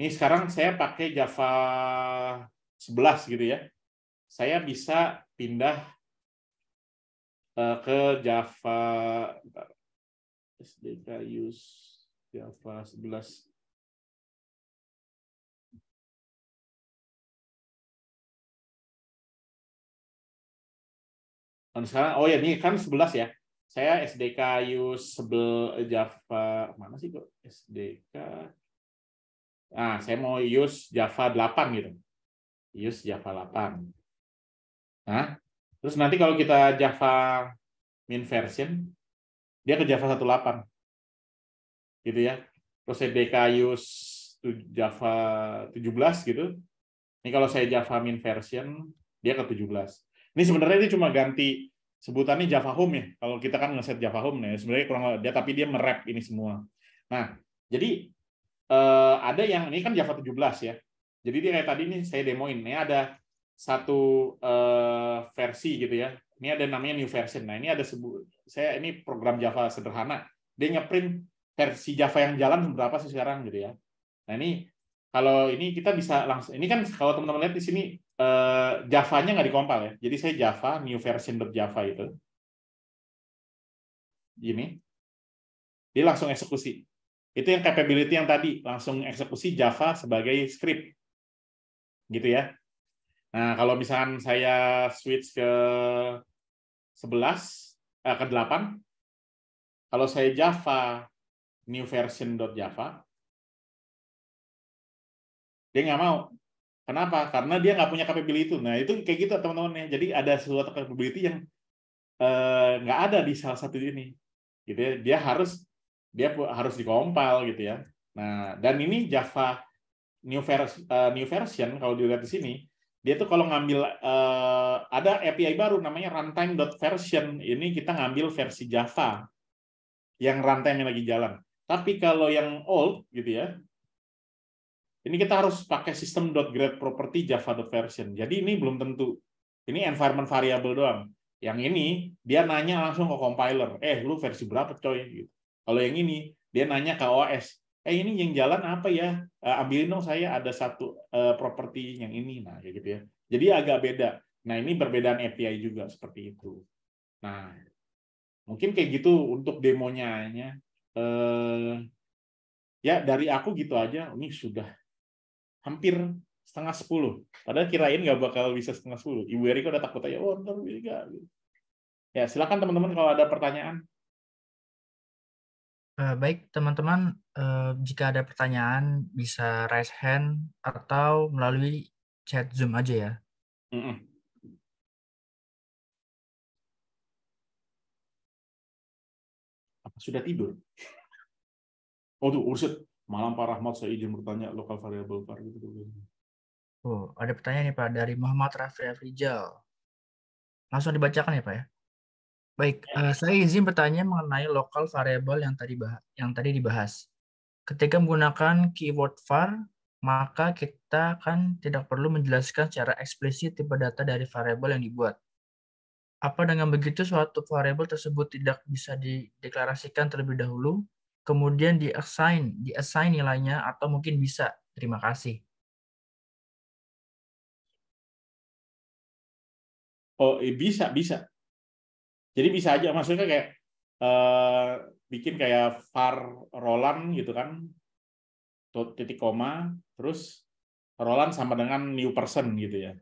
Ini sekarang saya pakai Java 11 gitu ya saya bisa pindah eh, ke Java SDK use Java 11 Dan sekarang, oh ya ini kan 11 ya. Saya SDK use sebel eh, Java mana sih kok SDK? Ah, saya mau use Java 8 gitu. Use Java 8. Nah, terus nanti kalau kita Java min version, dia ke Java 18. Gitu ya. Terus BK use Java 17 gitu. Ini kalau saya Java min version, dia ke 17. Ini sebenarnya ini cuma ganti sebutannya Java Home ya. Kalau kita kan ngeset Java Home ya, sebenarnya kurang dia tapi dia merap ini semua. Nah, jadi eh, ada yang ini kan Java 17 ya. Jadi dia kayak tadi nih saya demoin, ini ada satu uh, versi gitu ya. Ini ada namanya new version. Nah, ini ada sebut saya ini program Java sederhana. Dia ngeprint versi Java yang jalan berapa sih sekarang gitu ya. Nah, ini kalau ini kita bisa langsung ini kan kalau teman-teman lihat di sini eh, Javanya nggak dikompal ya. Jadi saya Java new version .java itu. Gini. Dia langsung eksekusi. Itu yang capability yang tadi, langsung eksekusi Java sebagai script. Gitu ya. Nah, kalau misalkan saya switch ke 11 eh, ke 8 kalau saya Java new version Java dia nggak mau Kenapa? Karena dia nggak punya capability itu. Nah, itu kayak gitu teman-teman ya. Jadi ada sesuatu capability yang eh, nggak ada di salah satu ini. Gitu ya. Dia harus dia harus dikompil gitu ya. Nah, dan ini Java new version, uh, eh, new version kalau dilihat di sini dia tuh kalau ngambil uh, ada API baru namanya runtime.version ini kita ngambil versi Java yang runtime yang lagi jalan. Tapi kalau yang old gitu ya, ini kita harus pakai sistem .grade property Java version Jadi ini belum tentu. Ini environment variable doang. Yang ini dia nanya langsung ke compiler, eh lu versi berapa coy? Gitu. Kalau yang ini dia nanya ke OS, eh ini yang jalan apa ya eh, ambilin dong saya ada satu uh, properti yang ini nah kayak gitu ya jadi agak beda nah ini perbedaan API juga seperti itu nah mungkin kayak gitu untuk demonya ya uh, ya dari aku gitu aja ini sudah hampir setengah sepuluh padahal kirain nggak bakal bisa setengah sepuluh ibu Eriko udah takut aja oh ntar ya silakan teman-teman kalau ada pertanyaan Eh, baik, teman-teman, eh, jika ada pertanyaan bisa raise hand atau melalui chat Zoom aja ya. Mm -mm. Sudah tidur? Oh tuh, urusan Malam Pak Rahmat saya izin bertanya lokal variable Pak. Gitu, gitu, gitu, Oh, ada pertanyaan nih Pak dari Muhammad Rafi Afrijal. Langsung dibacakan ya Pak ya? Baik, uh, saya izin bertanya mengenai lokal variable yang tadi yang tadi dibahas. Ketika menggunakan keyword var, maka kita kan tidak perlu menjelaskan secara eksplisit tipe data dari variabel yang dibuat. Apa dengan begitu suatu variabel tersebut tidak bisa dideklarasikan terlebih dahulu, kemudian diassign, diassign nilainya atau mungkin bisa. Terima kasih. Oh, eh, bisa, bisa jadi bisa aja maksudnya kayak uh, bikin kayak var Roland gitu kan titik koma terus Roland sama dengan new person gitu ya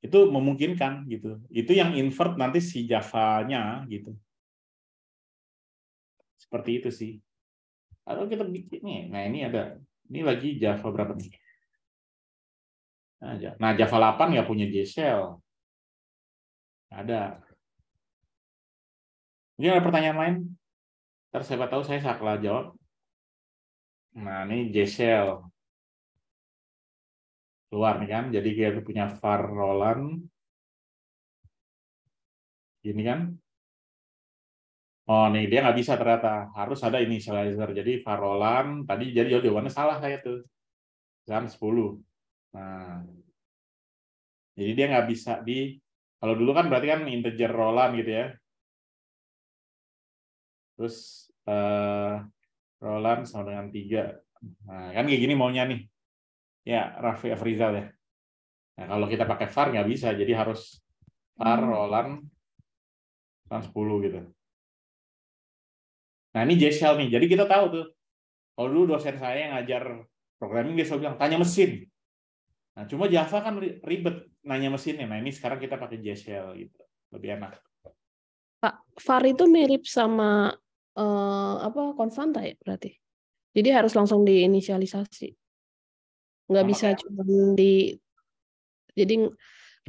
itu memungkinkan gitu itu yang invert nanti si Java-nya gitu seperti itu sih atau kita bikin nih nah ini ada ini lagi Java berapa nih nah, nah Java 8 ya punya JSL ada Mungkin ada pertanyaan lain? Ntar saya tahu saya salah jawab. Nah, ini JCL. Keluar nih kan, jadi kita punya farolan, Roland. Gini kan. Oh, nih dia nggak bisa ternyata. Harus ada initializer. Jadi farolan, Roland, tadi jadi jawabannya salah saya tuh. Jam 10. Nah, jadi dia nggak bisa di, kalau dulu kan berarti kan integer Roland gitu ya terus uh, Roland sama dengan tiga nah, kan kayak gini maunya nih ya Raffi Afrizal ya nah, kalau kita pakai VAR nggak bisa jadi harus VAR hmm. Roland sama 10 gitu nah ini Jessel nih jadi kita tahu tuh kalau dulu dosen saya yang ngajar programming dia selalu bilang tanya mesin nah cuma Java kan ribet nanya mesinnya nah ini sekarang kita pakai Jessel gitu lebih enak Pak, VAR itu mirip sama uh, apa konstanta ya berarti. Jadi harus langsung diinisialisasi. Nggak oh, bisa ya. cuma di jadi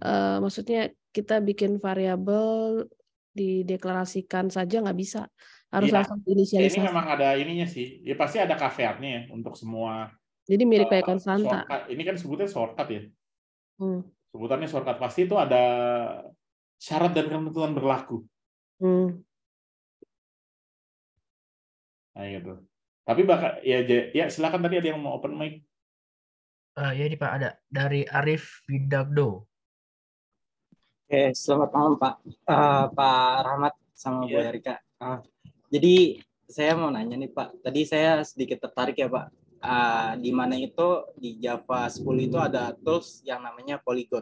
uh, maksudnya kita bikin variabel dideklarasikan saja nggak bisa. Harus iya. ya. langsung diinisialisasi. Ini memang ada ininya sih. Ya pasti ada kafeatnya ya untuk semua. Jadi mirip eh, kayak konstanta. Shortcut. Ini kan sebutnya shortcut ya. Hmm. Sebutannya shortcut pasti itu ada syarat dan ketentuan berlaku. Hmm nah, gitu tapi bakal ya ya silakan tadi ada yang mau open mic uh, eh, ya ini pak ada dari Arif Widagdo Oke, selamat malam Pak uh, Pak Rahmat sama yeah. Bu iya. Erika. Uh, jadi saya mau nanya nih Pak, tadi saya sedikit tertarik ya Pak. Uh, di mana itu di Java 10 itu ada tools yang namanya polygon.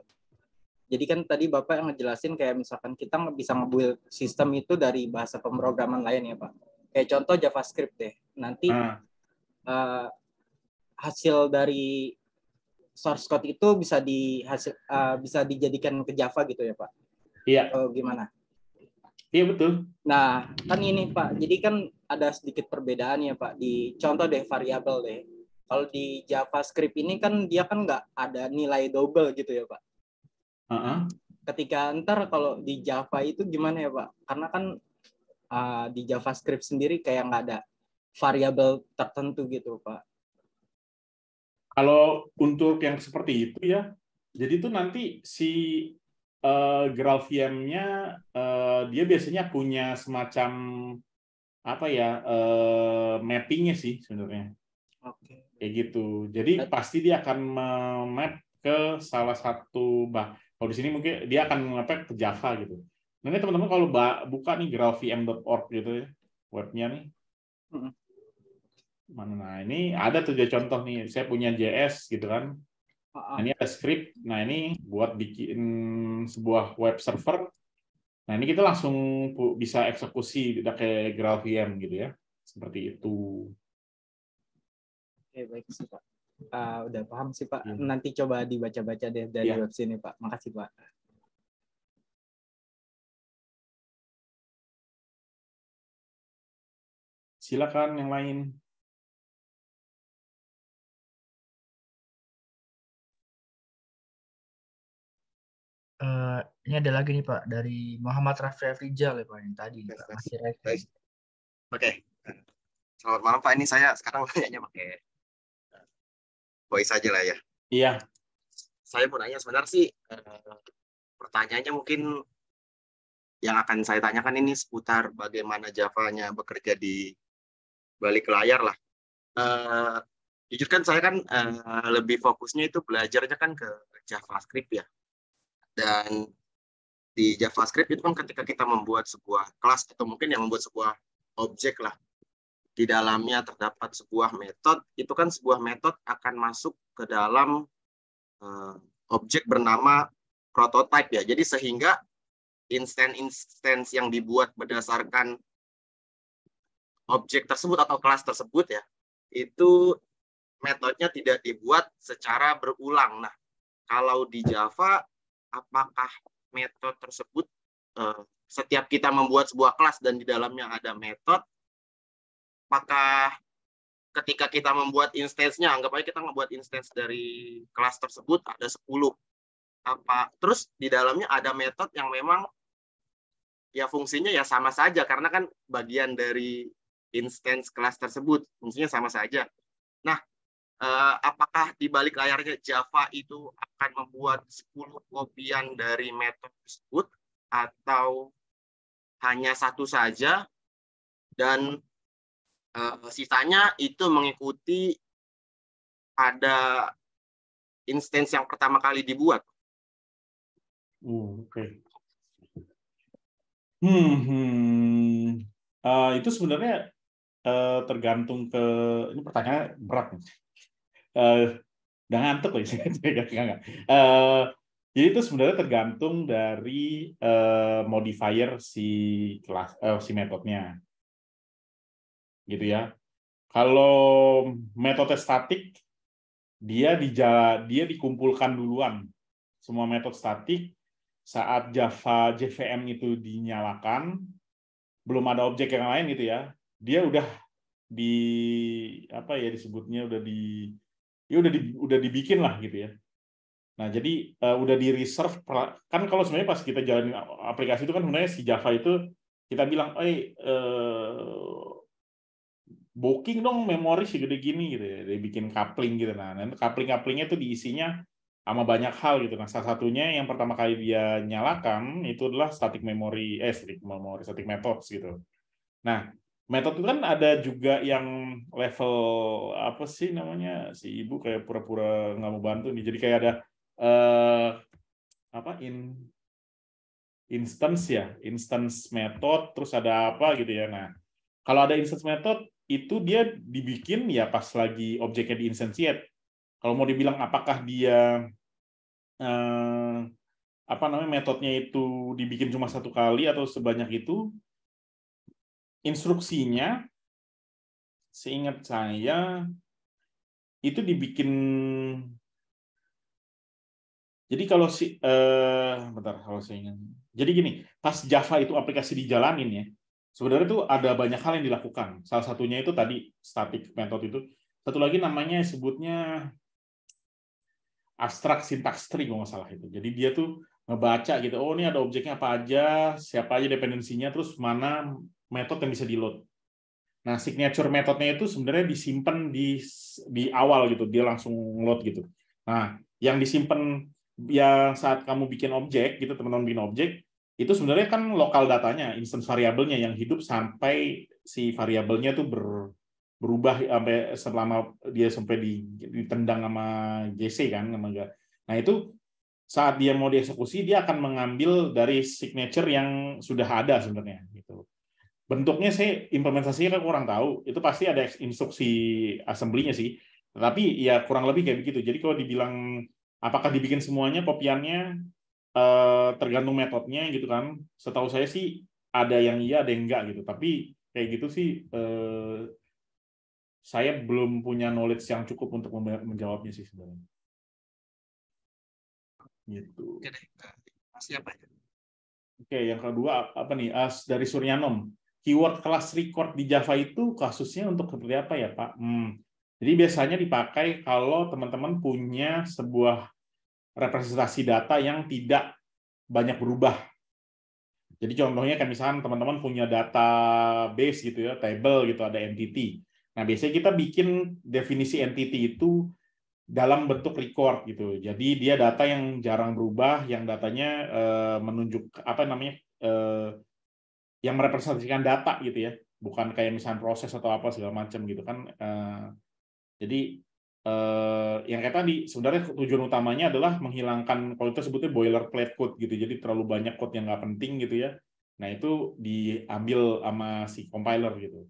Jadi kan tadi Bapak yang ngejelasin kayak misalkan kita bisa ngebuild sistem itu dari bahasa pemrograman lain ya Pak kayak contoh JavaScript deh nanti hmm. uh, hasil dari source code itu bisa dihasil uh, eh, bisa dijadikan ke Java gitu ya pak? Iya. Atau gimana? Iya betul. Nah kan ini pak, jadi kan ada sedikit perbedaan ya pak di contoh deh variabel deh. Kalau di JavaScript ini kan dia kan nggak ada nilai double gitu ya pak. Uh -huh. Ketika ntar kalau di Java itu gimana ya pak? Karena kan uh, di JavaScript sendiri kayak nggak ada variabel tertentu gitu pak. Kalau untuk yang seperti itu ya, jadi itu nanti si uh, eh, GraalVM-nya uh, eh, dia biasanya punya semacam apa ya uh, mappingnya sih sebenarnya. Oke. Okay. Kayak gitu. Jadi That... pasti dia akan map ke salah satu bah. Kalau di sini mungkin dia akan ngapain ke Java gitu Nah ini teman-teman kalau buka nih grafvm.org gitu ya, webnya nih. Mana nah ini ada tuh contoh nih, saya punya JS gitu kan. Nah, ini ada script. Nah, ini buat bikin sebuah web server. Nah, ini kita langsung bisa eksekusi pakai GraalVM gitu ya. Seperti itu. Oke, baik sih, Pak. Uh, udah paham sih, Pak. Ya. Nanti coba dibaca-baca deh dari ya. web sini, Pak. Makasih, Pak. Silakan yang lain. Uh, ini ada lagi nih Pak dari Muhammad Rafi Rizal ya Pak yang tadi nih, Pak. masih Oke. Selamat malam Pak. Ini saya sekarang banyaknya *laughs* pakai voice aja lah ya. Iya. Saya mau nanya sebenarnya sih eh, pertanyaannya mungkin yang akan saya tanyakan ini seputar bagaimana Java nya bekerja di balik ke layar lah. Uh, jujur kan saya kan uh, lebih fokusnya itu belajarnya kan ke JavaScript ya. Dan di JavaScript itu kan ketika kita membuat sebuah kelas atau mungkin yang membuat sebuah objek lah di dalamnya terdapat sebuah metode itu kan sebuah metode akan masuk ke dalam uh, objek bernama prototype ya jadi sehingga instance instance yang dibuat berdasarkan objek tersebut atau kelas tersebut ya, itu metodenya tidak dibuat secara berulang. Nah, kalau di Java, apakah metode tersebut eh, setiap kita membuat sebuah kelas dan di dalamnya ada metode, apakah ketika kita membuat instance-nya, anggap aja kita membuat instance dari kelas tersebut ada 10. Apa terus di dalamnya ada metode yang memang ya fungsinya ya sama saja karena kan bagian dari instance kelas tersebut. Fungsinya sama saja. Nah, eh, apakah di balik layarnya Java itu akan membuat 10 kopian dari metode tersebut atau hanya satu saja dan eh, sisanya itu mengikuti ada instance yang pertama kali dibuat. Hmm, Oke. Okay. Hmm, hmm. Uh, itu sebenarnya Eh, tergantung ke ini pertanyaan berat nih. Eh, udah ngantuk loh sih. *laughs* Eh, jadi itu sebenarnya tergantung dari uh, modifier si kelas uh, si metodenya. Gitu ya. Kalau metode statik dia di dia dikumpulkan duluan semua metode statik saat Java JVM itu dinyalakan belum ada objek yang lain gitu ya dia udah di apa ya disebutnya udah di ya udah di, udah dibikin lah gitu ya. Nah, jadi uh, udah di reserve kan kalau sebenarnya pas kita jalanin aplikasi itu kan sebenarnya si Java itu kita bilang, "Eh, uh, booking dong memori sih segede gini gitu ya. Dia bikin coupling gitu. Nah, dan coupling-couplingnya itu diisinya sama banyak hal gitu. Nah, salah satunya yang pertama kali dia nyalakan itu adalah static memory, eh static memory, static methods gitu. Nah, Metode kan ada juga yang level apa sih namanya si ibu kayak pura-pura nggak mau bantu nih. Jadi kayak ada eh, apa in instance ya, instance metode. terus ada apa gitu ya. Nah, kalau ada instance metode itu dia dibikin ya pas lagi objeknya di instantiate. Kalau mau dibilang apakah dia eh, apa namanya metodenya itu dibikin cuma satu kali atau sebanyak itu instruksinya seingat saya itu dibikin jadi kalau si eh bentar kalau saya ingat. Jadi gini, pas Java itu aplikasi dijalanin ya. Sebenarnya itu ada banyak hal yang dilakukan. Salah satunya itu tadi static method itu. Satu lagi namanya sebutnya abstract syntax tree kalau salah itu. Jadi dia tuh ngebaca gitu, oh ini ada objeknya apa aja, siapa aja dependensinya, terus mana metode yang bisa di-load. Nah, hmm. signature metodenya itu sebenarnya disimpan di di awal gitu, dia langsung load gitu. Nah, yang disimpan yang saat kamu bikin objek gitu, teman-teman bikin objek, itu sebenarnya kan lokal datanya, instance variabelnya yang hidup sampai si variabelnya tuh ber, berubah sampai selama dia sampai ditendang sama JC kan sama Nah, itu saat dia mau dieksekusi dia akan mengambil dari signature yang sudah ada sebenarnya bentuknya sih implementasinya kan kurang tahu. Itu pasti ada instruksi assembly-nya sih. Tapi ya kurang lebih kayak begitu. Jadi kalau dibilang apakah dibikin semuanya kopiannya eh, tergantung metodenya gitu kan. Setahu saya sih ada yang iya, ada yang enggak gitu. Tapi kayak gitu sih eh, saya belum punya knowledge yang cukup untuk menjawabnya sih sebenarnya. Gitu. Oke, nah, ya? yang kedua apa nih? As dari Suryanom keyword kelas record di Java itu kasusnya untuk seperti apa ya Pak? Hmm. Jadi biasanya dipakai kalau teman-teman punya sebuah representasi data yang tidak banyak berubah. Jadi contohnya kan misalnya teman-teman punya database gitu ya, table gitu, ada entity. Nah, biasanya kita bikin definisi entity itu dalam bentuk record gitu. Jadi dia data yang jarang berubah, yang datanya eh, menunjuk apa namanya eh, yang merepresentasikan data gitu ya bukan kayak misalnya proses atau apa segala macam gitu kan eh, jadi eh, yang kayak tadi sebenarnya tujuan utamanya adalah menghilangkan kalau kita sebutnya boilerplate code gitu jadi terlalu banyak code yang nggak penting gitu ya nah itu diambil sama si compiler gitu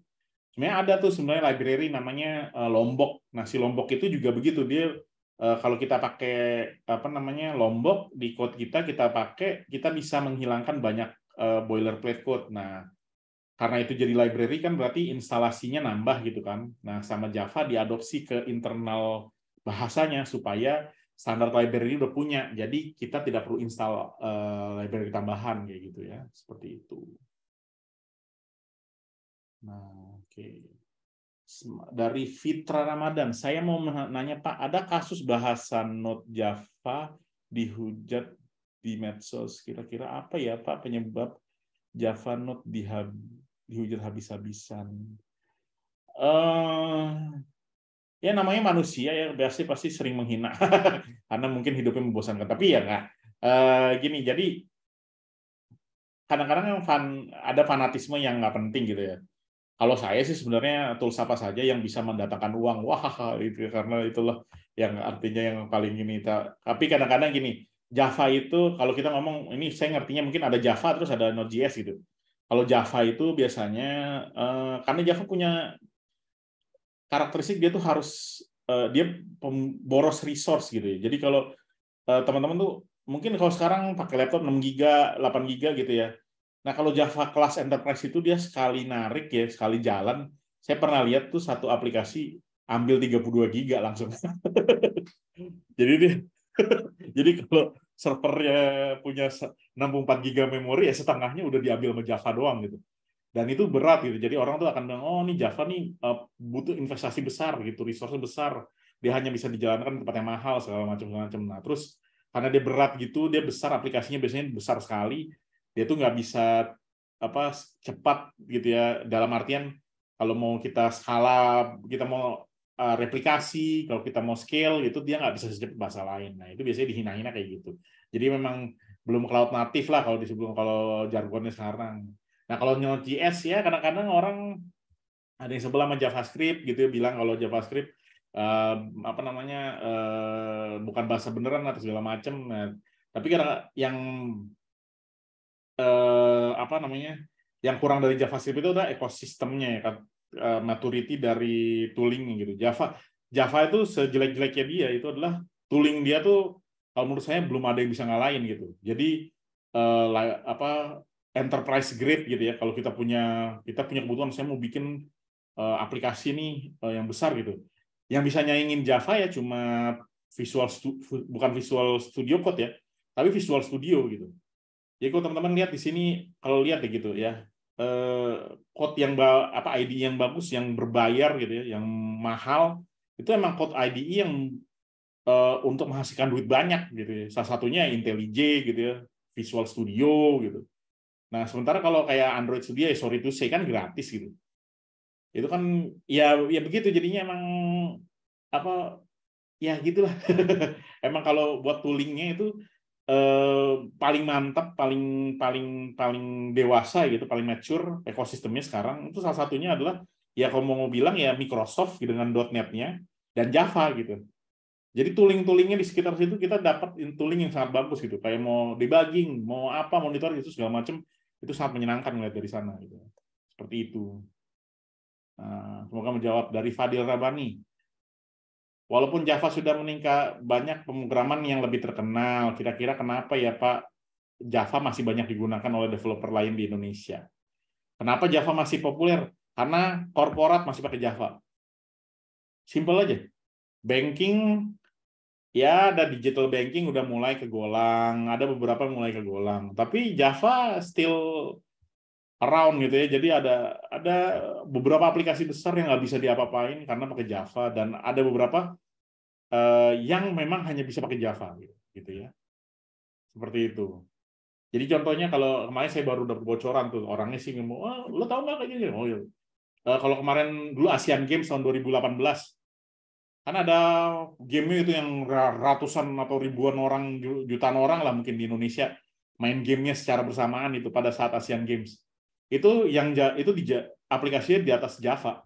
sebenarnya ada tuh sebenarnya library namanya eh, lombok nah si lombok itu juga begitu dia kalau kita pakai apa namanya lombok di code kita kita pakai kita bisa menghilangkan banyak uh, boilerplate code. Nah, karena itu jadi library kan berarti instalasinya nambah gitu kan. Nah, sama Java diadopsi ke internal bahasanya supaya standar library udah punya. Jadi kita tidak perlu install uh, library tambahan kayak gitu ya, seperti itu. Nah, oke. Okay. Dari Fitra Ramadan, saya mau nanya Pak, ada kasus bahasa Node Java dihujat di medsos kira-kira apa ya Pak penyebab Java Note dihab, dihujat habis-habisan? Uh, ya namanya manusia ya pasti pasti sering menghina *laughs* karena mungkin hidupnya membosankan. Tapi ya nggak uh, gini jadi kadang-kadang yang fan, ada fanatisme yang nggak penting gitu ya. Kalau saya sih sebenarnya tools apa saja yang bisa mendatangkan uang, wah *laughs* itu ya, karena itulah yang artinya yang paling ini. Tapi kadang-kadang gini, Java itu kalau kita ngomong ini saya ngertinya mungkin ada Java terus ada Node.js gitu. Kalau Java itu biasanya eh, karena Java punya karakteristik dia tuh harus eh, dia boros resource gitu ya. Jadi kalau eh, teman-teman tuh mungkin kalau sekarang pakai laptop 6 giga, 8 giga gitu ya. Nah, kalau Java kelas Enterprise itu dia sekali narik ya, sekali jalan. Saya pernah lihat tuh satu aplikasi ambil 32 giga langsung. *laughs* Jadi dia jadi kalau servernya punya 64 giga memori ya setengahnya udah diambil sama Java doang gitu. Dan itu berat gitu. Jadi orang tuh akan bilang, "Oh, ini Java nih eh, butuh investasi besar gitu, resource besar. Dia hanya bisa dijalankan di tempat yang mahal segala macam segala macam." Nah, terus karena dia berat gitu, dia besar aplikasinya biasanya besar sekali. Dia tuh nggak bisa apa cepat gitu ya dalam artian kalau mau kita skala kita mau Eh, replikasi, kalau kita mau scale gitu dia nggak bisa secepat bahasa lain. Nah itu biasanya dihina-hina kayak gitu. Jadi memang belum cloud natif lah kalau sebelum kalau jargonnya sekarang. Nah kalau JS ya kadang-kadang orang ada yang sebelah sama JavaScript gitu ya bilang kalau JavaScript eh, apa namanya eh, bukan bahasa beneran atau segala macam. Nah, tapi karena yang eh, apa namanya yang kurang dari JavaScript itu adalah ekosistemnya ya Eh, maturity dari tooling gitu. Java Java itu sejelek-jeleknya dia itu adalah tooling dia tuh kalau menurut saya belum ada yang bisa ngalahin gitu. Jadi uh, apa enterprise grade gitu ya. Kalau kita punya kita punya kebutuhan saya mau bikin uh, aplikasi nih uh, yang besar gitu. Yang bisa nyaingin Java ya cuma Visual bukan Visual Studio Code ya, tapi Visual Studio gitu. Jadi kalau teman-teman lihat di sini, kalau lihat ya gitu ya, code eh, yang apa ID yang bagus yang berbayar gitu ya yang mahal itu emang kode ID yang uh, untuk menghasilkan duit banyak gitu ya. salah satunya IntelliJ gitu ya Visual Studio gitu nah sementara kalau kayak Android Studio ya sorry itu saya kan gratis gitu itu kan ya ya begitu jadinya emang apa ya gitulah *laughs* emang kalau buat toolingnya itu Eh, paling mantap, paling paling paling dewasa gitu, paling mature ekosistemnya sekarang itu salah satunya adalah ya kalau mau bilang ya Microsoft gitu, dengan .NET-nya dan Java gitu. Jadi tooling-toolingnya di sekitar situ kita dapat tooling yang sangat bagus gitu. Kayak mau debugging, mau apa, monitor itu segala macam itu sangat menyenangkan melihat dari sana gitu. Seperti itu. Nah, semoga menjawab dari Fadil Rabani. Walaupun Java sudah meningkat banyak pemrograman yang lebih terkenal, kira-kira kenapa ya Pak Java masih banyak digunakan oleh developer lain di Indonesia? Kenapa Java masih populer? Karena korporat masih pakai Java. Simple aja. Banking ya ada digital banking udah mulai kegolang, ada beberapa yang mulai kegolang. Tapi Java still around gitu ya. Jadi ada ada ya. beberapa aplikasi besar yang nggak bisa diapa-apain karena pakai Java dan ada beberapa uh, yang memang hanya bisa pakai Java gitu, gitu, ya. Seperti itu. Jadi contohnya kalau kemarin saya baru dapat bocoran tuh orangnya sih ngomong, oh, lo tau nggak kayak gini? Oh, iya. uh, kalau kemarin dulu Asian Games tahun 2018 kan ada game itu yang ratusan atau ribuan orang jutaan orang lah mungkin di Indonesia main gamenya secara bersamaan itu pada saat Asian Games. Itu yang itu di aplikasinya di atas Java.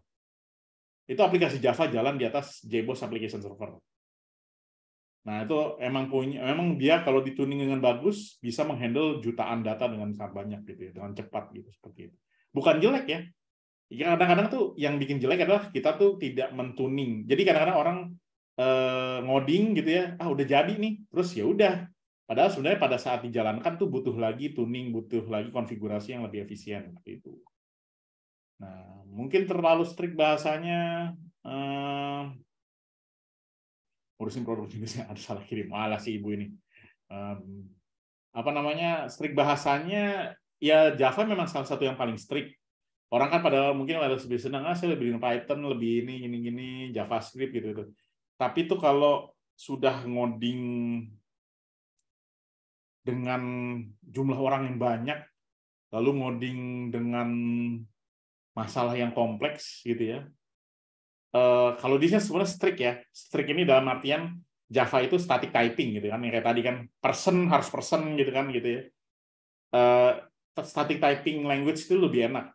Itu aplikasi Java jalan di atas JBoss application server. Nah, itu emang punya memang dia kalau dituning dengan bagus bisa menghandle jutaan data dengan sangat banyak gitu ya, dengan cepat gitu seperti itu. Bukan jelek ya. ya. Kadang-kadang tuh yang bikin jelek adalah kita tuh tidak mentuning. Jadi kadang-kadang orang eh, ngoding gitu ya, ah udah jadi nih, terus ya udah Padahal sebenarnya pada saat dijalankan tuh butuh lagi tuning, butuh lagi konfigurasi yang lebih efisien itu. Nah, mungkin terlalu strict bahasanya um, urusin produk jenisnya *laughs* ada salah kirim. Malah si ibu ini. Um, apa namanya strict bahasanya ya Java memang salah satu yang paling strict. Orang kan pada mungkin lebih senang ah saya lebih Python, lebih ini ini gini JavaScript gitu gitu. Tapi tuh kalau sudah ngoding dengan jumlah orang yang banyak, lalu ngoding dengan masalah yang kompleks gitu ya. Uh, kalau di sini sebenarnya strict ya. Strict ini dalam artian Java itu static typing gitu kan. Yang kayak tadi kan person harus person gitu kan gitu ya. Uh, static typing language itu lebih enak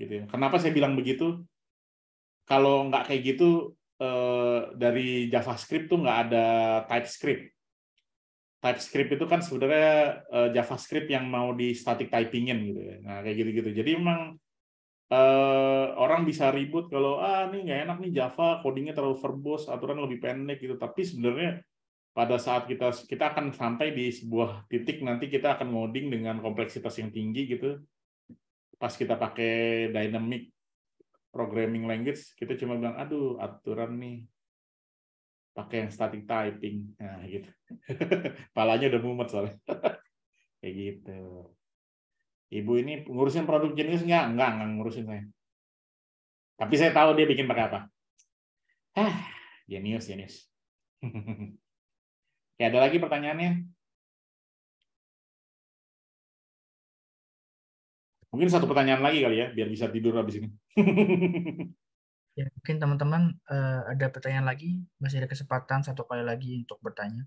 gitu ya. Kenapa saya bilang begitu? Kalau nggak kayak gitu eh, dari JavaScript tuh nggak ada TypeScript TypeScript itu kan sebenarnya uh, JavaScript yang mau di static typingin gitu ya. Nah, kayak gitu-gitu. Jadi emang uh, orang bisa ribut kalau ah ini nggak enak nih Java codingnya terlalu verbose, aturan lebih pendek gitu. Tapi sebenarnya pada saat kita kita akan sampai di sebuah titik nanti kita akan ngoding dengan kompleksitas yang tinggi gitu. Pas kita pakai dynamic programming language, kita cuma bilang aduh aturan nih pakai yang static typing nah gitu *laughs* palanya udah mumet soalnya *laughs* kayak gitu ibu ini ngurusin produk jenis nggak nggak nggak ngurusin saya tapi saya tahu dia bikin pakai apa ah jenius jenius ya *laughs* ada lagi pertanyaannya mungkin satu pertanyaan lagi kali ya biar bisa tidur habis ini Ya, mungkin teman-teman uh, ada pertanyaan lagi, masih ada kesempatan satu kali lagi untuk bertanya.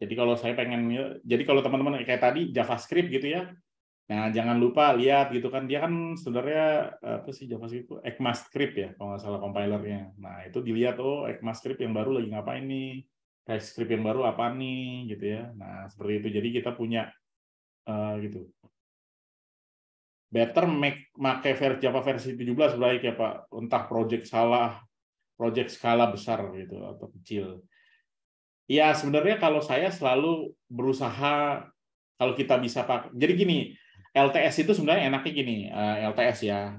Jadi kalau saya pengen, jadi kalau teman-teman kayak tadi JavaScript gitu ya, nah jangan lupa lihat gitu kan dia kan sebenarnya eh, apa sih JavaScript itu ECMAScript ya kalau nggak salah compilernya. Nah itu dilihat oh ECMAScript yang baru lagi ngapain nih? kayak script yang baru apa nih gitu ya nah seperti itu jadi kita punya uh, gitu better make make versi Java versi 17 baik ya Pak entah project salah project skala besar gitu atau kecil ya sebenarnya kalau saya selalu berusaha kalau kita bisa pakai jadi gini LTS itu sebenarnya enaknya gini eh, LTS ya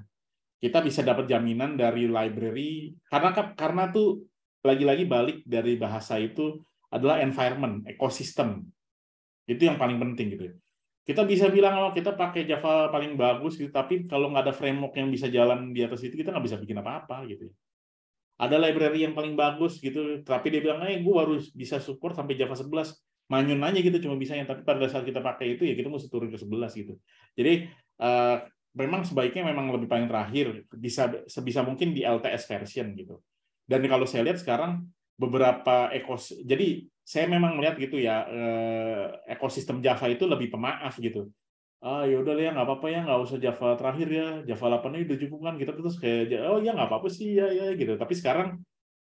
kita bisa dapat jaminan dari library karena karena tuh lagi-lagi balik dari bahasa itu adalah environment, ekosistem. Itu yang paling penting gitu. Kita bisa bilang oh kita pakai Java paling bagus gitu, tapi kalau nggak ada framework yang bisa jalan di atas itu kita nggak bisa bikin apa-apa gitu. Ada library yang paling bagus gitu, tapi dia bilang, eh gue baru bisa support sampai Java 11. Manyun aja gitu cuma bisa yang tapi pada saat kita pakai itu ya kita mesti turun ke 11 gitu. Jadi uh, memang sebaiknya memang lebih paling terakhir bisa sebisa mungkin di LTS version gitu. Dan kalau saya lihat sekarang beberapa ekos, jadi saya memang melihat gitu ya eh, ekosistem Java itu lebih pemaaf gitu. Ah yaudah ya nggak apa-apa ya nggak usah Java terakhir ya Java 8 ini udah cukup kan kita gitu. terus kayak oh ya nggak apa-apa sih ya ya gitu. Tapi sekarang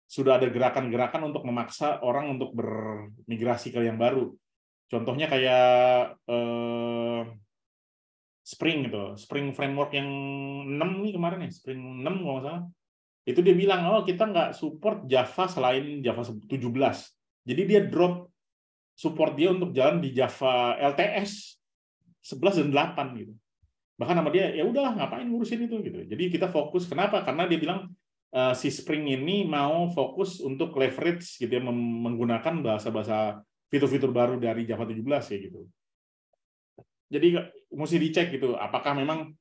sudah ada gerakan-gerakan untuk memaksa orang untuk bermigrasi ke yang baru. Contohnya kayak eh, Spring gitu, Spring framework yang 6 nih kemarin ya, Spring 6 nggak salah itu dia bilang oh kita nggak support Java selain Java 17 jadi dia drop support dia untuk jalan di Java LTS 11 dan 8 gitu bahkan nama dia ya udahlah ngapain ngurusin itu gitu jadi kita fokus kenapa karena dia bilang uh, si Spring ini mau fokus untuk leverage gitu ya menggunakan bahasa-bahasa fitur-fitur baru dari Java 17 ya gitu jadi mesti dicek gitu apakah memang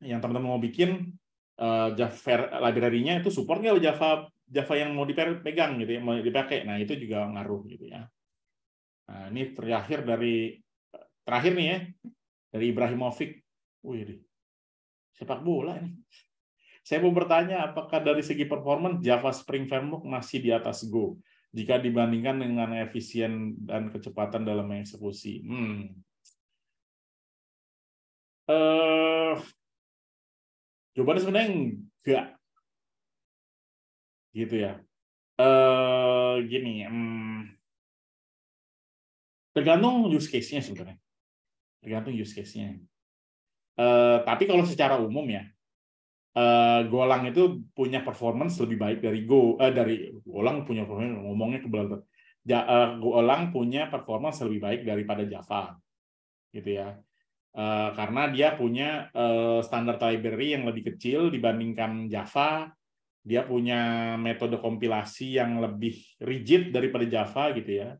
yang teman-teman mau bikin Eh, Java library-nya itu support nggak Java Java yang mau dipegang gitu ya, mau dipakai. Nah, itu juga ngaruh gitu ya. Nah, ini terakhir dari terakhir nih ya dari Ibrahimovic. Wih, sepak bola ini. Saya mau bertanya apakah dari segi performa Java Spring Framework masih di atas Go jika dibandingkan dengan efisien dan kecepatan dalam mengeksekusi? Hmm. Uh, Jawabannya sebenarnya enggak. Gitu ya. Eh gini, hmm, tergantung use case-nya sebenarnya. Tergantung use case-nya. uh, tapi kalau secara umum ya, Uh, Golang itu punya performance lebih baik dari Go uh, dari Golang punya performance ngomongnya kebelakang. Ja, uh, Golang punya performance lebih baik daripada Java. Gitu ya. Eh, karena dia punya eh, standar library yang lebih kecil dibandingkan Java, dia punya metode kompilasi yang lebih rigid daripada Java gitu ya,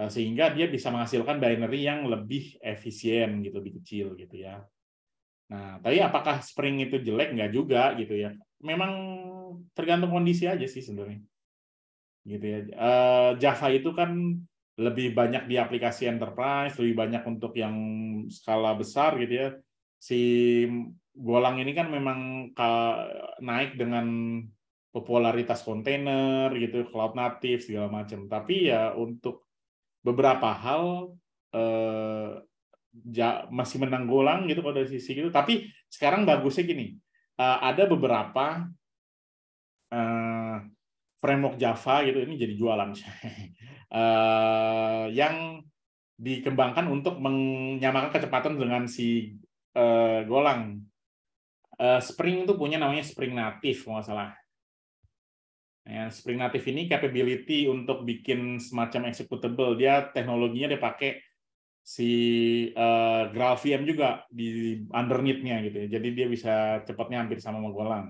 eh, sehingga dia bisa menghasilkan binary yang lebih efisien gitu, lebih kecil gitu ya. Nah, tapi apakah Spring itu jelek nggak juga gitu ya? Memang tergantung kondisi aja sih sebenarnya, gitu ya. Java itu kan lebih banyak di aplikasi enterprise, lebih banyak untuk yang skala besar gitu ya. Si Golang ini kan memang naik dengan popularitas kontainer gitu, cloud native segala macam. Tapi ya untuk beberapa hal eh, masih menang Golang gitu pada sisi gitu. Tapi sekarang bagusnya gini, eh, ada beberapa eh, framework Java gitu ini jadi jualan *laughs* uh, yang dikembangkan untuk menyamakan kecepatan dengan si uh, Golang. Uh, Spring itu punya namanya Spring Native, kalau nggak salah. Ya, Spring Native ini capability untuk bikin semacam executable. Dia teknologinya dia pakai si uh, GraalVM juga di underneath-nya gitu ya. Jadi dia bisa cepatnya hampir sama sama Golang.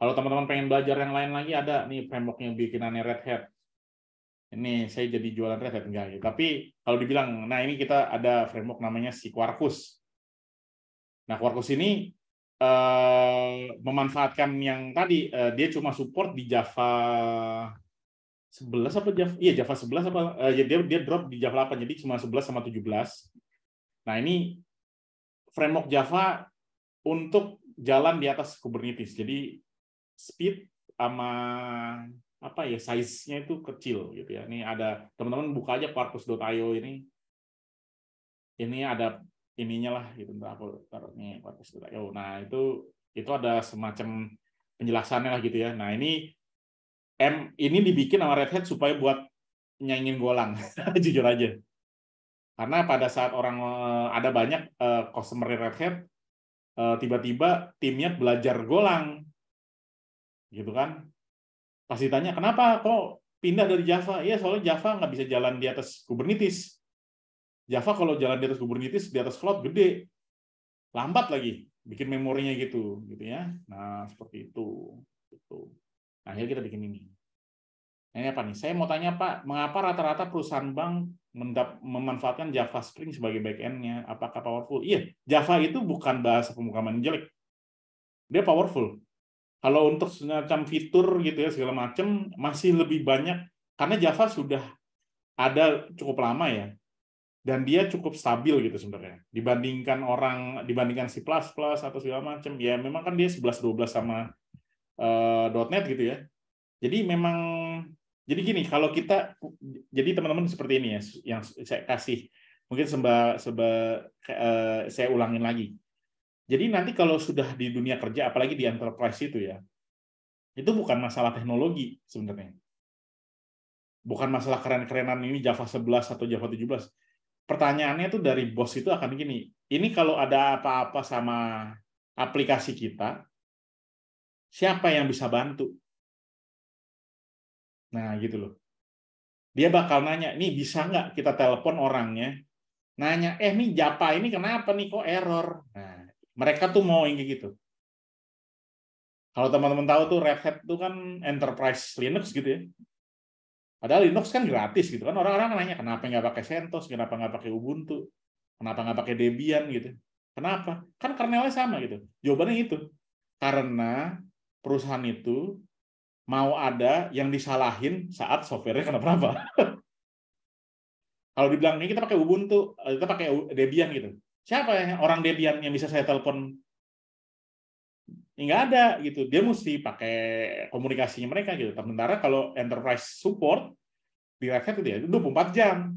Kalau teman-teman pengen belajar yang lain lagi ada nih framework yang bikinannya Red Hat ini saya jadi jualan refleks enggak ya. Tapi kalau dibilang, nah ini kita ada framework namanya si Quarkus. Nah Quarkus ini eh, memanfaatkan yang tadi eh, dia cuma support di Java 11 apa Java? Iya Java 11 apa? Eh, ya dia dia drop di Java 8 jadi cuma 11 sama 17. Nah ini framework Java untuk jalan di atas Kubernetes. Jadi speed sama apa ya size-nya itu kecil gitu ya. Ini ada teman-teman buka aja quarkus.io ini. Ini ada ininya lah gitu aku taruh nih quarkus.io. Nah, itu itu ada semacam penjelasannya lah gitu ya. Nah, ini M ini dibikin sama Red Hat supaya buat nyanyiin golang. *laughs* Jujur aja. Karena pada saat orang eh, ada banyak eh, customer Red Hat eh, tiba-tiba timnya belajar golang. Gitu kan? Pasti tanya kenapa kok pindah dari Java? Iya, soalnya Java nggak bisa jalan di atas Kubernetes. Java kalau jalan di atas Kubernetes, di atas Cloud gede. Lambat lagi, bikin memorinya gitu. gitu ya. Nah, seperti itu. Gitu. Nah, akhirnya kita bikin ini. Nah, ini apa nih? Saya mau tanya Pak, mengapa rata-rata perusahaan bank mendap memanfaatkan Java Spring sebagai backendnya nya Apakah powerful? Iya, Java itu bukan bahasa pemrograman jelek. Dia powerful. Kalau untuk semacam fitur gitu ya segala macam masih lebih banyak karena Java sudah ada cukup lama ya dan dia cukup stabil gitu sebenarnya dibandingkan orang dibandingkan si plus plus atau segala macam ya memang kan dia 11 12 sama uh, .net gitu ya. Jadi memang jadi gini kalau kita jadi teman-teman seperti ini ya yang saya kasih mungkin sembah sembah eh, uh, saya ulangin lagi jadi nanti kalau sudah di dunia kerja, apalagi di enterprise itu ya, itu bukan masalah teknologi sebenarnya. Bukan masalah keren-kerenan ini Java 11 atau Java 17. Pertanyaannya tuh dari bos itu akan gini, ini kalau ada apa-apa sama aplikasi kita, siapa yang bisa bantu? Nah, gitu loh. Dia bakal nanya, ini bisa nggak kita telepon orangnya? Nanya, eh ini Java ini kenapa nih kok error? Nah, mereka tuh mau yang kayak gitu kalau teman-teman tahu tuh Red Hat tuh kan enterprise Linux gitu ya padahal Linux kan gratis gitu kan orang-orang nanya kenapa nggak pakai CentOS kenapa nggak pakai Ubuntu kenapa nggak pakai Debian gitu kenapa kan kernelnya sama gitu jawabannya itu karena perusahaan itu mau ada yang disalahin saat softwarenya kenapa-napa. *laughs* Kalau dibilang ini kita pakai Ubuntu, eh, kita pakai Debian gitu. Siapa yang orang debian yang bisa saya telepon? Ya, nggak ada gitu. Dia mesti pakai komunikasinya mereka gitu. Sementara kalau enterprise support di website itu ya 24 jam.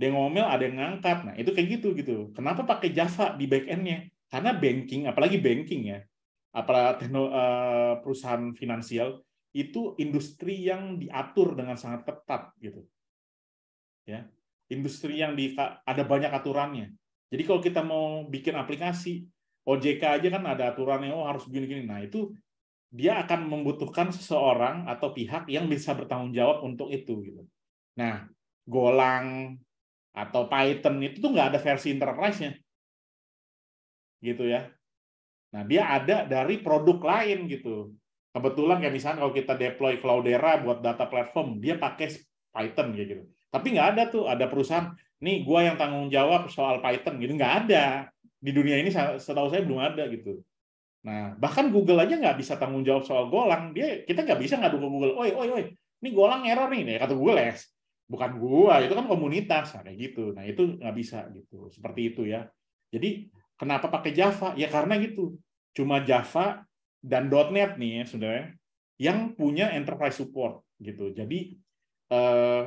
Dia ngomel, ada yang ngangkat. Nah, itu kayak gitu gitu. Kenapa pakai Java di back end-nya? Karena banking, apalagi banking ya. Apalagi eh, perusahaan finansial itu industri yang diatur dengan sangat ketat gitu. Ya, industri yang di, ada banyak aturannya. Jadi kalau kita mau bikin aplikasi, OJK aja kan ada aturannya, oh harus begini-gini. Nah itu dia akan membutuhkan seseorang atau pihak yang bisa bertanggung jawab untuk itu. gitu. Nah, Golang atau Python itu tuh nggak ada versi enterprise-nya. Gitu ya. Nah, dia ada dari produk lain gitu. Kebetulan kayak misalnya kalau kita deploy Cloudera buat data platform, dia pakai Python gitu. Tapi nggak ada tuh, ada perusahaan, nih gue yang tanggung jawab soal Python gitu, nggak ada. Di dunia ini setahu saya belum ada gitu. Nah, bahkan Google aja nggak bisa tanggung jawab soal golang. Dia kita nggak bisa ngadu ke Google. Oi, oi, oi, ini golang error nih. nih Kata Google ya, bukan gua, itu kan komunitas nah, kayak gitu. Nah, itu nggak bisa gitu. Seperti itu ya. Jadi kenapa pakai Java? Ya karena gitu. Cuma Java dan .NET nih ya, sebenarnya yang punya enterprise support gitu. Jadi eh,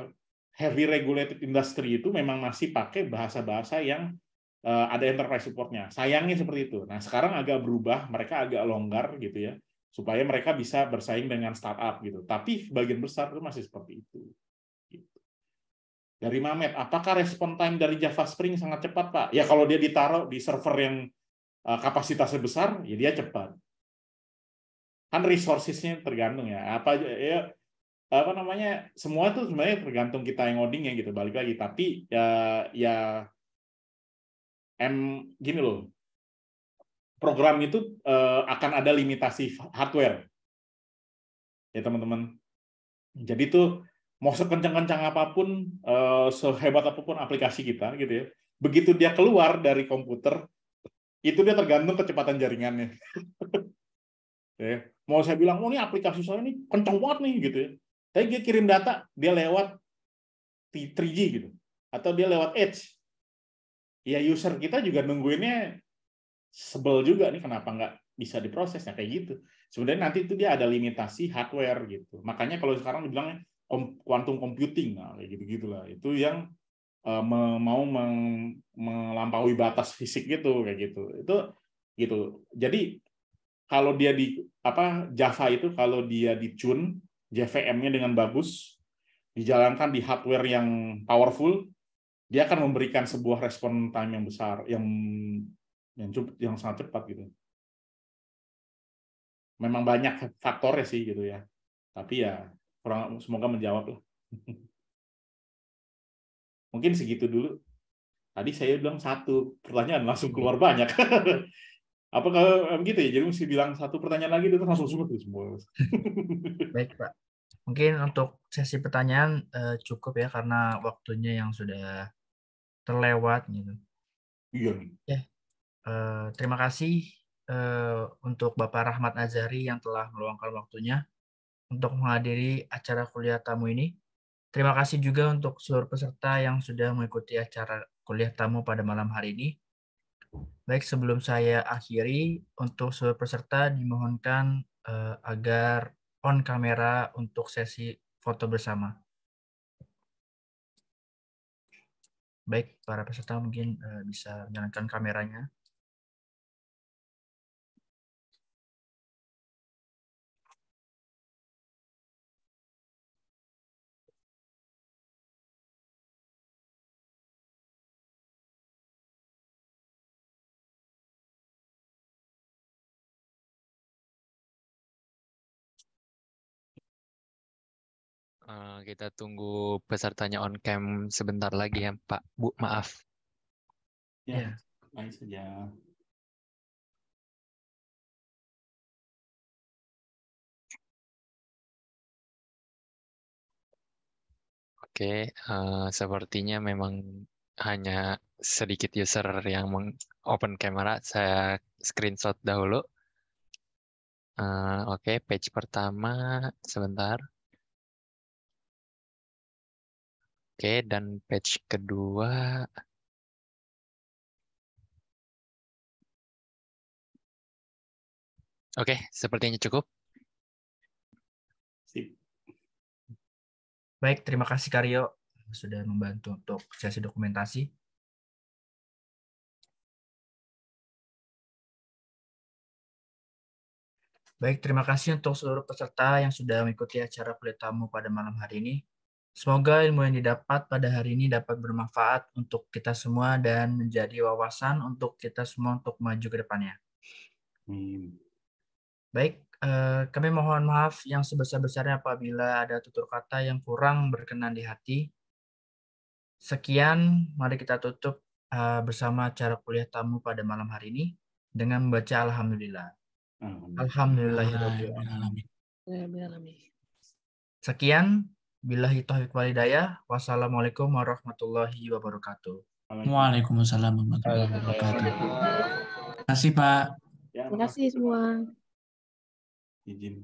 heavy regulated industry itu memang masih pakai bahasa-bahasa yang eh, ada enterprise supportnya. Sayangnya seperti itu. Nah sekarang agak berubah, mereka agak longgar gitu ya, supaya mereka bisa bersaing dengan startup gitu. Tapi bagian besar itu masih seperti itu. Gitu. Dari Mamet, apakah respon time dari Java Spring sangat cepat Pak? Ya kalau dia ditaruh di server yang uh, kapasitasnya besar, ya dia cepat. Kan resourcesnya tergantung ya. Apa ya apa namanya semua tuh sebenarnya tergantung kita yang ngoding ya gitu balik lagi tapi ya ya m gini loh program itu uh, akan ada limitasi hardware ya teman-teman jadi tuh mau sekencang-kencang apapun uh, sehebat apapun aplikasi kita gitu ya begitu dia keluar dari komputer itu dia tergantung kecepatan jaringannya *laughs* ya mau saya bilang oh ini aplikasi saya ini kencang banget nih gitu ya tapi dia kirim data, dia lewat 3G gitu. Atau dia lewat Edge. Ya user kita juga nungguinnya sebel juga nih kenapa nggak bisa diprosesnya kayak gitu. Sebenarnya nanti itu dia ada limitasi hardware gitu. Makanya kalau sekarang dibilang quantum computing nah, kayak gitu-gitulah. Itu yang eh, mau melampaui batas fisik gitu kayak gitu. Itu gitu. Jadi kalau dia di apa Java itu kalau dia di tune JVM-nya dengan bagus, dijalankan di hardware yang powerful, dia akan memberikan sebuah respon time yang besar, yang yang cepat, yang sangat cepat gitu. Memang banyak faktornya sih gitu ya. Tapi ya kurang semoga menjawab lah. *laughs* Mungkin segitu dulu. Tadi saya bilang satu pertanyaan langsung keluar banyak. *laughs* apa kalau gitu ya jadi mesti bilang satu pertanyaan lagi itu langsung semua semua baik pak Mungkin untuk sesi pertanyaan uh, cukup ya karena waktunya yang sudah terlewat gitu. Iya. Ya. Uh, terima kasih uh, untuk Bapak Rahmat Azari yang telah meluangkan waktunya untuk menghadiri acara kuliah tamu ini. Terima kasih juga untuk seluruh peserta yang sudah mengikuti acara kuliah tamu pada malam hari ini. Baik, sebelum saya akhiri, untuk seluruh peserta dimohonkan uh, agar on kamera untuk sesi foto bersama. Baik, para peserta mungkin eh, bisa menjalankan kameranya. Eh, kita tunggu pesertanya on cam sebentar lagi ya Pak Bu maaf. Ya, baik ya. saja. Oke, eh, sepertinya memang hanya sedikit user yang open kamera. Saya screenshot dahulu. Uh, Oke, okay, page pertama sebentar. Oke, dan page kedua Oke, sepertinya cukup. Baik, terima kasih Karyo sudah membantu untuk sesi dokumentasi. Baik, terima kasih untuk seluruh peserta yang sudah mengikuti acara Pelitamu pada malam hari ini. Semoga ilmu yang didapat pada hari ini dapat bermanfaat untuk kita semua dan menjadi wawasan untuk kita semua untuk maju ke depannya. Hmm. Baik, eh, kami mohon maaf yang sebesar-besarnya apabila ada tutur kata yang kurang berkenan di hati. Sekian, mari kita tutup eh, bersama cara kuliah tamu pada malam hari ini dengan membaca Alhamdulillah. Alhamdulillah. Alhamdulillah. Alhamdulillah. Sekian, Billahi taufiq walidayah. Wassalamualaikum warahmatullahi wabarakatuh. Waalaikumsalam warahmatullahi wabarakatuh. Terima kasih Pak. Terima kasih semua. Izin